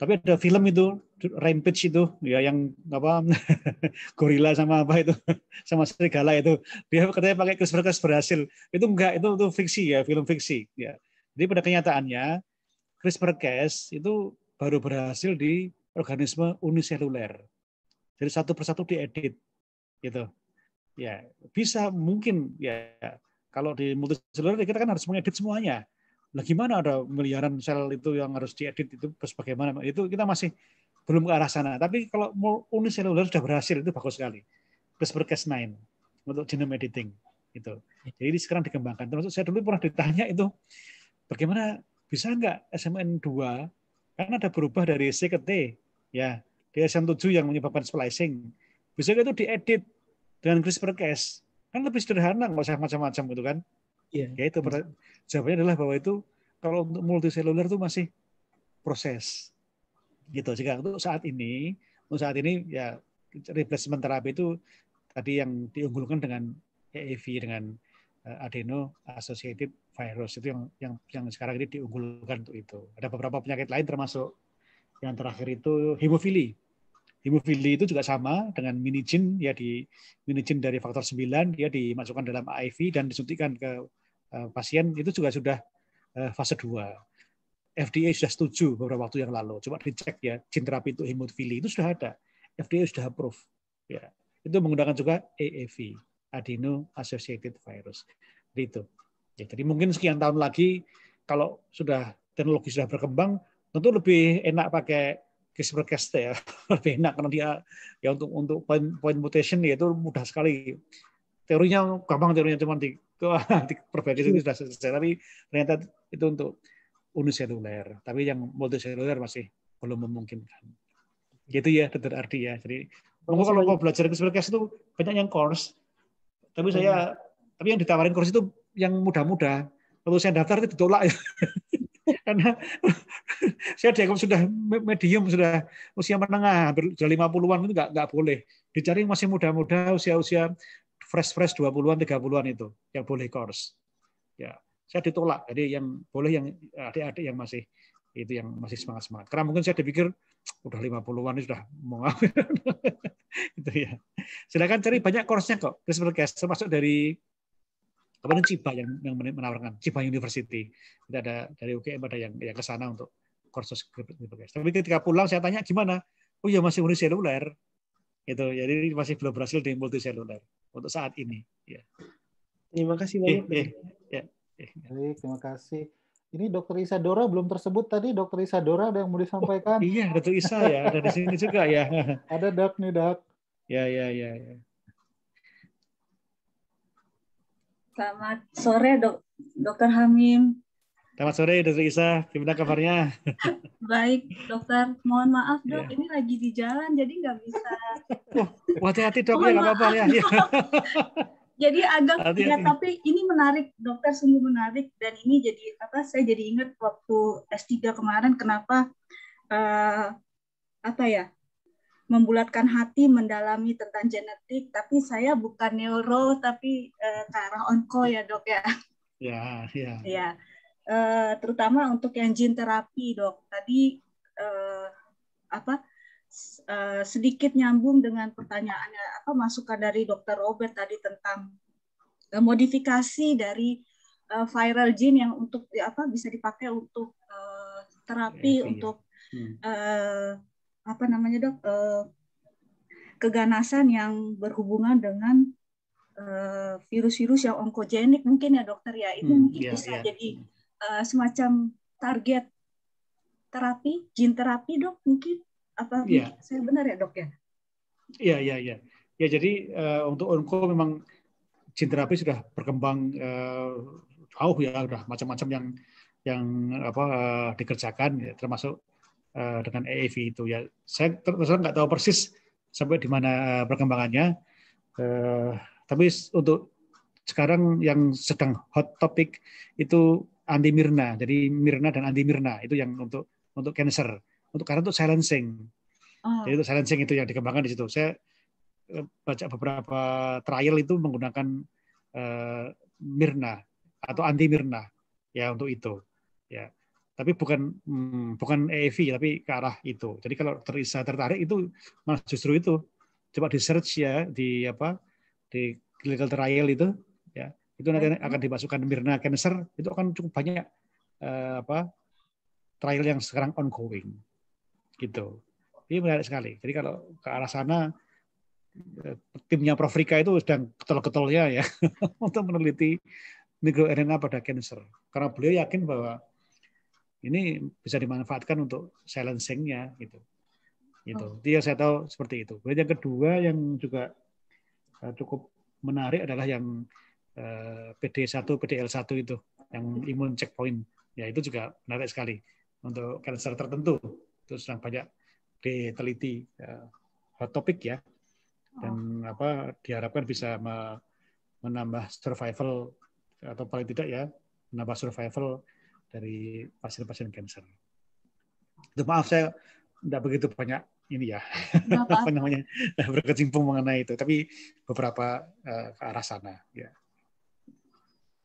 Tapi ada film itu Rampage itu ya yang apa gorila sama apa itu sama serigala itu dia katanya pakai CRISPR Cas berhasil. Itu enggak itu itu fiksi ya, film fiksi ya. Jadi pada kenyataannya CRISPR Cas itu baru berhasil di organisme uniseluler. Jadi satu persatu diedit gitu ya bisa mungkin ya kalau di multiseluler ya kita kan harus mengedit semuanya lah gimana ada miliaran sel itu yang harus diedit itu terus bagaimana itu kita masih belum ke arah sana tapi kalau uniseluler sudah berhasil itu bagus sekali plus berkas 9 untuk genome editing gitu jadi sekarang dikembangkan termasuk saya dulu pernah ditanya itu bagaimana bisa nggak SMN2 karena ada berubah dari C ke T ya di SN7 yang menyebabkan splicing bisa itu diedit dengan CRISPR Cas. Kan lebih sederhana, nggak usah macam-macam gitu kan. Iya. Yeah. Ya itu jawabannya adalah bahwa itu kalau untuk multiseluler itu masih proses. Gitu. Jika untuk saat ini, untuk saat ini ya replacement terapi itu tadi yang diunggulkan dengan EAV dengan eh, adeno associated virus itu yang yang yang sekarang ini diunggulkan untuk itu. Ada beberapa penyakit lain termasuk yang terakhir itu hemofili. Hemofili itu juga sama dengan mini minijin ya di mini minijin dari faktor 9 dia dimasukkan dalam IV dan disuntikkan ke uh, pasien itu juga sudah uh, fase 2. FDA sudah setuju beberapa waktu yang lalu. Coba dicek ya, jin terapi untuk hemofili itu sudah ada. FDA sudah approve. Ya. Itu menggunakan juga AAV, adeno associated virus. Jadi itu. Ya, jadi mungkin sekian tahun lagi kalau sudah teknologi sudah berkembang tentu lebih enak pakai CRISPR Cas ya lebih enak karena dia ya untuk untuk point, point mutation ya itu mudah sekali teorinya gampang teorinya cuma di diperbaiki itu sudah selesai tapi ternyata itu untuk uniseluler tapi yang multiseluler masih belum memungkinkan gitu ya tetap Ardi ya jadi kalau kalau mau belajar CRISPR Cas itu banyak yang course tapi hmm. saya tapi yang ditawarin course itu yang mudah-mudah kalau saya daftar itu ditolak ya karena saya dianggap sudah medium, sudah usia menengah, sudah 50-an itu nggak, nggak boleh. Dicari masih muda-muda, usia-usia fresh-fresh dua puluhan tiga puluhan itu yang boleh course. Ya, saya ditolak. Jadi yang boleh yang adik-adik yang masih itu yang masih semangat-semangat. Karena mungkin saya dipikir udah lima puluhan ini sudah mau itu ya. Silakan cari banyak course-nya kok. Christopher Guest termasuk dari kemarin Ciba yang, yang menawarkan Ciba University. tidak ada dari UGM ada yang, yang ke sana untuk kursus cryptocurrency. Tapi ketika pulang saya tanya gimana? Oh ya masih uniseluler. Gitu. Jadi masih belum berhasil di multiseluler untuk saat ini. Ya. Terima kasih eh, banyak. Eh, ya, eh, eh, Baik, terima kasih. Ini Dokter Isadora belum tersebut tadi. Dokter Isadora ada yang mau disampaikan? Oh, iya, Dokter Isa ya ada di sini juga ya. ada dok nih dok. Ya ya ya. ya. Selamat sore dok Dokter Hamim. Selamat sore, Dokter Isa. Gimana kabarnya? Baik, dokter. Mohon maaf, dok. Yeah. Ini lagi di jalan, jadi nggak bisa. Oh, oh hati-hati, dok. Ya, Mohon nggak apa-apa. Ya. jadi agak, hati -hati. ya, tapi ini menarik, dokter. Sungguh menarik. Dan ini jadi, apa, saya jadi ingat waktu S3 kemarin, kenapa, uh, apa ya, membulatkan hati mendalami tentang genetik, tapi saya bukan neuro, tapi uh, ke arah onko ya, dok, ya. Ya, yeah, ya. Ya Eh, terutama untuk yang gene terapi dok. Tadi uh, apa uh, sedikit nyambung dengan pertanyaannya apa masukan dari dokter Robert tadi tentang uh, modifikasi dari uh, viral gene yang untuk ya, apa bisa dipakai untuk uh, terapi ya, untuk ya. Hmm. Uh, apa namanya dok uh, keganasan yang berhubungan dengan virus-virus uh, virus -virus yang onkogenik mungkin ya dokter ya itu hmm, mungkin ya, bisa ya. jadi hmm. Eh, semacam target terapi, gene terapi dok mungkin apa yeah. saya benar ya dok ya? Iya iya iya. Ya jadi uh, untuk onko memang gene terapi sudah berkembang uh, jauh ya sudah macam-macam yang yang apa uh, dikerjakan ya, termasuk uh, dengan EIV itu ya. Saya terus nggak tahu persis sampai di mana perkembangannya. Uh, tapi untuk sekarang yang sedang hot topic itu anti Mirna. Jadi Mirna dan anti Mirna itu yang untuk untuk cancer. Untuk karena untuk silencing. Oh. Jadi untuk silencing itu yang dikembangkan di situ. Saya eh, baca beberapa trial itu menggunakan uh, Mirna atau anti Mirna ya untuk itu. Ya. Tapi bukan hmm, bukan EV tapi ke arah itu. Jadi kalau terisa tertarik itu malah justru itu coba di search ya di apa di clinical trial itu itu nanti akan dimasukkan Mirna Cancer itu akan cukup banyak uh, apa trial yang sekarang ongoing gitu ini menarik sekali jadi kalau ke arah sana eh, timnya Prof Rika itu sedang ketol-ketolnya ya untuk meneliti microRNA pada cancer karena beliau yakin bahwa ini bisa dimanfaatkan untuk silencingnya gitu Itu oh. dia saya tahu seperti itu kemudian yang kedua yang juga eh, cukup menarik adalah yang PD1, eh, PDL1 itu yang hmm. imun checkpoint. Ya itu juga menarik sekali untuk kanker tertentu. Itu sedang banyak diteliti ya, hot topik ya. Dan oh. apa diharapkan bisa menambah survival atau paling tidak ya menambah survival dari pasien-pasien kanker. -pasien maaf saya tidak begitu banyak ini ya apa namanya berkecimpung mengenai itu tapi beberapa uh, ke arah sana ya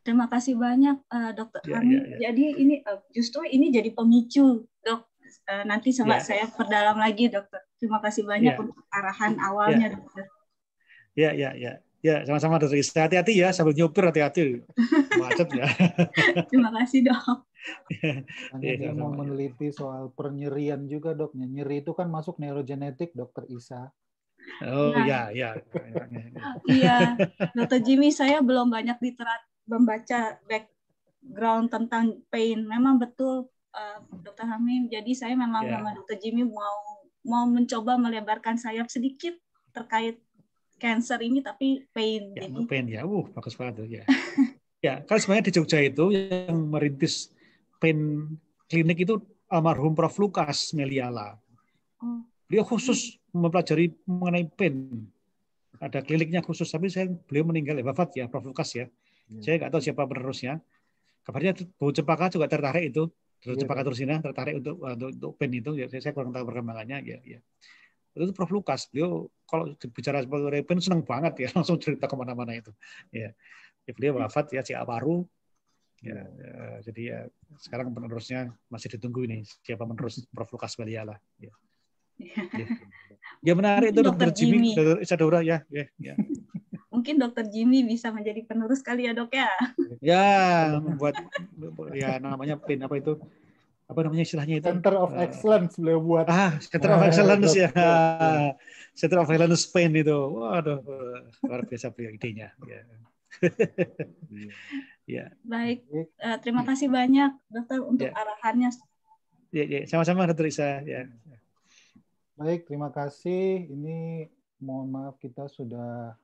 Terima kasih banyak uh, Dokter yeah, Yeah, yeah. Jadi ini uh, justru ini jadi pemicu dok. Uh, nanti coba yeah. saya perdalam lagi dokter. Terima kasih banyak yeah. untuk arahan awalnya yeah. dokter. Ya ya ya. Ya, sama-sama Dokter Isra. Hati-hati ya sambil nyopir hati-hati. Macet ya. Terima kasih, Dok. Ya, ya, mau meneliti soal pernyerian juga, Dok. Ya, nyeri itu kan masuk neurogenetik, Dokter Isa. Oh, nah. ya, ya. ya, ya iya, Dokter Jimmy, saya belum banyak literat membaca background tentang pain memang betul uh, dokter Hamim jadi saya memang yeah. sama dokter Jimmy mau mau mencoba melebarkan sayap sedikit terkait cancer ini tapi pain ya, jadi gitu. pain ya uh bagus banget tuh ya ya kan sebenarnya di Jogja itu yang merintis pain klinik itu almarhum Prof Lukas Meliala oh. dia khusus mempelajari mengenai pain ada kliniknya khusus tapi saya beliau meninggal ya wafat ya Prof Lukas ya Iya. Saya nggak tahu siapa penerusnya. Kabarnya Bu Cepaka juga tertarik itu. Bu iya, Cepaka iya. Tursina tertarik untuk eh, untuk, untuk pen itu. Ya, saya kurang tahu perkembangannya. Ya, ya. Itu Prof. Lukas. Beliau kalau bicara sebagai repen senang banget ya. Langsung cerita kemana-mana itu. Ya. ya beliau wafat ya si Abaru. Ya, ya, jadi ya, sekarang penerusnya masih ditunggu ini siapa penerus Prof. Lukas Baliala. Ya. ya. Ya. ya menarik itu dokter Jimmy, dr Isadora ya, ya, ya mungkin dokter Jimmy bisa menjadi penerus kali ya dok ya ya membuat ya namanya pin apa itu apa namanya istilahnya itu Center of Excellence beliau buat ah Center of Excellence ya Center of Excellence Spain itu waduh luar biasa pria idenya ya ya baik uh, terima kasih banyak dokter untuk ya. arahannya ya, ya. sama-sama dokter Isa ya baik terima kasih ini mohon maaf kita sudah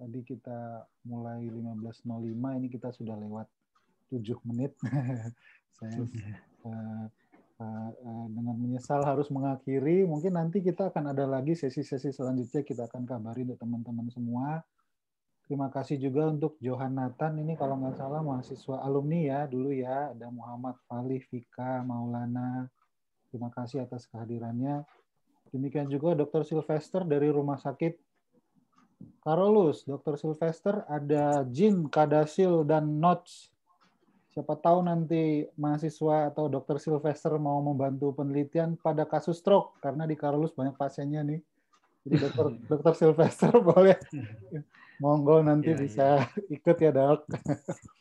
Tadi kita mulai 15.05, ini kita sudah lewat 7 menit. Saya uh, uh, uh, dengan menyesal harus mengakhiri. Mungkin nanti kita akan ada lagi sesi-sesi selanjutnya, kita akan kabari untuk teman-teman semua. Terima kasih juga untuk Johan Nathan ini kalau nggak salah mahasiswa alumni ya dulu ya ada Muhammad Fali Fika Maulana. Terima kasih atas kehadirannya. Demikian juga Dr. Sylvester dari Rumah Sakit Carolus, Dr. Sylvester, ada Jin, Kadasil, dan Notch. Siapa tahu nanti mahasiswa atau Dr. Sylvester mau membantu penelitian pada kasus stroke, karena di Carolus banyak pasiennya nih. Jadi Dr. Dr. Sylvester boleh. Monggo nanti ya, bisa ya. ikut ya dok.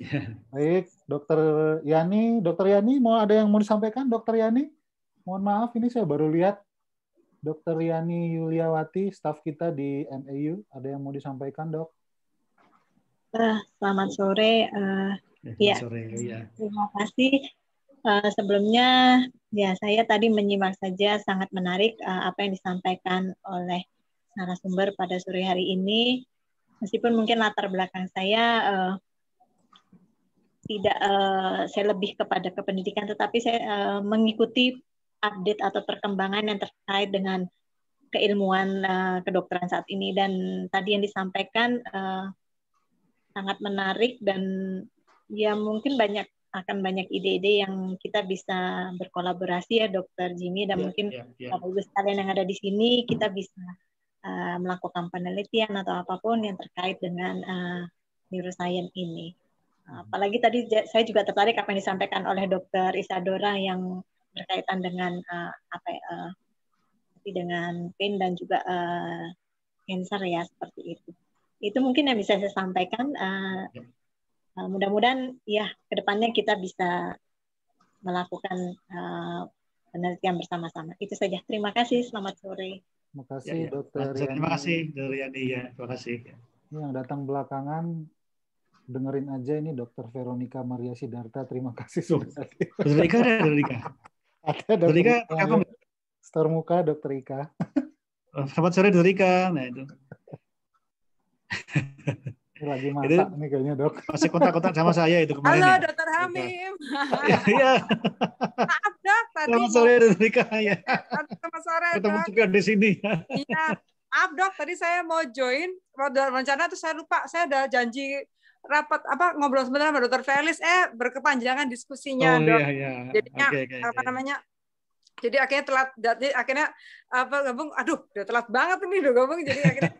Ya. Baik, Dokter Yani, Dokter Yani mau ada yang mau disampaikan, Dokter Yani? Mohon maaf, ini saya baru lihat Dokter Yani Yuliawati, staf kita di MAU. Ada yang mau disampaikan, dok? Eh, selamat sore. Eh, selamat ya. sore ya. Terima kasih. Eh, sebelumnya, ya saya tadi menyimak saja sangat menarik apa yang disampaikan oleh narasumber pada sore hari ini. Meskipun mungkin latar belakang saya tidak, saya lebih kepada kependidikan, tetapi saya mengikuti update atau perkembangan yang terkait dengan keilmuan uh, kedokteran saat ini dan tadi yang disampaikan uh, sangat menarik dan ya mungkin banyak akan banyak ide-ide yang kita bisa berkolaborasi ya dokter Jimmy dan yeah, mungkin yeah, yeah. bagus kalian yang ada di sini kita bisa uh, melakukan penelitian atau apapun yang terkait dengan uh, neuroscience ini hmm. apalagi tadi saya juga tertarik apa yang disampaikan oleh dokter Isadora yang berkaitan dengan uh, apa uh, dengan pain dan juga uh, cancer ya seperti itu. Itu mungkin yang bisa saya sampaikan. Uh, uh, mudah-mudahan ya kedepannya kita bisa melakukan uh, penelitian bersama-sama. Itu saja. Terima kasih. Selamat sore. Terima ya, kasih ya, ya. Dokter. Terima kasih dari Ya, terima kasih. Ya. Yang datang belakangan dengerin aja ini Dokter Veronica Maria Sidarta. Terima kasih sudah. Veronica, Veronica. Ada dokter Ika, Ika apa? muka dokter Ika. Oh, selamat sore dokter Ika. Nah itu. Lagi masak itu, nih kayaknya dok. Masih kontak-kontak sama saya itu kemarin. Halo dokter Hamim. Iya. Maaf dok. Tadi Selamat sore dokter Ika. Ya. Selamat sore dok. Ketemu juga di sini. Iya. Maaf dok, tadi saya mau join, mau rencana terus saya lupa, saya udah janji rapat apa ngobrol sebentar sama dokter Felis eh berkepanjangan diskusinya oh, dok. Iya, iya. Jadinya okay, okay, apa okay. namanya? Jadi akhirnya telat, jadi akhirnya apa gabung, aduh udah telat banget nih udah gabung, jadi akhirnya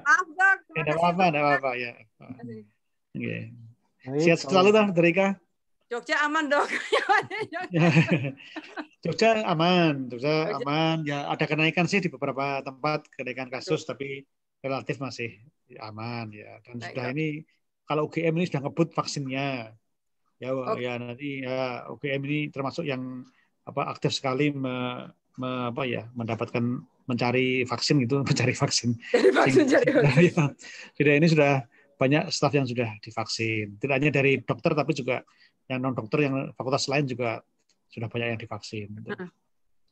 maaf dok. Tidak apa-apa, apa ya. Oke. Sehat selalu dong, Derika. Jogja aman dok. Jogja aman, Jogja aman. Ya ada kenaikan sih di beberapa tempat kenaikan kasus, tapi relatif masih aman ya. Dan Baik, sudah ini kalau UGM ini sudah ngebut vaksinnya. Ya, okay. ya nanti ya, UGM ini termasuk yang apa aktif sekali me, me, apa ya mendapatkan mencari vaksin gitu, mencari vaksin. vaksin Jadi ya, ini sudah banyak staf yang sudah divaksin. Tidak hanya dari dokter tapi juga yang non dokter yang fakultas lain juga sudah banyak yang divaksin. Gitu.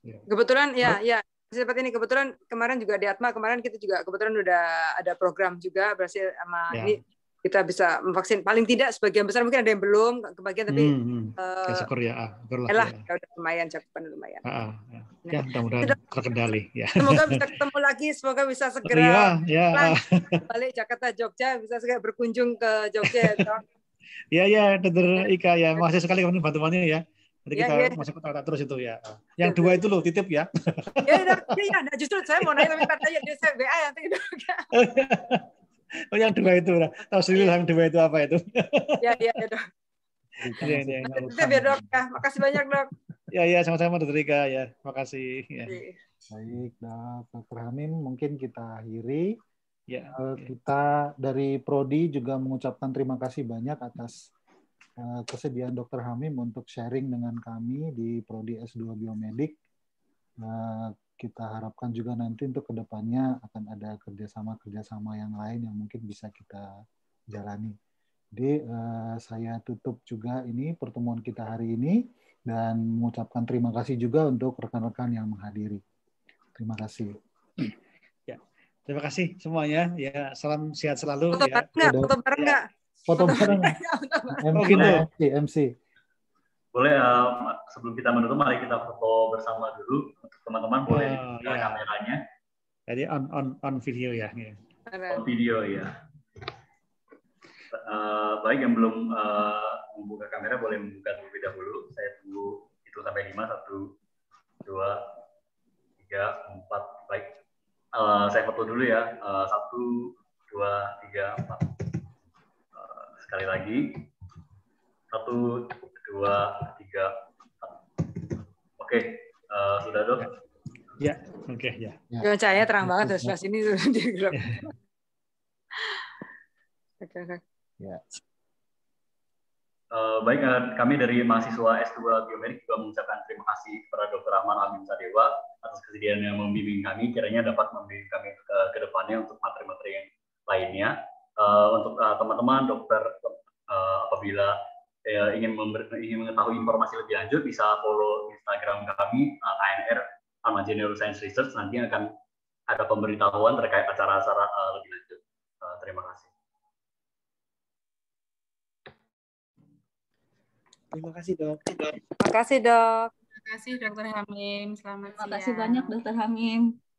Ya. Kebetulan ya, ya seperti ini kebetulan kemarin juga di Atma kemarin kita juga kebetulan sudah ada program juga berhasil sama ya. ini kita bisa memvaksin paling tidak sebagian besar mungkin ada yang belum kebagian tapi hmm, hmm. Uh, syukur ya ah, ya lah, ya, ya. udah lumayan cakupan lumayan ah, ah, ya, nah, ya mudah-mudahan terkendali ya semoga bisa ketemu lagi semoga bisa oh, segera iya, ya, ya. balik Jakarta Jogja bisa segera berkunjung ke Jogja ya ya Dokter ya, Ika ya makasih sekali kamu bantuannya ya Nanti ya, kita ya. masuk ke tata terus itu ya. Yang dua itu loh titip ya. ya, ya, ya, nah, justru saya mau nanya tapi katanya dia saya BA nanti. oh yang dua itu tahu sendiri iya. yang dua itu apa itu ya ya ya dok ya, ya, ya, biar dok ya makasih banyak dok ya ya sama-sama dokter Rika ya makasih ya. Iya. baik dok dokter Hamim mungkin kita akhiri ya okay. Eh, ya. kita dari Prodi juga mengucapkan terima kasih banyak atas eh, kesediaan dokter Hamim untuk sharing dengan kami di Prodi S2 Biomedik eh, kita harapkan juga nanti untuk kedepannya akan ada kerjasama-kerjasama yang lain yang mungkin bisa kita jalani. Jadi eh, saya tutup juga ini pertemuan kita hari ini dan mengucapkan terima kasih juga untuk rekan-rekan yang menghadiri. Terima kasih. Ya, terima kasih semuanya. Ya, salam sehat selalu. Foto ya. nggak? Foto bareng nggak? Foto bareng. MC boleh uh, sebelum kita menutup mari kita foto bersama dulu untuk teman-teman boleh oh, ya. kameranya jadi on on on video ya on video ya uh, baik yang belum uh, membuka kamera boleh membuka terlebih dahulu saya tunggu itu sampai lima satu dua tiga empat baik uh, saya foto dulu ya uh, satu dua tiga empat uh, sekali lagi satu dua, tiga, empat. Oke, okay. uh, eh, sudah dok? Ya, oke okay, ya. ya. cahaya terang banget dari ya. sini tuh di grup. Ya. Oke, oke. Ya. Eh, baik, eh, kami dari mahasiswa S2 Biomedik juga mengucapkan terima kasih kepada Dr. Rahman Amin Sadewa atas kesediaannya membimbing kami, kiranya dapat membimbing kami ke, ke depannya untuk materi-materi yang lainnya. Uh, untuk teman-teman, dokter, apabila ya, ingin member, ingin mengetahui informasi lebih lanjut bisa follow Instagram kami uh, eh, ANR General Science Research nanti akan ada pemberitahuan terkait acara-acara uh, lebih lanjut. Uh, terima kasih. Terima kasih dok. Terima kasih dok. Terima kasih dokter Hamim. Selamat Terima kasih siang. banyak dokter Hamim.